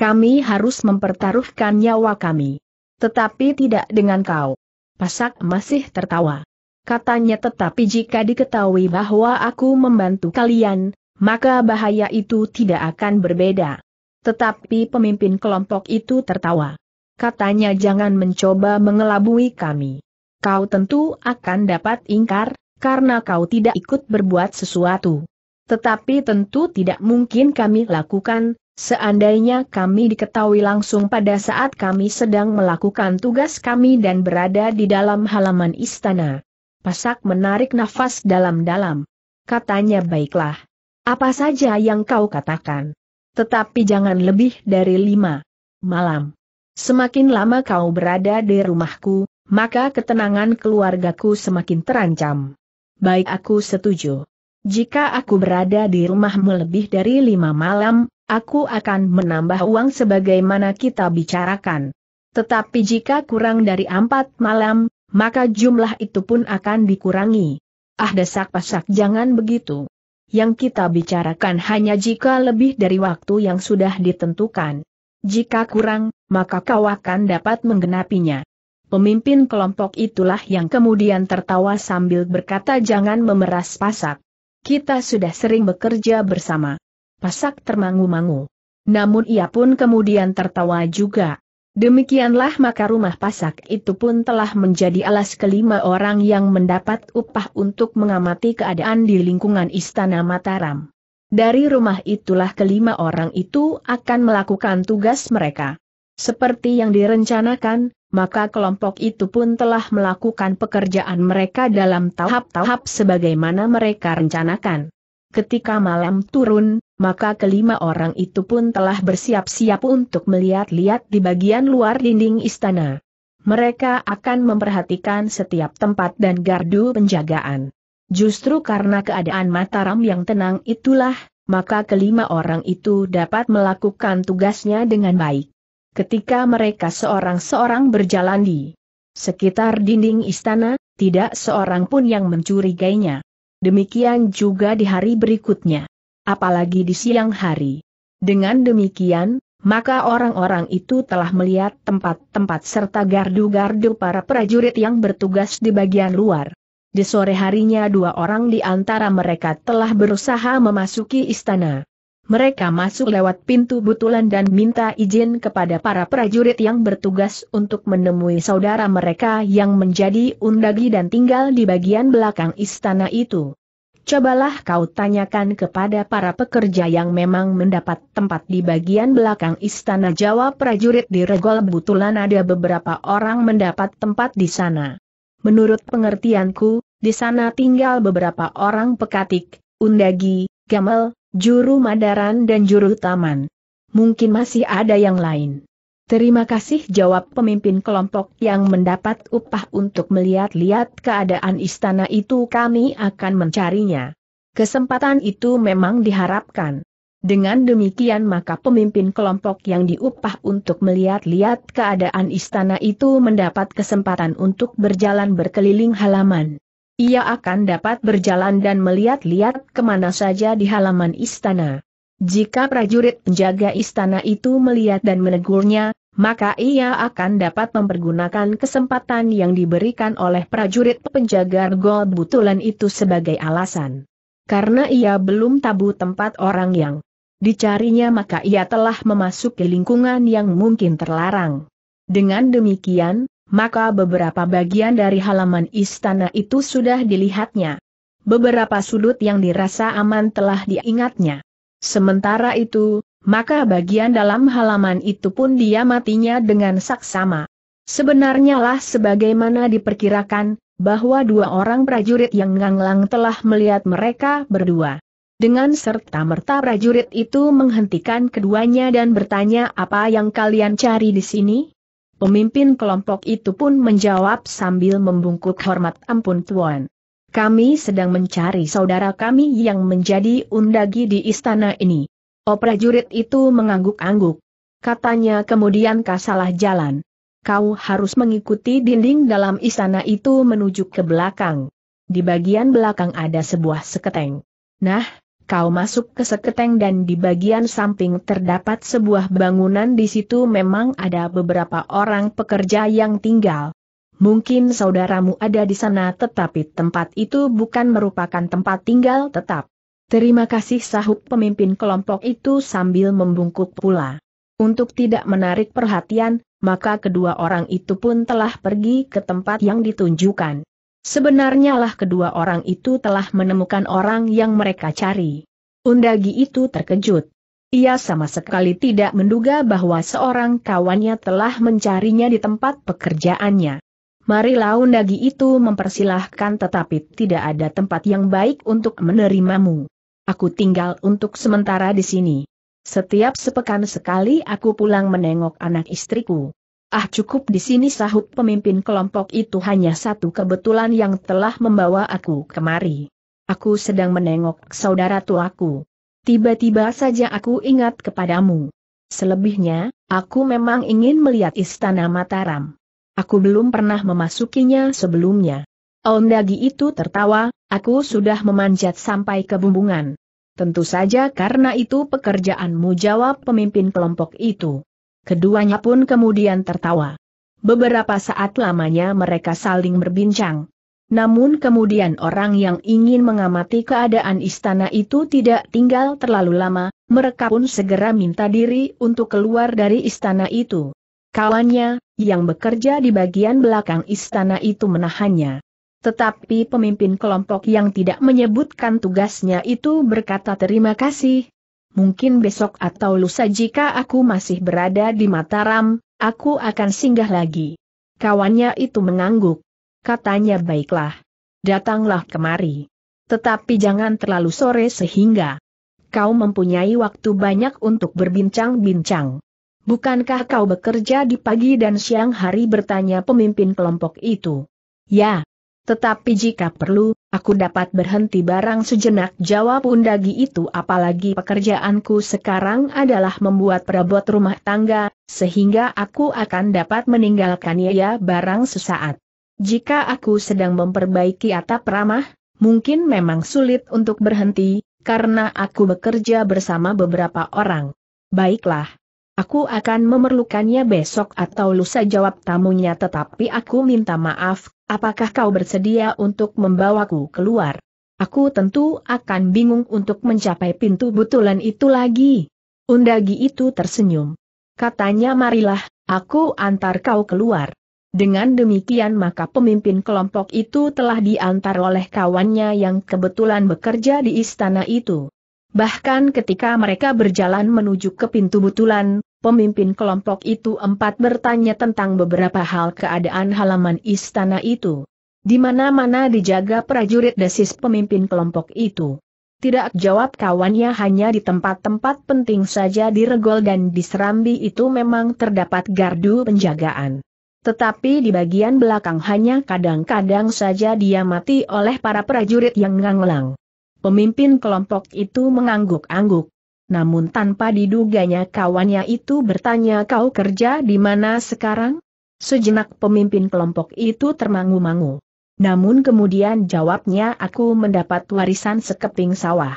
A: Kami harus mempertaruhkan nyawa kami. Tetapi tidak dengan kau. Pasak masih tertawa. Katanya tetapi jika diketahui bahwa aku membantu kalian, maka bahaya itu tidak akan berbeda. Tetapi pemimpin kelompok itu tertawa. Katanya jangan mencoba mengelabui kami. Kau tentu akan dapat ingkar, karena kau tidak ikut berbuat sesuatu. Tetapi tentu tidak mungkin kami lakukan, Seandainya kami diketahui langsung pada saat kami sedang melakukan tugas kami dan berada di dalam halaman istana. Pasak menarik nafas dalam-dalam. Katanya baiklah. Apa saja yang kau katakan. Tetapi jangan lebih dari lima malam. Semakin lama kau berada di rumahku, maka ketenangan keluargaku semakin terancam. Baik aku setuju. Jika aku berada di rumahmu lebih dari lima malam, aku akan menambah uang sebagaimana kita bicarakan. Tetapi jika kurang dari empat malam, maka jumlah itu pun akan dikurangi. Ah desak-pasak jangan begitu. Yang kita bicarakan hanya jika lebih dari waktu yang sudah ditentukan. Jika kurang, maka kau akan dapat menggenapinya. Pemimpin kelompok itulah yang kemudian tertawa sambil berkata jangan memeras pasak. Kita sudah sering bekerja bersama pasak termangu-mangu. Namun ia pun kemudian tertawa juga. Demikianlah maka rumah pasak itu pun telah menjadi alas kelima orang yang mendapat upah untuk mengamati keadaan di lingkungan Istana Mataram. Dari rumah itulah kelima orang itu akan melakukan tugas mereka. Seperti yang direncanakan, maka kelompok itu pun telah melakukan pekerjaan mereka dalam tahap-tahap sebagaimana mereka rencanakan. Ketika malam turun, maka kelima orang itu pun telah bersiap-siap untuk melihat-lihat di bagian luar dinding istana. Mereka akan memperhatikan setiap tempat dan gardu penjagaan. Justru karena keadaan Mataram yang tenang itulah, maka kelima orang itu dapat melakukan tugasnya dengan baik. Ketika mereka seorang-seorang berjalan di sekitar dinding istana, tidak seorang pun yang mencurigainya demikian juga di hari berikutnya. Apalagi di siang hari. Dengan demikian, maka orang-orang itu telah melihat tempat-tempat serta gardu-gardu para prajurit yang bertugas di bagian luar. Di sore harinya dua orang di antara mereka telah berusaha memasuki istana mereka masuk lewat pintu butulan dan minta izin kepada para prajurit yang bertugas untuk menemui saudara mereka yang menjadi undagi dan tinggal di bagian belakang istana itu. Cobalah kau tanyakan kepada para pekerja yang memang mendapat tempat di bagian belakang istana Jawa prajurit di Regol Butulan ada beberapa orang mendapat tempat di sana. Menurut pengertianku, di sana tinggal beberapa orang pekatik, undagi, gamel, Juru Madaran dan Juru Taman. Mungkin masih ada yang lain. Terima kasih jawab pemimpin kelompok yang mendapat upah untuk melihat-lihat keadaan istana itu kami akan mencarinya. Kesempatan itu memang diharapkan. Dengan demikian maka pemimpin kelompok yang diupah untuk melihat-lihat keadaan istana itu mendapat kesempatan untuk berjalan berkeliling halaman ia akan dapat berjalan dan melihat-lihat kemana saja di halaman istana. Jika prajurit penjaga istana itu melihat dan menegurnya, maka ia akan dapat mempergunakan kesempatan yang diberikan oleh prajurit penjaga gol butulan itu sebagai alasan. Karena ia belum tabu tempat orang yang dicarinya maka ia telah memasuki lingkungan yang mungkin terlarang. Dengan demikian, maka beberapa bagian dari halaman istana itu sudah dilihatnya. Beberapa sudut yang dirasa aman telah diingatnya. Sementara itu, maka bagian dalam halaman itu pun dia matinya dengan saksama. Sebenarnya lah sebagaimana diperkirakan, bahwa dua orang prajurit yang nganglang telah melihat mereka berdua. Dengan serta-merta prajurit itu menghentikan keduanya dan bertanya apa yang kalian cari di sini? Pemimpin kelompok itu pun menjawab sambil membungkuk hormat ampun tuan. Kami sedang mencari saudara kami yang menjadi undagi di istana ini. Opera prajurit itu mengangguk-angguk. Katanya kemudian kasalah jalan. Kau harus mengikuti dinding dalam istana itu menuju ke belakang. Di bagian belakang ada sebuah seketeng. Nah, kau masuk ke seketeng dan di bagian samping terdapat sebuah bangunan di situ memang ada beberapa orang pekerja yang tinggal. Mungkin saudaramu ada di sana tetapi tempat itu bukan merupakan tempat tinggal tetap. Terima kasih sahut pemimpin kelompok itu sambil membungkuk pula. Untuk tidak menarik perhatian, maka kedua orang itu pun telah pergi ke tempat yang ditunjukkan. Sebenarnya lah kedua orang itu telah menemukan orang yang mereka cari. Undagi itu terkejut. Ia sama sekali tidak menduga bahwa seorang kawannya telah mencarinya di tempat pekerjaannya. Marilah undagi itu mempersilahkan tetapi tidak ada tempat yang baik untuk menerimamu. Aku tinggal untuk sementara di sini. Setiap sepekan sekali aku pulang menengok anak istriku. Ah cukup di sini sahut pemimpin kelompok itu hanya satu kebetulan yang telah membawa aku kemari. Aku sedang menengok saudara tuaku. Tiba-tiba saja aku ingat kepadamu. Selebihnya, aku memang ingin melihat istana Mataram. Aku belum pernah memasukinya sebelumnya. Ondagi itu tertawa, aku sudah memanjat sampai ke bumbungan. Tentu saja karena itu pekerjaanmu jawab pemimpin kelompok itu. Keduanya pun kemudian tertawa. Beberapa saat lamanya mereka saling berbincang. Namun kemudian orang yang ingin mengamati keadaan istana itu tidak tinggal terlalu lama, mereka pun segera minta diri untuk keluar dari istana itu. Kawannya, yang bekerja di bagian belakang istana itu menahannya. Tetapi pemimpin kelompok yang tidak menyebutkan tugasnya itu berkata terima kasih, mungkin besok atau lusa jika aku masih berada di Mataram, aku akan singgah lagi. Kawannya itu mengangguk. Katanya baiklah. Datanglah kemari. Tetapi jangan terlalu sore sehingga kau mempunyai waktu banyak untuk berbincang-bincang. Bukankah kau bekerja di pagi dan siang hari bertanya pemimpin kelompok itu? Ya, tetapi jika perlu, aku dapat berhenti barang sejenak jawab undagi itu apalagi pekerjaanku sekarang adalah membuat perabot rumah tangga, sehingga aku akan dapat meninggalkannya ya barang sesaat. Jika aku sedang memperbaiki atap ramah, mungkin memang sulit untuk berhenti, karena aku bekerja bersama beberapa orang. Baiklah. Aku akan memerlukannya besok atau lusa jawab tamunya tetapi aku minta maaf apakah kau bersedia untuk membawaku keluar? Aku tentu akan bingung untuk mencapai pintu butulan itu lagi. Undagi itu tersenyum. Katanya marilah, aku antar kau keluar. Dengan demikian maka pemimpin kelompok itu telah diantar oleh kawannya yang kebetulan bekerja di istana itu. Bahkan ketika mereka berjalan menuju ke pintu butulan, pemimpin kelompok itu empat bertanya tentang beberapa hal keadaan halaman istana itu. Di mana-mana dijaga prajurit desis pemimpin kelompok itu. Tidak jawab kawannya hanya di tempat-tempat penting saja di Regol dan di Serambi itu memang terdapat gardu penjagaan. Tetapi di bagian belakang hanya kadang-kadang saja dia mati oleh para prajurit yang nganglang. Pemimpin kelompok itu mengangguk-angguk. Namun tanpa diduganya kawannya itu bertanya kau kerja di mana sekarang? Sejenak pemimpin kelompok itu termangu-mangu. Namun kemudian jawabnya aku mendapat warisan sekeping sawah.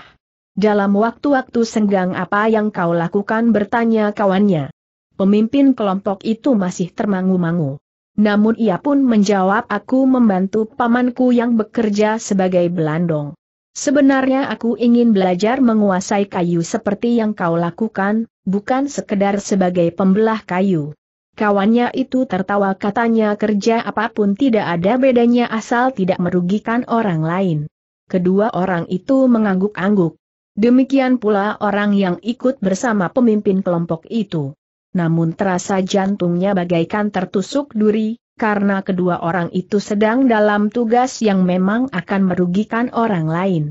A: Dalam waktu-waktu senggang apa yang kau lakukan bertanya kawannya. Pemimpin kelompok itu masih termangu-mangu. Namun ia pun menjawab aku membantu pamanku yang bekerja sebagai belandong. Sebenarnya aku ingin belajar menguasai kayu seperti yang kau lakukan, bukan sekedar sebagai pembelah kayu. Kawannya itu tertawa katanya kerja apapun tidak ada bedanya asal tidak merugikan orang lain. Kedua orang itu mengangguk-angguk. Demikian pula orang yang ikut bersama pemimpin kelompok itu. Namun terasa jantungnya bagaikan tertusuk duri, karena kedua orang itu sedang dalam tugas yang memang akan merugikan orang lain.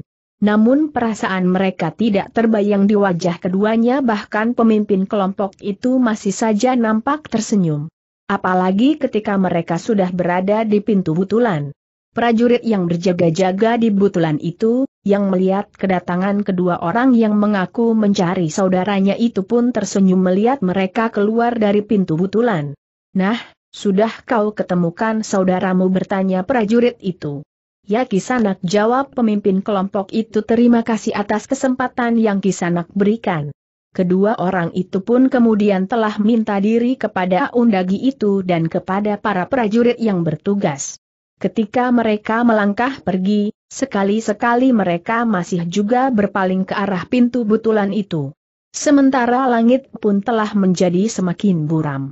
A: Namun perasaan mereka tidak terbayang di wajah keduanya bahkan pemimpin kelompok itu masih saja nampak tersenyum. Apalagi ketika mereka sudah berada di pintu butulan. Prajurit yang berjaga-jaga di butulan itu, yang melihat kedatangan kedua orang yang mengaku mencari saudaranya itu pun tersenyum melihat mereka keluar dari pintu butulan. Nah, sudah kau ketemukan saudaramu bertanya prajurit itu. Ya Kisanak jawab pemimpin kelompok itu terima kasih atas kesempatan yang Kisanak berikan. Kedua orang itu pun kemudian telah minta diri kepada undagi itu dan kepada para prajurit yang bertugas. Ketika mereka melangkah pergi, sekali-sekali mereka masih juga berpaling ke arah pintu butulan itu. Sementara langit pun telah menjadi semakin buram.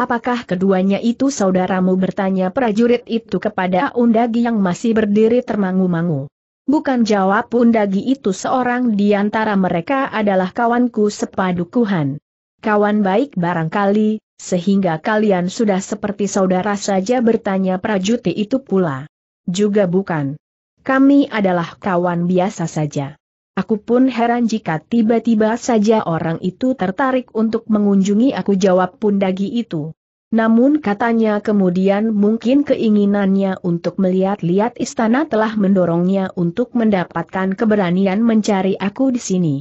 A: Apakah keduanya itu saudaramu bertanya prajurit itu kepada Undagi yang masih berdiri termangu-mangu. Bukan jawab Undagi itu seorang di antara mereka adalah kawanku sepadukuhan. Kawan baik barangkali, sehingga kalian sudah seperti saudara saja bertanya prajurit itu pula. Juga bukan. Kami adalah kawan biasa saja. Aku pun heran jika tiba-tiba saja orang itu tertarik untuk mengunjungi aku jawab pundagi itu. Namun katanya kemudian mungkin keinginannya untuk melihat-lihat istana telah mendorongnya untuk mendapatkan keberanian mencari aku di sini.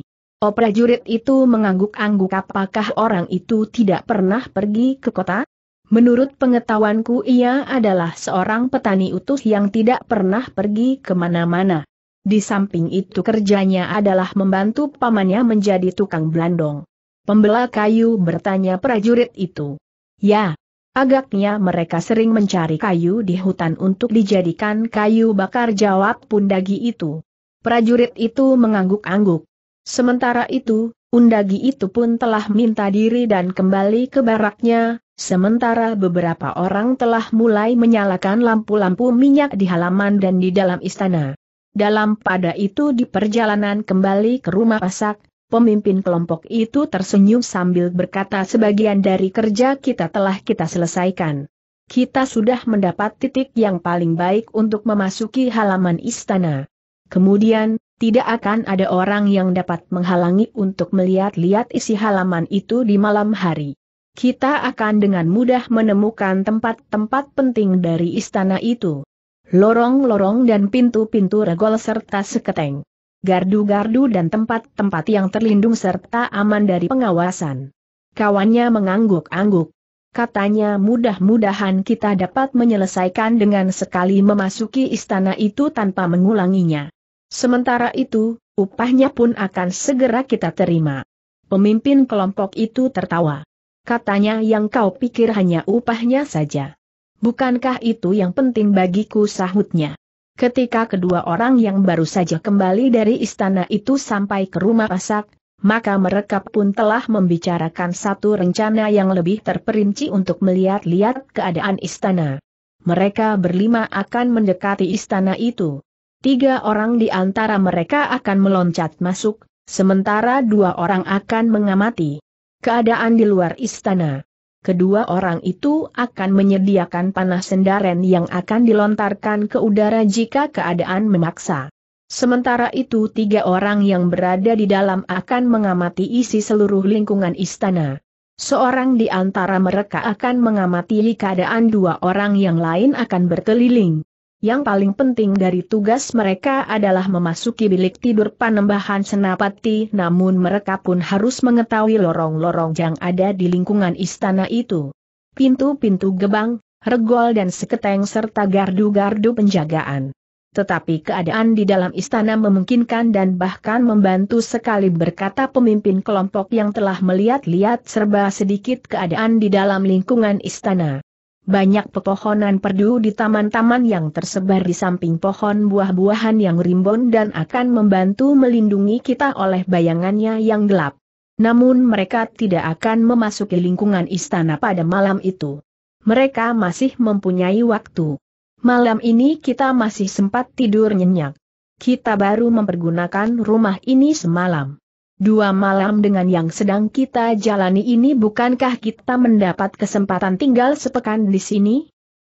A: Oh prajurit itu mengangguk-angguk apakah orang itu tidak pernah pergi ke kota? Menurut pengetahuanku ia adalah seorang petani utus yang tidak pernah pergi kemana-mana. Di samping itu kerjanya adalah membantu pamannya menjadi tukang belandong. Pembela kayu bertanya prajurit itu. Ya, agaknya mereka sering mencari kayu di hutan untuk dijadikan kayu bakar jawab pundagi itu. Prajurit itu mengangguk-angguk. Sementara itu, undagi itu pun telah minta diri dan kembali ke baraknya, sementara beberapa orang telah mulai menyalakan lampu-lampu minyak di halaman dan di dalam istana. Dalam pada itu di perjalanan kembali ke rumah pasak, pemimpin kelompok itu tersenyum sambil berkata sebagian dari kerja kita telah kita selesaikan. Kita sudah mendapat titik yang paling baik untuk memasuki halaman istana. Kemudian, tidak akan ada orang yang dapat menghalangi untuk melihat-lihat isi halaman itu di malam hari. Kita akan dengan mudah menemukan tempat-tempat penting dari istana itu lorong-lorong dan pintu-pintu regol serta seketeng. Gardu-gardu dan tempat-tempat yang terlindung serta aman dari pengawasan. Kawannya mengangguk-angguk. Katanya mudah-mudahan kita dapat menyelesaikan dengan sekali memasuki istana itu tanpa mengulanginya. Sementara itu, upahnya pun akan segera kita terima. Pemimpin kelompok itu tertawa. Katanya yang kau pikir hanya upahnya saja. Bukankah itu yang penting bagiku sahutnya? Ketika kedua orang yang baru saja kembali dari istana itu sampai ke rumah pasak, maka mereka pun telah membicarakan satu rencana yang lebih terperinci untuk melihat-lihat keadaan istana. Mereka berlima akan mendekati istana itu. Tiga orang di antara mereka akan meloncat masuk, sementara dua orang akan mengamati keadaan di luar istana kedua orang itu akan menyediakan panah sendaren yang akan dilontarkan ke udara jika keadaan memaksa. Sementara itu tiga orang yang berada di dalam akan mengamati isi seluruh lingkungan istana. Seorang di antara mereka akan mengamati keadaan dua orang yang lain akan berkeliling. Yang paling penting dari tugas mereka adalah memasuki bilik tidur panembahan senapati namun mereka pun harus mengetahui lorong-lorong yang ada di lingkungan istana itu. Pintu-pintu gebang, regol dan seketeng serta gardu-gardu penjagaan. Tetapi keadaan di dalam istana memungkinkan dan bahkan membantu sekali berkata pemimpin kelompok yang telah melihat-lihat serba sedikit keadaan di dalam lingkungan istana banyak pepohonan perdu di taman-taman yang tersebar di samping pohon buah-buahan yang rimbun dan akan membantu melindungi kita oleh bayangannya yang gelap. Namun mereka tidak akan memasuki lingkungan istana pada malam itu. Mereka masih mempunyai waktu. Malam ini kita masih sempat tidur nyenyak. Kita baru mempergunakan rumah ini semalam. Dua malam dengan yang sedang kita jalani ini bukankah kita mendapat kesempatan tinggal sepekan di sini?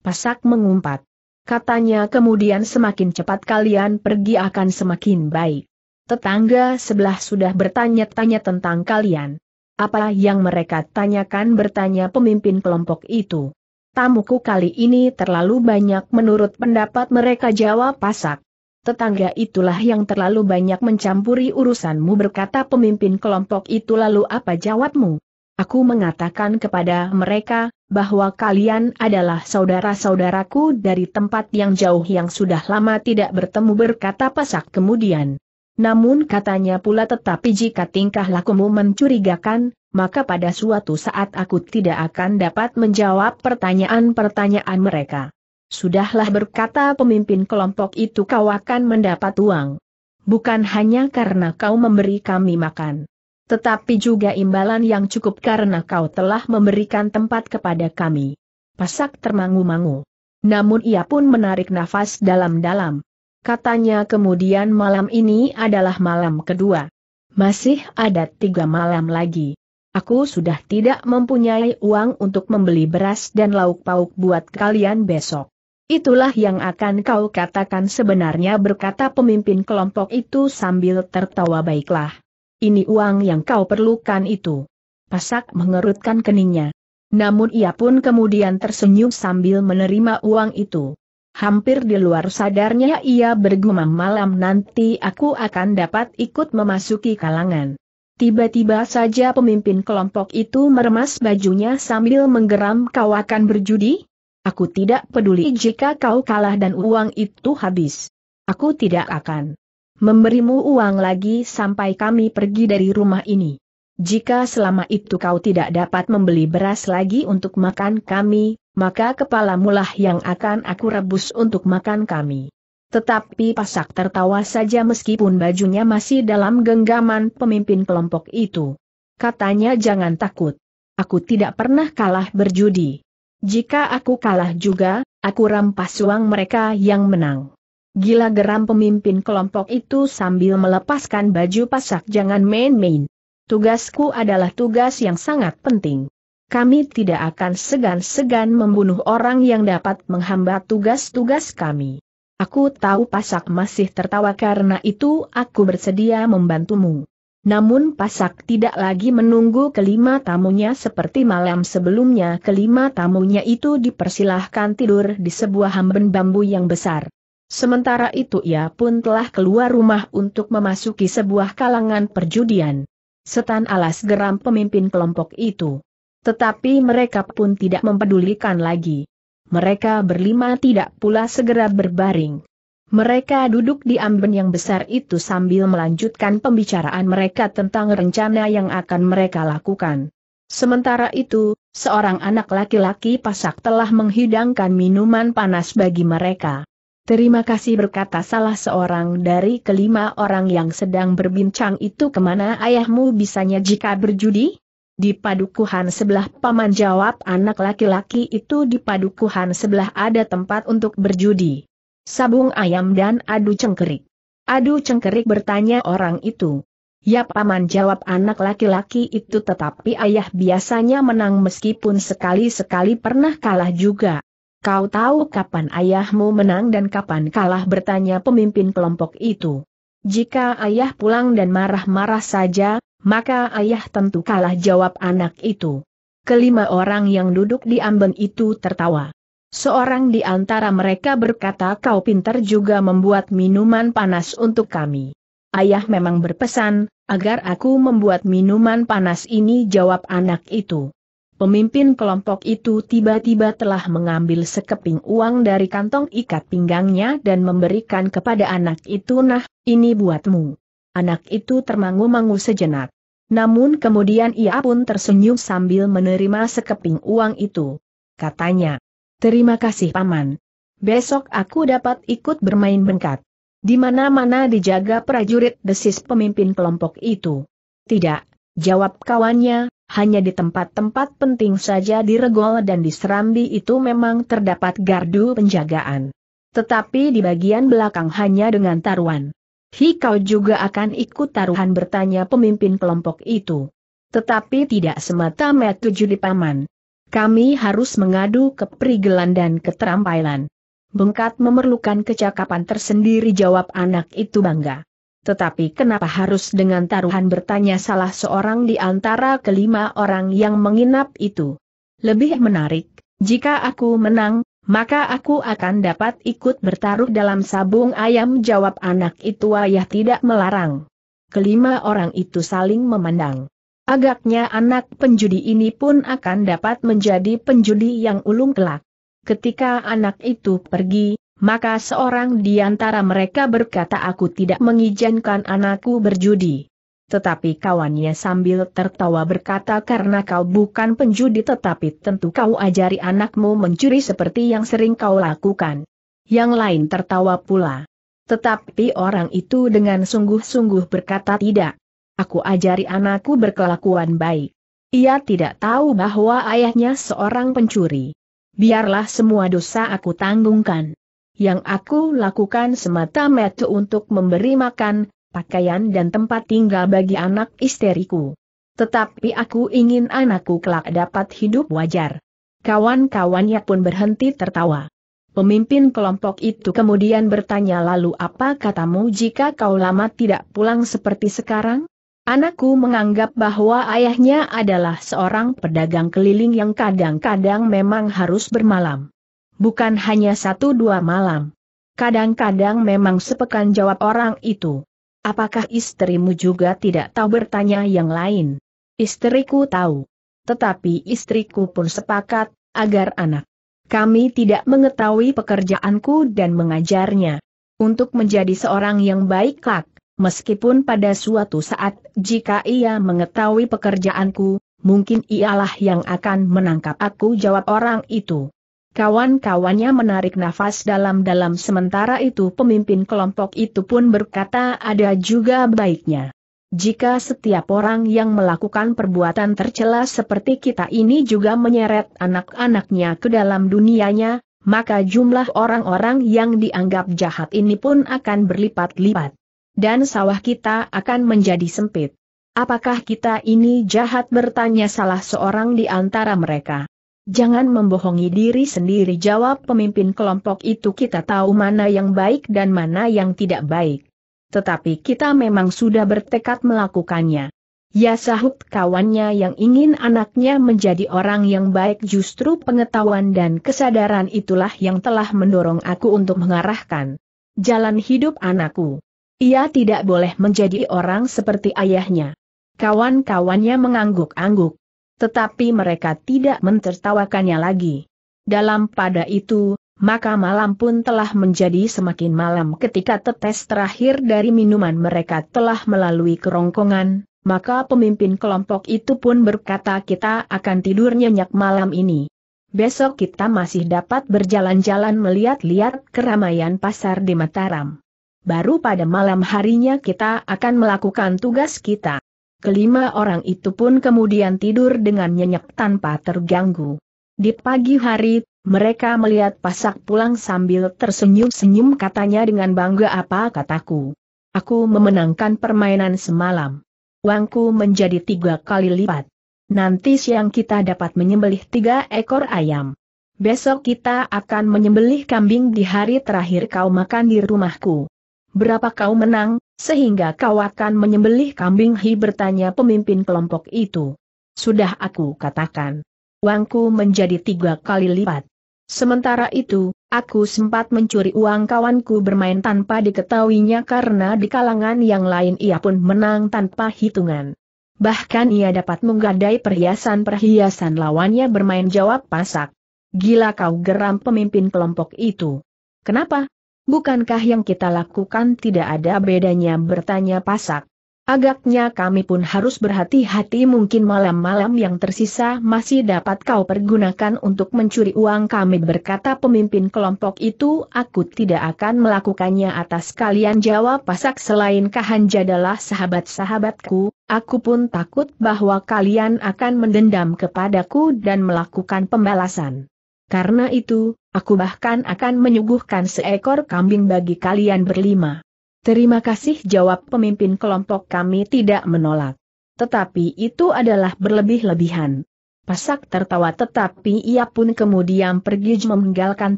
A: Pasak mengumpat. Katanya kemudian semakin cepat kalian pergi akan semakin baik. Tetangga sebelah sudah bertanya-tanya tentang kalian. Apa yang mereka tanyakan bertanya pemimpin kelompok itu. Tamuku kali ini terlalu banyak menurut pendapat mereka jawab pasak tetangga itulah yang terlalu banyak mencampuri urusanmu berkata pemimpin kelompok itu lalu apa jawabmu? Aku mengatakan kepada mereka, bahwa kalian adalah saudara-saudaraku dari tempat yang jauh yang sudah lama tidak bertemu berkata pasak kemudian. Namun katanya pula tetapi jika tingkah lakumu mencurigakan, maka pada suatu saat aku tidak akan dapat menjawab pertanyaan-pertanyaan mereka. Sudahlah berkata pemimpin kelompok itu kau akan mendapat uang. Bukan hanya karena kau memberi kami makan. Tetapi juga imbalan yang cukup karena kau telah memberikan tempat kepada kami. Pasak termangu-mangu. Namun ia pun menarik nafas dalam-dalam. Katanya kemudian malam ini adalah malam kedua. Masih ada tiga malam lagi. Aku sudah tidak mempunyai uang untuk membeli beras dan lauk pauk buat kalian besok. Itulah yang akan kau katakan sebenarnya berkata pemimpin kelompok itu sambil tertawa baiklah. Ini uang yang kau perlukan itu. Pasak mengerutkan keningnya. Namun ia pun kemudian tersenyum sambil menerima uang itu. Hampir di luar sadarnya ia bergumam malam nanti aku akan dapat ikut memasuki kalangan. Tiba-tiba saja pemimpin kelompok itu meremas bajunya sambil menggeram kau akan berjudi? Aku tidak peduli jika kau kalah dan uang itu habis. Aku tidak akan memberimu uang lagi sampai kami pergi dari rumah ini. Jika selama itu kau tidak dapat membeli beras lagi untuk makan kami, maka kepalamulah yang akan aku rebus untuk makan kami. Tetapi Pasak tertawa saja meskipun bajunya masih dalam genggaman pemimpin kelompok itu. Katanya jangan takut. Aku tidak pernah kalah berjudi. Jika aku kalah juga, aku rampas uang mereka yang menang. Gila geram pemimpin kelompok itu sambil melepaskan baju pasak jangan main-main. Tugasku adalah tugas yang sangat penting. Kami tidak akan segan-segan membunuh orang yang dapat menghambat tugas-tugas kami. Aku tahu Pasak masih tertawa karena itu aku bersedia membantumu. Namun Pasak tidak lagi menunggu kelima tamunya seperti malam sebelumnya kelima tamunya itu dipersilahkan tidur di sebuah hamben bambu yang besar. Sementara itu ia pun telah keluar rumah untuk memasuki sebuah kalangan perjudian. Setan alas geram pemimpin kelompok itu. Tetapi mereka pun tidak mempedulikan lagi. Mereka berlima tidak pula segera berbaring. Mereka duduk di amben yang besar itu sambil melanjutkan pembicaraan mereka tentang rencana yang akan mereka lakukan. Sementara itu, seorang anak laki-laki pasak telah menghidangkan minuman panas bagi mereka. Terima kasih berkata salah seorang dari kelima orang yang sedang berbincang itu kemana ayahmu bisanya jika berjudi? Di padukuhan sebelah paman jawab anak laki-laki itu di padukuhan sebelah ada tempat untuk berjudi sabung ayam dan adu cengkerik. Adu cengkerik bertanya orang itu. Ya paman jawab anak laki-laki itu tetapi ayah biasanya menang meskipun sekali-sekali pernah kalah juga. Kau tahu kapan ayahmu menang dan kapan kalah bertanya pemimpin kelompok itu. Jika ayah pulang dan marah-marah saja, maka ayah tentu kalah jawab anak itu. Kelima orang yang duduk di amben itu tertawa. Seorang di antara mereka berkata kau pintar juga membuat minuman panas untuk kami. Ayah memang berpesan, agar aku membuat minuman panas ini jawab anak itu. Pemimpin kelompok itu tiba-tiba telah mengambil sekeping uang dari kantong ikat pinggangnya dan memberikan kepada anak itu nah, ini buatmu. Anak itu termangu-mangu sejenak. Namun kemudian ia pun tersenyum sambil menerima sekeping uang itu. Katanya, Terima kasih Paman. Besok aku dapat ikut bermain bengkat. Di mana-mana dijaga prajurit desis pemimpin kelompok itu. Tidak, jawab kawannya, hanya di tempat-tempat penting saja di Regol dan di Serambi itu memang terdapat gardu penjagaan. Tetapi di bagian belakang hanya dengan taruhan. kau juga akan ikut taruhan bertanya pemimpin kelompok itu. Tetapi tidak semata-mata di paman. Kami harus mengadu keperigelan dan keterampilan. Bengkat memerlukan kecakapan tersendiri jawab anak itu bangga. Tetapi kenapa harus dengan taruhan bertanya salah seorang di antara kelima orang yang menginap itu? Lebih menarik, jika aku menang, maka aku akan dapat ikut bertaruh dalam sabung ayam jawab anak itu ayah tidak melarang. Kelima orang itu saling memandang. Agaknya anak penjudi ini pun akan dapat menjadi penjudi yang ulung kelak. Ketika anak itu pergi, maka seorang di antara mereka berkata aku tidak mengizinkan anakku berjudi. Tetapi kawannya sambil tertawa berkata karena kau bukan penjudi tetapi tentu kau ajari anakmu mencuri seperti yang sering kau lakukan. Yang lain tertawa pula. Tetapi orang itu dengan sungguh-sungguh berkata tidak aku ajari anakku berkelakuan baik. Ia tidak tahu bahwa ayahnya seorang pencuri. Biarlah semua dosa aku tanggungkan. Yang aku lakukan semata-mata untuk memberi makan, pakaian dan tempat tinggal bagi anak isteriku. Tetapi aku ingin anakku kelak dapat hidup wajar. Kawan-kawannya pun berhenti tertawa. Pemimpin kelompok itu kemudian bertanya lalu apa katamu jika kau lama tidak pulang seperti sekarang? Anakku menganggap bahwa ayahnya adalah seorang pedagang keliling yang kadang-kadang memang harus bermalam. Bukan hanya satu dua malam. Kadang-kadang memang sepekan jawab orang itu. Apakah istrimu juga tidak tahu bertanya yang lain? Istriku tahu. Tetapi istriku pun sepakat, agar anak kami tidak mengetahui pekerjaanku dan mengajarnya. Untuk menjadi seorang yang baik kak, meskipun pada suatu saat jika ia mengetahui pekerjaanku, mungkin ialah yang akan menangkap aku jawab orang itu. Kawan-kawannya menarik nafas dalam-dalam sementara itu pemimpin kelompok itu pun berkata ada juga baiknya. Jika setiap orang yang melakukan perbuatan tercela seperti kita ini juga menyeret anak-anaknya ke dalam dunianya, maka jumlah orang-orang yang dianggap jahat ini pun akan berlipat-lipat dan sawah kita akan menjadi sempit. Apakah kita ini jahat bertanya salah seorang di antara mereka? Jangan membohongi diri sendiri jawab pemimpin kelompok itu kita tahu mana yang baik dan mana yang tidak baik. Tetapi kita memang sudah bertekad melakukannya. Ya sahut kawannya yang ingin anaknya menjadi orang yang baik justru pengetahuan dan kesadaran itulah yang telah mendorong aku untuk mengarahkan jalan hidup anakku. Ia tidak boleh menjadi orang seperti ayahnya. Kawan-kawannya mengangguk-angguk. Tetapi mereka tidak mentertawakannya lagi. Dalam pada itu, maka malam pun telah menjadi semakin malam ketika tetes terakhir dari minuman mereka telah melalui kerongkongan, maka pemimpin kelompok itu pun berkata kita akan tidur nyenyak malam ini. Besok kita masih dapat berjalan-jalan melihat-lihat keramaian pasar di Mataram. Baru pada malam harinya kita akan melakukan tugas kita. Kelima orang itu pun kemudian tidur dengan nyenyak tanpa terganggu. Di pagi hari, mereka melihat pasak pulang sambil tersenyum-senyum katanya dengan bangga apa kataku. Aku memenangkan permainan semalam. Uangku menjadi tiga kali lipat. Nanti siang kita dapat menyembelih tiga ekor ayam. Besok kita akan menyembelih kambing di hari terakhir kau makan di rumahku berapa kau menang, sehingga kau akan menyembelih kambing hi bertanya pemimpin kelompok itu. Sudah aku katakan. Uangku menjadi tiga kali lipat. Sementara itu, aku sempat mencuri uang kawanku bermain tanpa diketahuinya karena di kalangan yang lain ia pun menang tanpa hitungan. Bahkan ia dapat menggadai perhiasan-perhiasan lawannya bermain jawab pasak. Gila kau geram pemimpin kelompok itu. Kenapa? Bukankah yang kita lakukan tidak ada bedanya bertanya pasak? Agaknya kami pun harus berhati-hati mungkin malam-malam yang tersisa masih dapat kau pergunakan untuk mencuri uang kami berkata pemimpin kelompok itu aku tidak akan melakukannya atas kalian jawab pasak selain kahanja adalah sahabat-sahabatku, aku pun takut bahwa kalian akan mendendam kepadaku dan melakukan pembalasan. Karena itu, Aku bahkan akan menyuguhkan seekor kambing bagi kalian berlima. Terima kasih jawab pemimpin kelompok kami tidak menolak. Tetapi itu adalah berlebih-lebihan. Pasak tertawa tetapi ia pun kemudian pergi meninggalkan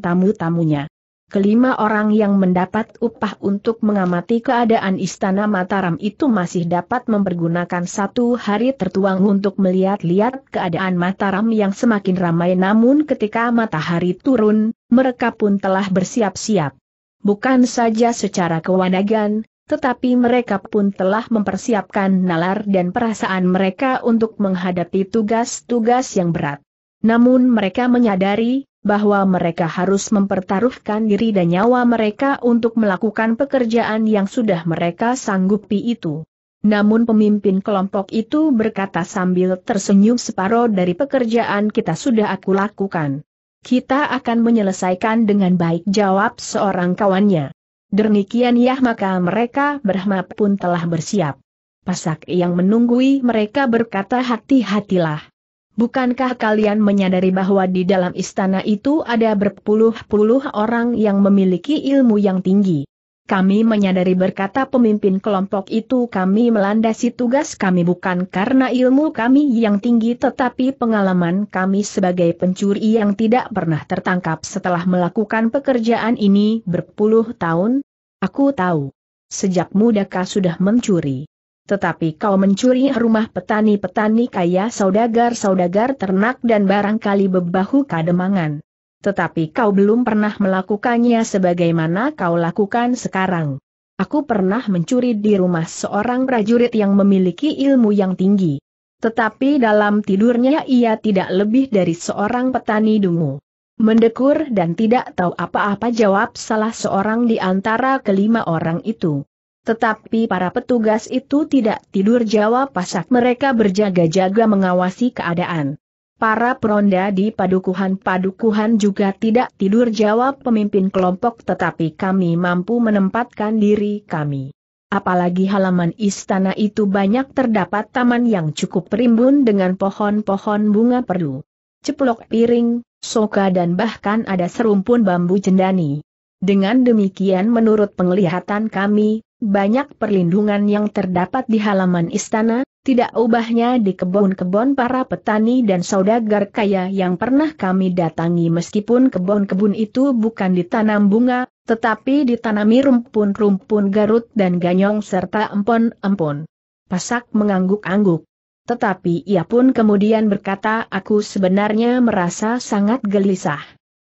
A: tamu-tamunya kelima orang yang mendapat upah untuk mengamati keadaan Istana Mataram itu masih dapat mempergunakan satu hari tertuang untuk melihat-lihat keadaan Mataram yang semakin ramai namun ketika matahari turun, mereka pun telah bersiap-siap. Bukan saja secara kewanagan, tetapi mereka pun telah mempersiapkan nalar dan perasaan mereka untuk menghadapi tugas-tugas yang berat. Namun mereka menyadari, bahwa mereka harus mempertaruhkan diri dan nyawa mereka untuk melakukan pekerjaan yang sudah mereka sanggupi itu. Namun pemimpin kelompok itu berkata sambil tersenyum separoh dari pekerjaan kita sudah aku lakukan. Kita akan menyelesaikan dengan baik jawab seorang kawannya. Demikian ya maka mereka berhama pun telah bersiap. Pasak yang menunggui mereka berkata hati-hatilah. Bukankah kalian menyadari bahwa di dalam istana itu ada berpuluh-puluh orang yang memiliki ilmu yang tinggi? Kami menyadari berkata pemimpin kelompok itu kami melandasi tugas kami bukan karena ilmu kami yang tinggi tetapi pengalaman kami sebagai pencuri yang tidak pernah tertangkap setelah melakukan pekerjaan ini berpuluh tahun. Aku tahu. Sejak mudakah sudah mencuri? Tetapi kau mencuri rumah petani-petani kaya saudagar-saudagar ternak dan barangkali bebahu kademangan. Tetapi kau belum pernah melakukannya sebagaimana kau lakukan sekarang. Aku pernah mencuri di rumah seorang prajurit yang memiliki ilmu yang tinggi. Tetapi dalam tidurnya ia tidak lebih dari seorang petani dungu. Mendekur dan tidak tahu apa-apa jawab salah seorang di antara kelima orang itu. Tetapi para petugas itu tidak tidur jawab pasak mereka berjaga-jaga mengawasi keadaan. Para peronda di padukuhan-padukuhan juga tidak tidur jawab pemimpin kelompok tetapi kami mampu menempatkan diri kami. Apalagi halaman istana itu banyak terdapat taman yang cukup rimbun dengan pohon-pohon bunga perdu, Ceplok piring, soka dan bahkan ada serumpun bambu jendani. Dengan demikian menurut penglihatan kami, banyak perlindungan yang terdapat di halaman istana, tidak ubahnya di kebun-kebun para petani dan saudagar kaya yang pernah kami datangi meskipun kebun-kebun itu bukan ditanam bunga, tetapi ditanami rumpun-rumpun garut dan ganyong serta empon-empon. Pasak mengangguk-angguk. Tetapi ia pun kemudian berkata aku sebenarnya merasa sangat gelisah.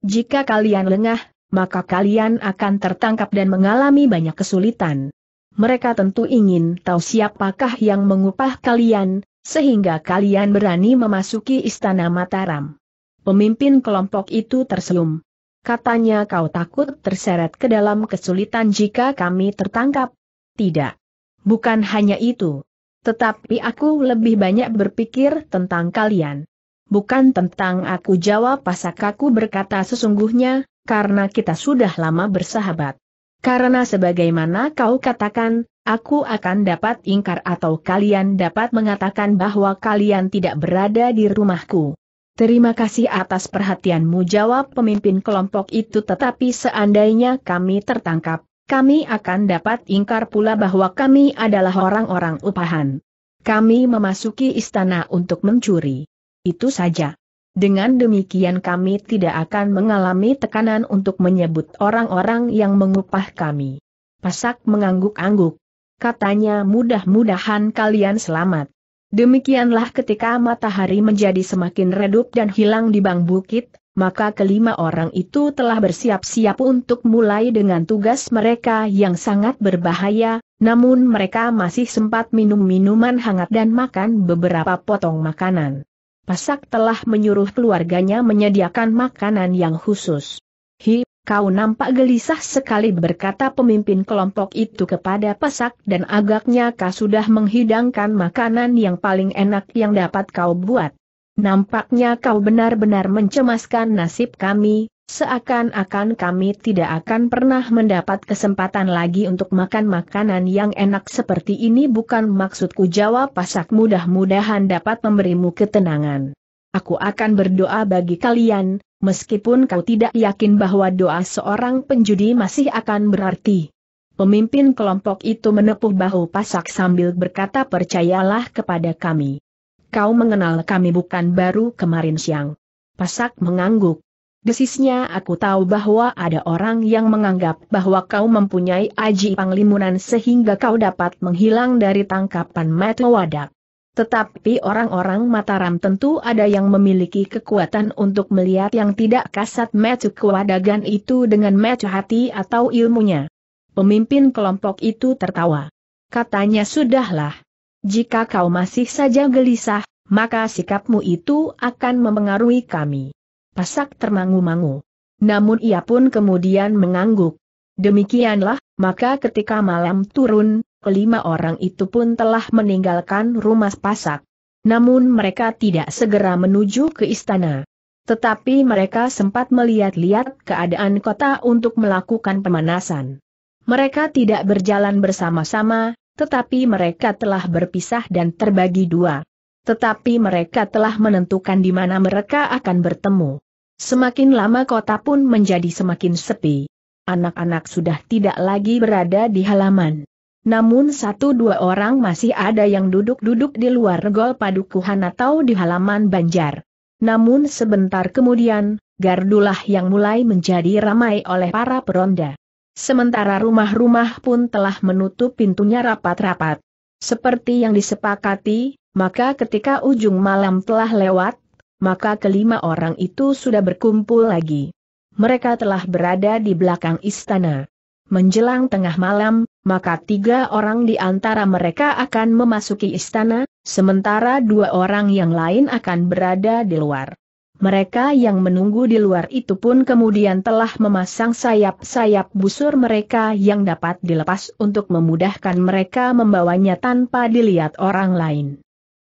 A: Jika kalian lengah, maka kalian akan tertangkap dan mengalami banyak kesulitan mereka tentu ingin tahu siapakah yang mengupah kalian, sehingga kalian berani memasuki istana Mataram. Pemimpin kelompok itu tersenyum. Katanya kau takut terseret ke dalam kesulitan jika kami tertangkap? Tidak. Bukan hanya itu. Tetapi aku lebih banyak berpikir tentang kalian. Bukan tentang aku jawab Pasakaku berkata sesungguhnya, karena kita sudah lama bersahabat. Karena sebagaimana kau katakan, aku akan dapat ingkar atau kalian dapat mengatakan bahwa kalian tidak berada di rumahku. Terima kasih atas perhatianmu jawab pemimpin kelompok itu tetapi seandainya kami tertangkap, kami akan dapat ingkar pula bahwa kami adalah orang-orang upahan. Kami memasuki istana untuk mencuri. Itu saja. Dengan demikian kami tidak akan mengalami tekanan untuk menyebut orang-orang yang mengupah kami. Pasak mengangguk-angguk. Katanya mudah-mudahan kalian selamat. Demikianlah ketika matahari menjadi semakin redup dan hilang di bang bukit, maka kelima orang itu telah bersiap-siap untuk mulai dengan tugas mereka yang sangat berbahaya, namun mereka masih sempat minum minuman hangat dan makan beberapa potong makanan. Pasak telah menyuruh keluarganya menyediakan makanan yang khusus. Hi, kau nampak gelisah sekali berkata pemimpin kelompok itu kepada Pasak dan agaknya kau sudah menghidangkan makanan yang paling enak yang dapat kau buat. Nampaknya kau benar-benar mencemaskan nasib kami, Seakan-akan kami tidak akan pernah mendapat kesempatan lagi untuk makan makanan yang enak seperti ini bukan maksudku jawab pasak mudah-mudahan dapat memberimu ketenangan. Aku akan berdoa bagi kalian, meskipun kau tidak yakin bahwa doa seorang penjudi masih akan berarti. Pemimpin kelompok itu menepuh bahu pasak sambil berkata percayalah kepada kami. Kau mengenal kami bukan baru kemarin siang. Pasak mengangguk. Desisnya aku tahu bahwa ada orang yang menganggap bahwa kau mempunyai aji panglimunan sehingga kau dapat menghilang dari tangkapan mata wadak. Tetapi orang-orang Mataram tentu ada yang memiliki kekuatan untuk melihat yang tidak kasat mata kewadagan itu dengan mata hati atau ilmunya. Pemimpin kelompok itu tertawa. Katanya sudahlah. Jika kau masih saja gelisah, maka sikapmu itu akan mempengaruhi kami pasak termangu-mangu. Namun ia pun kemudian mengangguk. Demikianlah, maka ketika malam turun, kelima orang itu pun telah meninggalkan rumah pasak. Namun mereka tidak segera menuju ke istana. Tetapi mereka sempat melihat-lihat keadaan kota untuk melakukan pemanasan. Mereka tidak berjalan bersama-sama, tetapi mereka telah berpisah dan terbagi dua. Tetapi mereka telah menentukan di mana mereka akan bertemu. Semakin lama kota pun menjadi semakin sepi. Anak-anak sudah tidak lagi berada di halaman. Namun satu dua orang masih ada yang duduk-duduk di luar gol padukuhan atau di halaman banjar. Namun sebentar kemudian, gardulah yang mulai menjadi ramai oleh para peronda. Sementara rumah-rumah pun telah menutup pintunya rapat-rapat. Seperti yang disepakati, maka ketika ujung malam telah lewat, maka kelima orang itu sudah berkumpul lagi. Mereka telah berada di belakang istana. Menjelang tengah malam, maka tiga orang di antara mereka akan memasuki istana, sementara dua orang yang lain akan berada di luar. Mereka yang menunggu di luar itu pun kemudian telah memasang sayap-sayap busur mereka yang dapat dilepas untuk memudahkan mereka membawanya tanpa dilihat orang lain.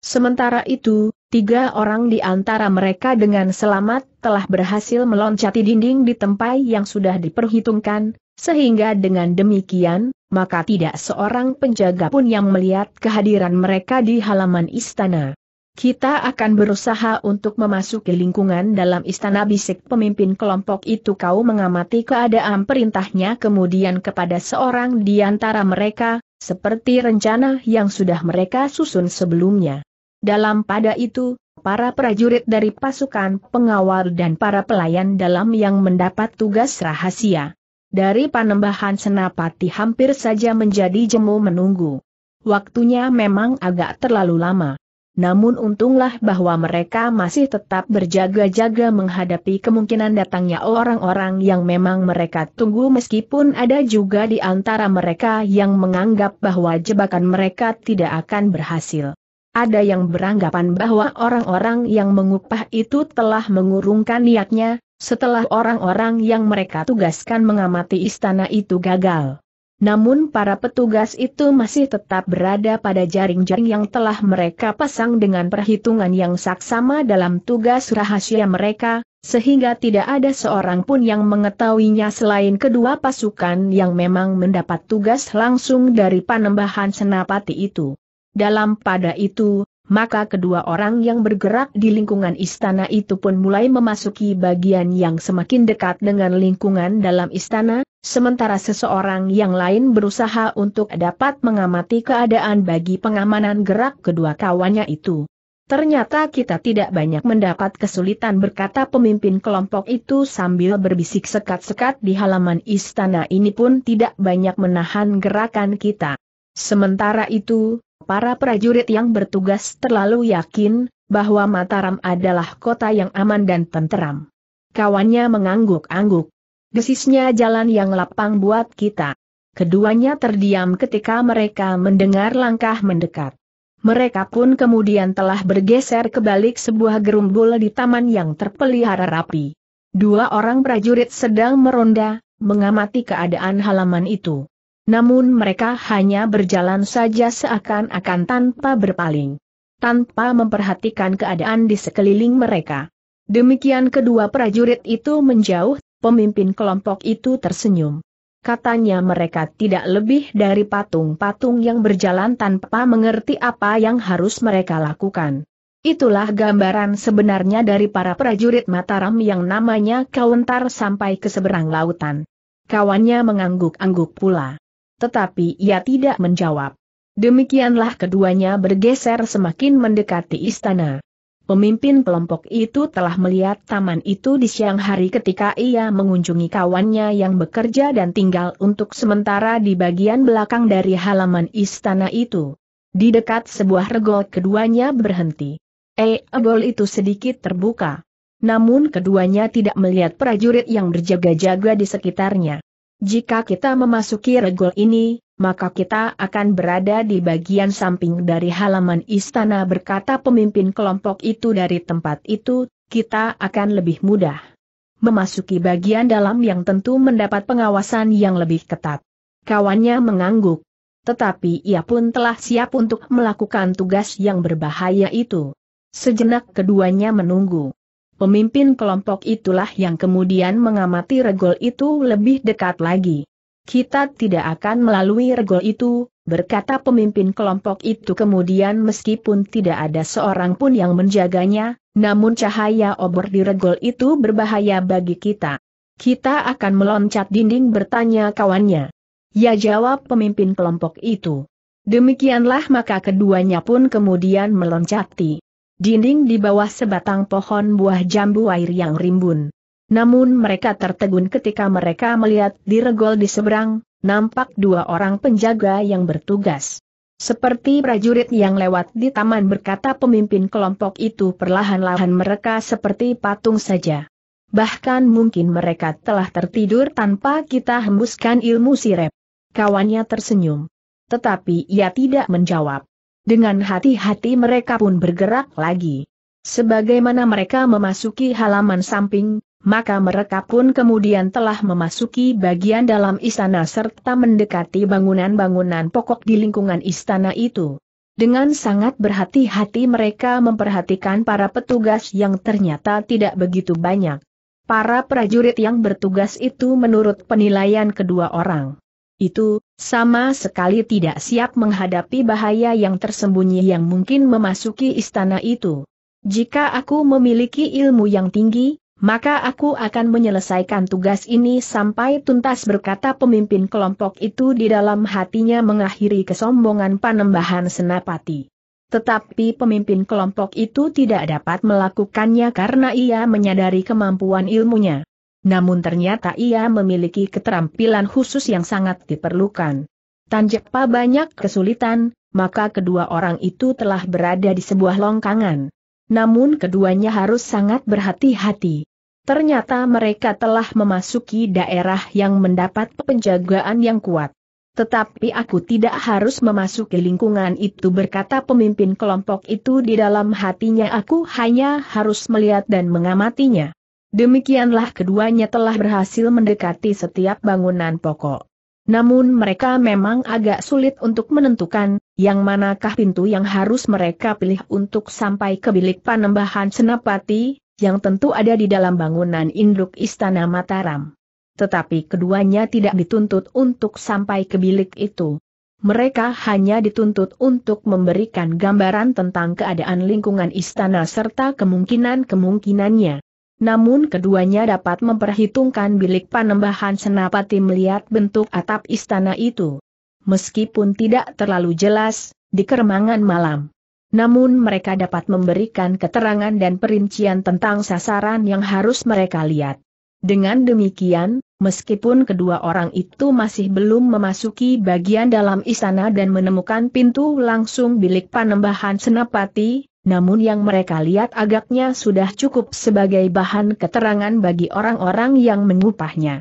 A: Sementara itu, Tiga orang di antara mereka dengan selamat telah berhasil meloncati dinding di tempat yang sudah diperhitungkan, sehingga dengan demikian, maka tidak seorang penjaga pun yang melihat kehadiran mereka di halaman istana. Kita akan berusaha untuk memasuki lingkungan dalam istana bisik pemimpin kelompok itu kau mengamati keadaan perintahnya kemudian kepada seorang di antara mereka, seperti rencana yang sudah mereka susun sebelumnya. Dalam pada itu, para prajurit dari pasukan pengawal dan para pelayan dalam yang mendapat tugas rahasia. Dari panembahan senapati hampir saja menjadi jemu menunggu. Waktunya memang agak terlalu lama. Namun untunglah bahwa mereka masih tetap berjaga-jaga menghadapi kemungkinan datangnya orang-orang yang memang mereka tunggu meskipun ada juga di antara mereka yang menganggap bahwa jebakan mereka tidak akan berhasil. Ada yang beranggapan bahwa orang-orang yang mengupah itu telah mengurungkan niatnya, setelah orang-orang yang mereka tugaskan mengamati istana itu gagal. Namun para petugas itu masih tetap berada pada jaring-jaring yang telah mereka pasang dengan perhitungan yang saksama dalam tugas rahasia mereka, sehingga tidak ada seorang pun yang mengetahuinya selain kedua pasukan yang memang mendapat tugas langsung dari panembahan senapati itu. Dalam pada itu, maka kedua orang yang bergerak di lingkungan istana itu pun mulai memasuki bagian yang semakin dekat dengan lingkungan dalam istana, sementara seseorang yang lain berusaha untuk dapat mengamati keadaan bagi pengamanan gerak kedua kawannya itu. Ternyata kita tidak banyak mendapat kesulitan berkata pemimpin kelompok itu sambil berbisik sekat-sekat di halaman istana ini pun tidak banyak menahan gerakan kita. Sementara itu, Para prajurit yang bertugas terlalu yakin bahwa Mataram adalah kota yang aman dan tenteram. Kawannya mengangguk-angguk. Desisnya jalan yang lapang buat kita. Keduanya terdiam ketika mereka mendengar langkah mendekat. Mereka pun kemudian telah bergeser ke balik sebuah gerumbul di taman yang terpelihara rapi. Dua orang prajurit sedang meronda, mengamati keadaan halaman itu. Namun mereka hanya berjalan saja seakan-akan tanpa berpaling. Tanpa memperhatikan keadaan di sekeliling mereka. Demikian kedua prajurit itu menjauh, pemimpin kelompok itu tersenyum. Katanya mereka tidak lebih dari patung-patung yang berjalan tanpa mengerti apa yang harus mereka lakukan. Itulah gambaran sebenarnya dari para prajurit Mataram yang namanya Kawentar sampai ke seberang lautan. Kawannya mengangguk-angguk pula tetapi ia tidak menjawab. Demikianlah keduanya bergeser semakin mendekati istana. Pemimpin kelompok itu telah melihat taman itu di siang hari ketika ia mengunjungi kawannya yang bekerja dan tinggal untuk sementara di bagian belakang dari halaman istana itu. Di dekat sebuah regol keduanya berhenti. Eh, regol itu sedikit terbuka. Namun keduanya tidak melihat prajurit yang berjaga-jaga di sekitarnya. Jika kita memasuki regol ini, maka kita akan berada di bagian samping dari halaman istana berkata pemimpin kelompok itu dari tempat itu, kita akan lebih mudah memasuki bagian dalam yang tentu mendapat pengawasan yang lebih ketat. Kawannya mengangguk. Tetapi ia pun telah siap untuk melakukan tugas yang berbahaya itu. Sejenak keduanya menunggu. Pemimpin kelompok itulah yang kemudian mengamati regol itu lebih dekat lagi. Kita tidak akan melalui regol itu, berkata pemimpin kelompok itu kemudian meskipun tidak ada seorang pun yang menjaganya, namun cahaya obor di regol itu berbahaya bagi kita. Kita akan meloncat dinding bertanya kawannya. Ya jawab pemimpin kelompok itu. Demikianlah maka keduanya pun kemudian meloncati dinding di bawah sebatang pohon buah jambu air yang rimbun. Namun mereka tertegun ketika mereka melihat di regol di seberang, nampak dua orang penjaga yang bertugas. Seperti prajurit yang lewat di taman berkata pemimpin kelompok itu perlahan-lahan mereka seperti patung saja. Bahkan mungkin mereka telah tertidur tanpa kita hembuskan ilmu sirep. Kawannya tersenyum. Tetapi ia tidak menjawab. Dengan hati-hati mereka pun bergerak lagi. Sebagaimana mereka memasuki halaman samping, maka mereka pun kemudian telah memasuki bagian dalam istana serta mendekati bangunan-bangunan pokok di lingkungan istana itu. Dengan sangat berhati-hati mereka memperhatikan para petugas yang ternyata tidak begitu banyak. Para prajurit yang bertugas itu menurut penilaian kedua orang itu, sama sekali tidak siap menghadapi bahaya yang tersembunyi yang mungkin memasuki istana itu. Jika aku memiliki ilmu yang tinggi, maka aku akan menyelesaikan tugas ini sampai tuntas berkata pemimpin kelompok itu di dalam hatinya mengakhiri kesombongan panembahan senapati. Tetapi pemimpin kelompok itu tidak dapat melakukannya karena ia menyadari kemampuan ilmunya. Namun ternyata ia memiliki keterampilan khusus yang sangat diperlukan. Tanjak banyak kesulitan, maka kedua orang itu telah berada di sebuah longkangan. Namun keduanya harus sangat berhati-hati. Ternyata mereka telah memasuki daerah yang mendapat penjagaan yang kuat. Tetapi aku tidak harus memasuki lingkungan itu berkata pemimpin kelompok itu di dalam hatinya aku hanya harus melihat dan mengamatinya. Demikianlah keduanya telah berhasil mendekati setiap bangunan pokok. Namun mereka memang agak sulit untuk menentukan, yang manakah pintu yang harus mereka pilih untuk sampai ke bilik panembahan Senapati, yang tentu ada di dalam bangunan induk Istana Mataram. Tetapi keduanya tidak dituntut untuk sampai ke bilik itu. Mereka hanya dituntut untuk memberikan gambaran tentang keadaan lingkungan istana serta kemungkinan-kemungkinannya namun keduanya dapat memperhitungkan bilik panembahan senapati melihat bentuk atap istana itu. Meskipun tidak terlalu jelas, di keremangan malam. Namun mereka dapat memberikan keterangan dan perincian tentang sasaran yang harus mereka lihat. Dengan demikian, meskipun kedua orang itu masih belum memasuki bagian dalam istana dan menemukan pintu langsung bilik panembahan senapati, namun yang mereka lihat agaknya sudah cukup sebagai bahan keterangan bagi orang-orang yang mengupahnya.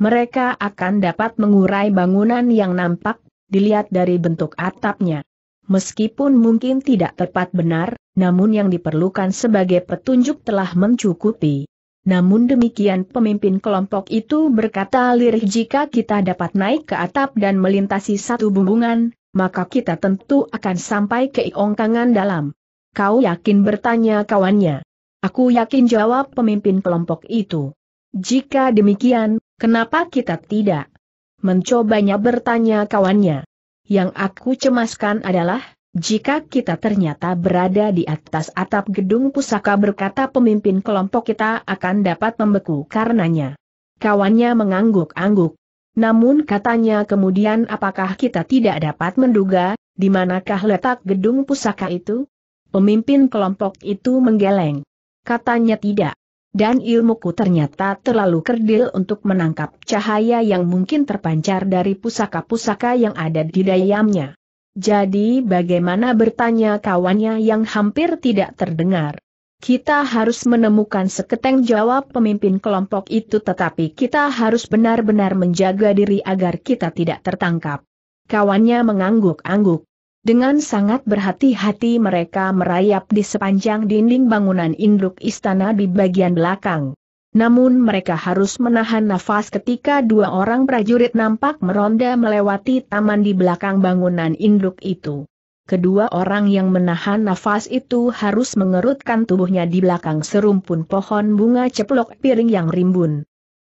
A: Mereka akan dapat mengurai bangunan yang nampak, dilihat dari bentuk atapnya. Meskipun mungkin tidak tepat benar, namun yang diperlukan sebagai petunjuk telah mencukupi. Namun demikian pemimpin kelompok itu berkata lirih jika kita dapat naik ke atap dan melintasi satu bumbungan, maka kita tentu akan sampai ke iongkangan dalam. Kau yakin bertanya kawannya? Aku yakin jawab pemimpin kelompok itu. Jika demikian, kenapa kita tidak mencobanya bertanya kawannya? Yang aku cemaskan adalah, jika kita ternyata berada di atas atap gedung pusaka berkata pemimpin kelompok kita akan dapat membeku karenanya. Kawannya mengangguk-angguk. Namun katanya kemudian apakah kita tidak dapat menduga, di manakah letak gedung pusaka itu? Pemimpin kelompok itu menggeleng. Katanya tidak. Dan ilmuku ternyata terlalu kerdil untuk menangkap cahaya yang mungkin terpancar dari pusaka-pusaka yang ada di dayamnya. Jadi bagaimana bertanya kawannya yang hampir tidak terdengar? Kita harus menemukan seketeng jawab pemimpin kelompok itu tetapi kita harus benar-benar menjaga diri agar kita tidak tertangkap. Kawannya mengangguk-angguk. Dengan sangat berhati-hati mereka merayap di sepanjang dinding bangunan induk istana di bagian belakang. Namun mereka harus menahan nafas ketika dua orang prajurit nampak meronda melewati taman di belakang bangunan induk itu. Kedua orang yang menahan nafas itu harus mengerutkan tubuhnya di belakang serumpun pohon bunga ceplok piring yang rimbun.